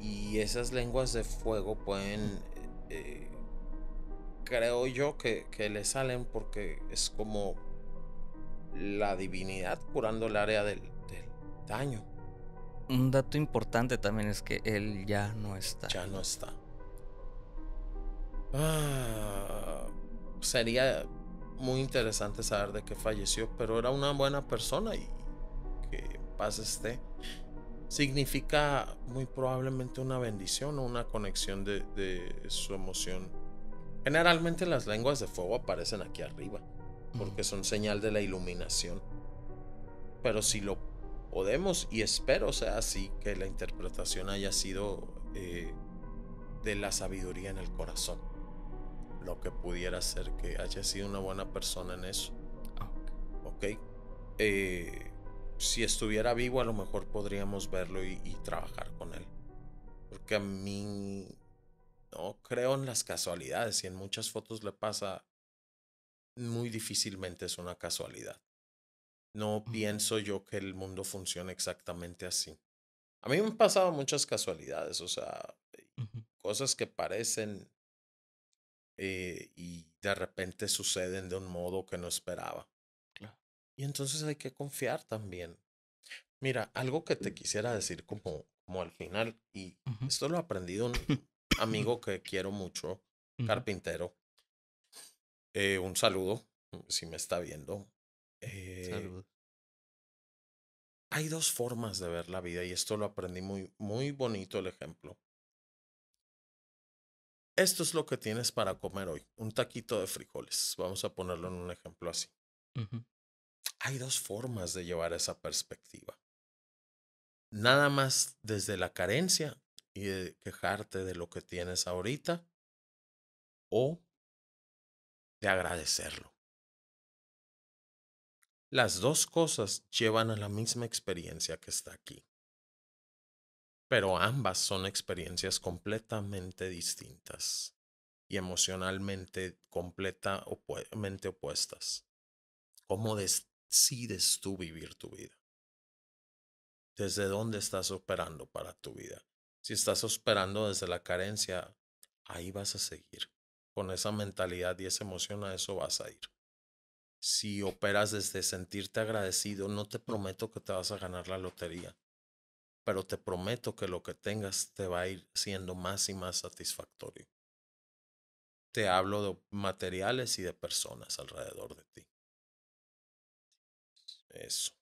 Y esas lenguas de fuego pueden, eh, creo yo, que, que le salen porque es como la divinidad curando el área del, daño. Un dato importante también es que él ya no está. Ya no está. Ah, sería muy interesante saber de que falleció, pero era una buena persona y que paz esté. Significa muy probablemente una bendición o una conexión de, su emoción. Generalmente las lenguas de fuego aparecen aquí arriba, porque son señal de la iluminación. Pero si lo podemos, y espero sea así, que la interpretación haya sido eh, de la sabiduría en el corazón lo que pudiera ser que haya sido una buena persona en eso. Ah, ok. Eh, si estuviera vivo, a lo mejor podríamos verlo y, trabajar con él. Porque a mí no creo en las casualidades y en muchas fotos le pasa muy difícilmente es una casualidad. No pienso yo que el mundo funcione exactamente así. A mí me han pasado muchas casualidades, o sea, cosas que parecen eh, y de repente suceden de un modo que no esperaba. Y entonces hay que confiar también. Mira, algo que te quisiera decir como, como al final, y esto lo aprendí aprendido un [laughs] amigo que quiero mucho, carpintero. Eh, un saludo, si me está viendo. Eh, Hay dos formas de ver la vida y esto lo aprendí muy, muy bonito el ejemplo esto es lo que tienes para comer hoy, un taquito de frijoles. Vamos a ponerlo en un ejemplo así. Hay dos formas de llevar esa perspectiva. Nada más desde la carencia y de quejarte de lo que tienes ahorita o de agradecerlo. Las dos cosas llevan a la misma experiencia que está aquí pero ambas son experiencias completamente distintas y emocionalmente completamente opuestas. ¿Cómo decides tú vivir tu vida? ¿Desde dónde estás operando para tu vida? Si estás operando desde la carencia, ahí vas a seguir. Con esa mentalidad y esa emoción a eso vas a ir. Si operas desde sentirte agradecido, no te prometo que te vas a ganar la lotería, pero te prometo que lo que tengas te va a ir siendo más y más satisfactorio. Te hablo de materiales y de personas alrededor de ti. Eso.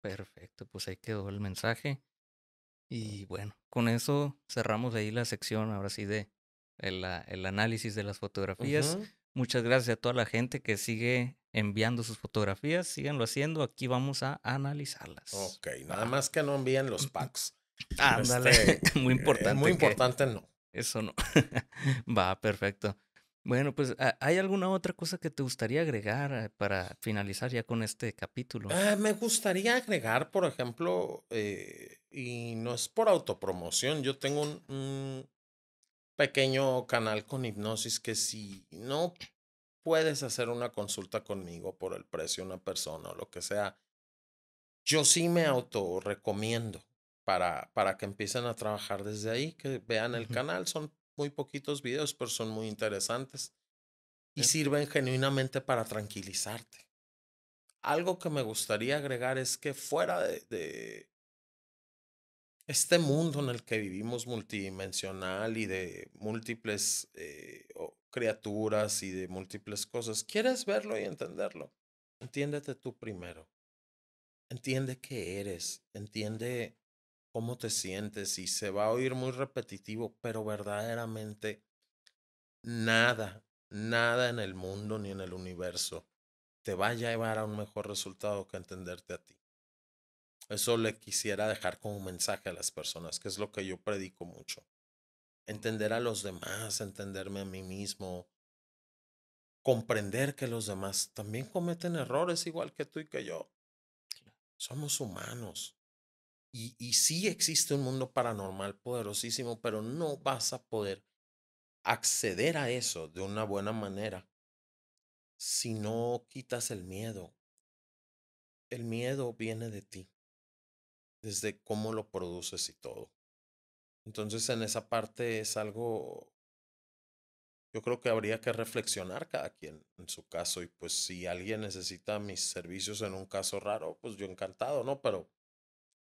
Perfecto, pues ahí quedó el mensaje. Y bueno, con eso cerramos ahí la sección, ahora sí, de el, ah, análisis de las fotografías. Muchas gracias a toda la gente que sigue enviando sus fotografías, síganlo haciendo, aquí vamos a analizarlas. Ok, nada ah. más que no envíen los [laughs] packs. Ándale, este, [laughs] eh, muy importante. muy importante no. Eso no. [laughs] Va, perfecto. Bueno, pues ¿hay alguna otra cosa que te gustaría agregar eh, para finalizar ya con este capítulo? Ah, me gustaría agregar, por ejemplo, eh, y no es por autopromoción, yo tengo un, pequeño canal con hipnosis que si no puedes hacer una consulta conmigo por el precio de una persona o lo que sea. Yo sí me auto recomiendo para, para que empiecen a trabajar desde ahí, que vean el canal. Son muy poquitos videos, pero son muy interesantes y sirven genuinamente para tranquilizarte. Algo que me gustaría agregar es que fuera de, este mundo en el que vivimos multidimensional y de múltiples eh, criaturas y de múltiples cosas. ¿Quieres verlo y entenderlo? Entiéndete tú primero. Entiende qué eres, entiende cómo te sientes y se va a oír muy repetitivo, pero verdaderamente nada, nada en el mundo ni en el universo te va a llevar a un mejor resultado que entenderte a ti. Eso le quisiera dejar como mensaje a las personas, que es lo que yo predico mucho entender a los demás, entenderme a mí mismo, comprender que los demás también cometen errores igual que tú y que yo. Somos humanos. Y, y sí existe un mundo paranormal poderosísimo, pero no vas a poder acceder a eso de una buena manera si no quitas el miedo. El miedo viene de ti, desde cómo lo produces y todo. Entonces en esa parte es algo, yo creo que habría que reflexionar cada quien en su caso y pues si alguien necesita mis servicios en un caso raro, pues yo encantado, ¿no? Pero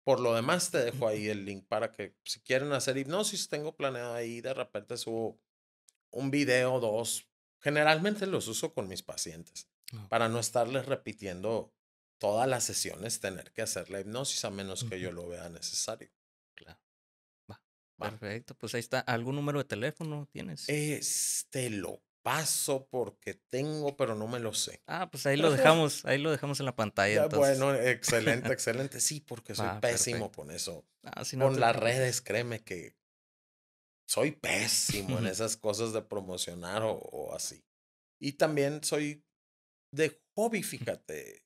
por lo demás te dejo ahí el link para que si quieren hacer hipnosis, tengo planeado ahí, de repente subo un video, dos, generalmente los uso con mis pacientes para no estarles repitiendo todas las sesiones, tener que hacer la hipnosis a menos que yo lo vea necesario. Perfecto, pues ahí está. ¿Algún número de teléfono tienes? Te este, lo paso porque tengo, pero no me lo sé. Ah, pues ahí lo [laughs] dejamos, ahí lo dejamos en la pantalla. Bueno, excelente, [laughs] excelente. Sí, porque soy pésimo con eso. con las redes, créeme que soy pésimo en [laughs] esas cosas de promocionar o, así. Y también soy de hobby, fíjate.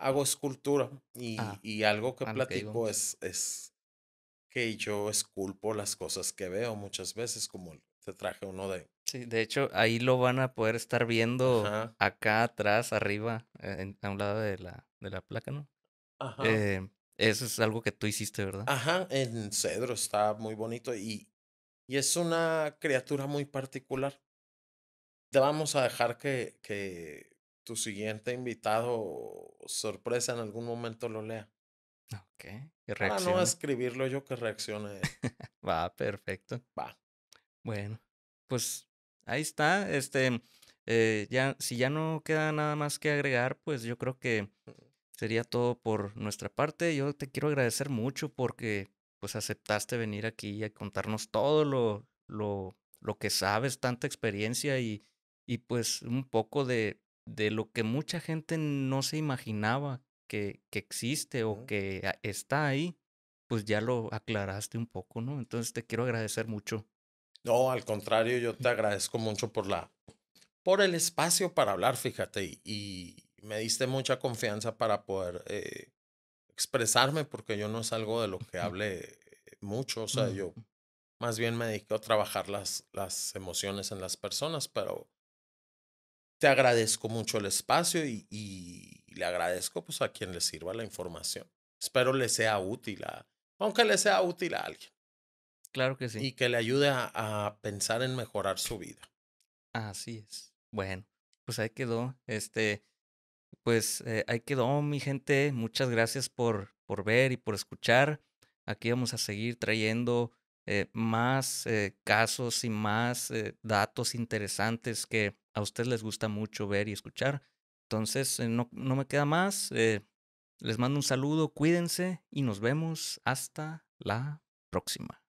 Hago escultura y, ah, y algo que ah, platico es, es que yo esculpo las cosas que veo muchas veces, como te este traje uno de... Sí, de hecho, ahí lo van a poder estar viendo acá atrás, arriba, eh, en, a un lado de la, de la placa, ¿no? Ajá. Eh, eso es algo que tú hiciste, ¿verdad? Ajá, en cedro está muy bonito y, y es una criatura muy particular. Te vamos a dejar que, que tu siguiente invitado sorpresa en algún momento lo lea. Ok. Ah, no, escribirlo yo que reaccione. [laughs] Va, perfecto. Va. Bueno, pues ahí está. Este, eh, ya, si ya no queda nada más que agregar, pues yo creo que sería todo por nuestra parte. Yo te quiero agradecer mucho porque pues aceptaste venir aquí a contarnos todo lo, lo, lo que sabes, tanta experiencia y, y pues un poco de, de lo que mucha gente no se imaginaba que, existe o que está ahí, pues ya lo aclaraste un poco, ¿no? Entonces te quiero agradecer mucho. No, al contrario, yo te agradezco mucho por la por el espacio para hablar, fíjate, y, me diste mucha confianza para poder eh, expresarme, porque yo no es algo de lo que hable mucho, o sea, yo más bien me dedico a trabajar las, las emociones en las personas, pero te agradezco mucho el espacio y le agradezco pues a quien le sirva la información. Espero le sea útil, a, aunque le sea útil a alguien. Claro que sí. Y que le ayude a, pensar en mejorar su vida. Así es. Bueno, pues ahí quedó. Este, pues eh, ahí quedó mi gente. Muchas gracias por, por ver y por escuchar. Aquí vamos a seguir trayendo eh, más eh, casos y más datos interesantes que a ustedes les gusta mucho ver y escuchar. Entonces, eh, no, me queda más. Eh, les mando un saludo, cuídense y nos vemos hasta la próxima.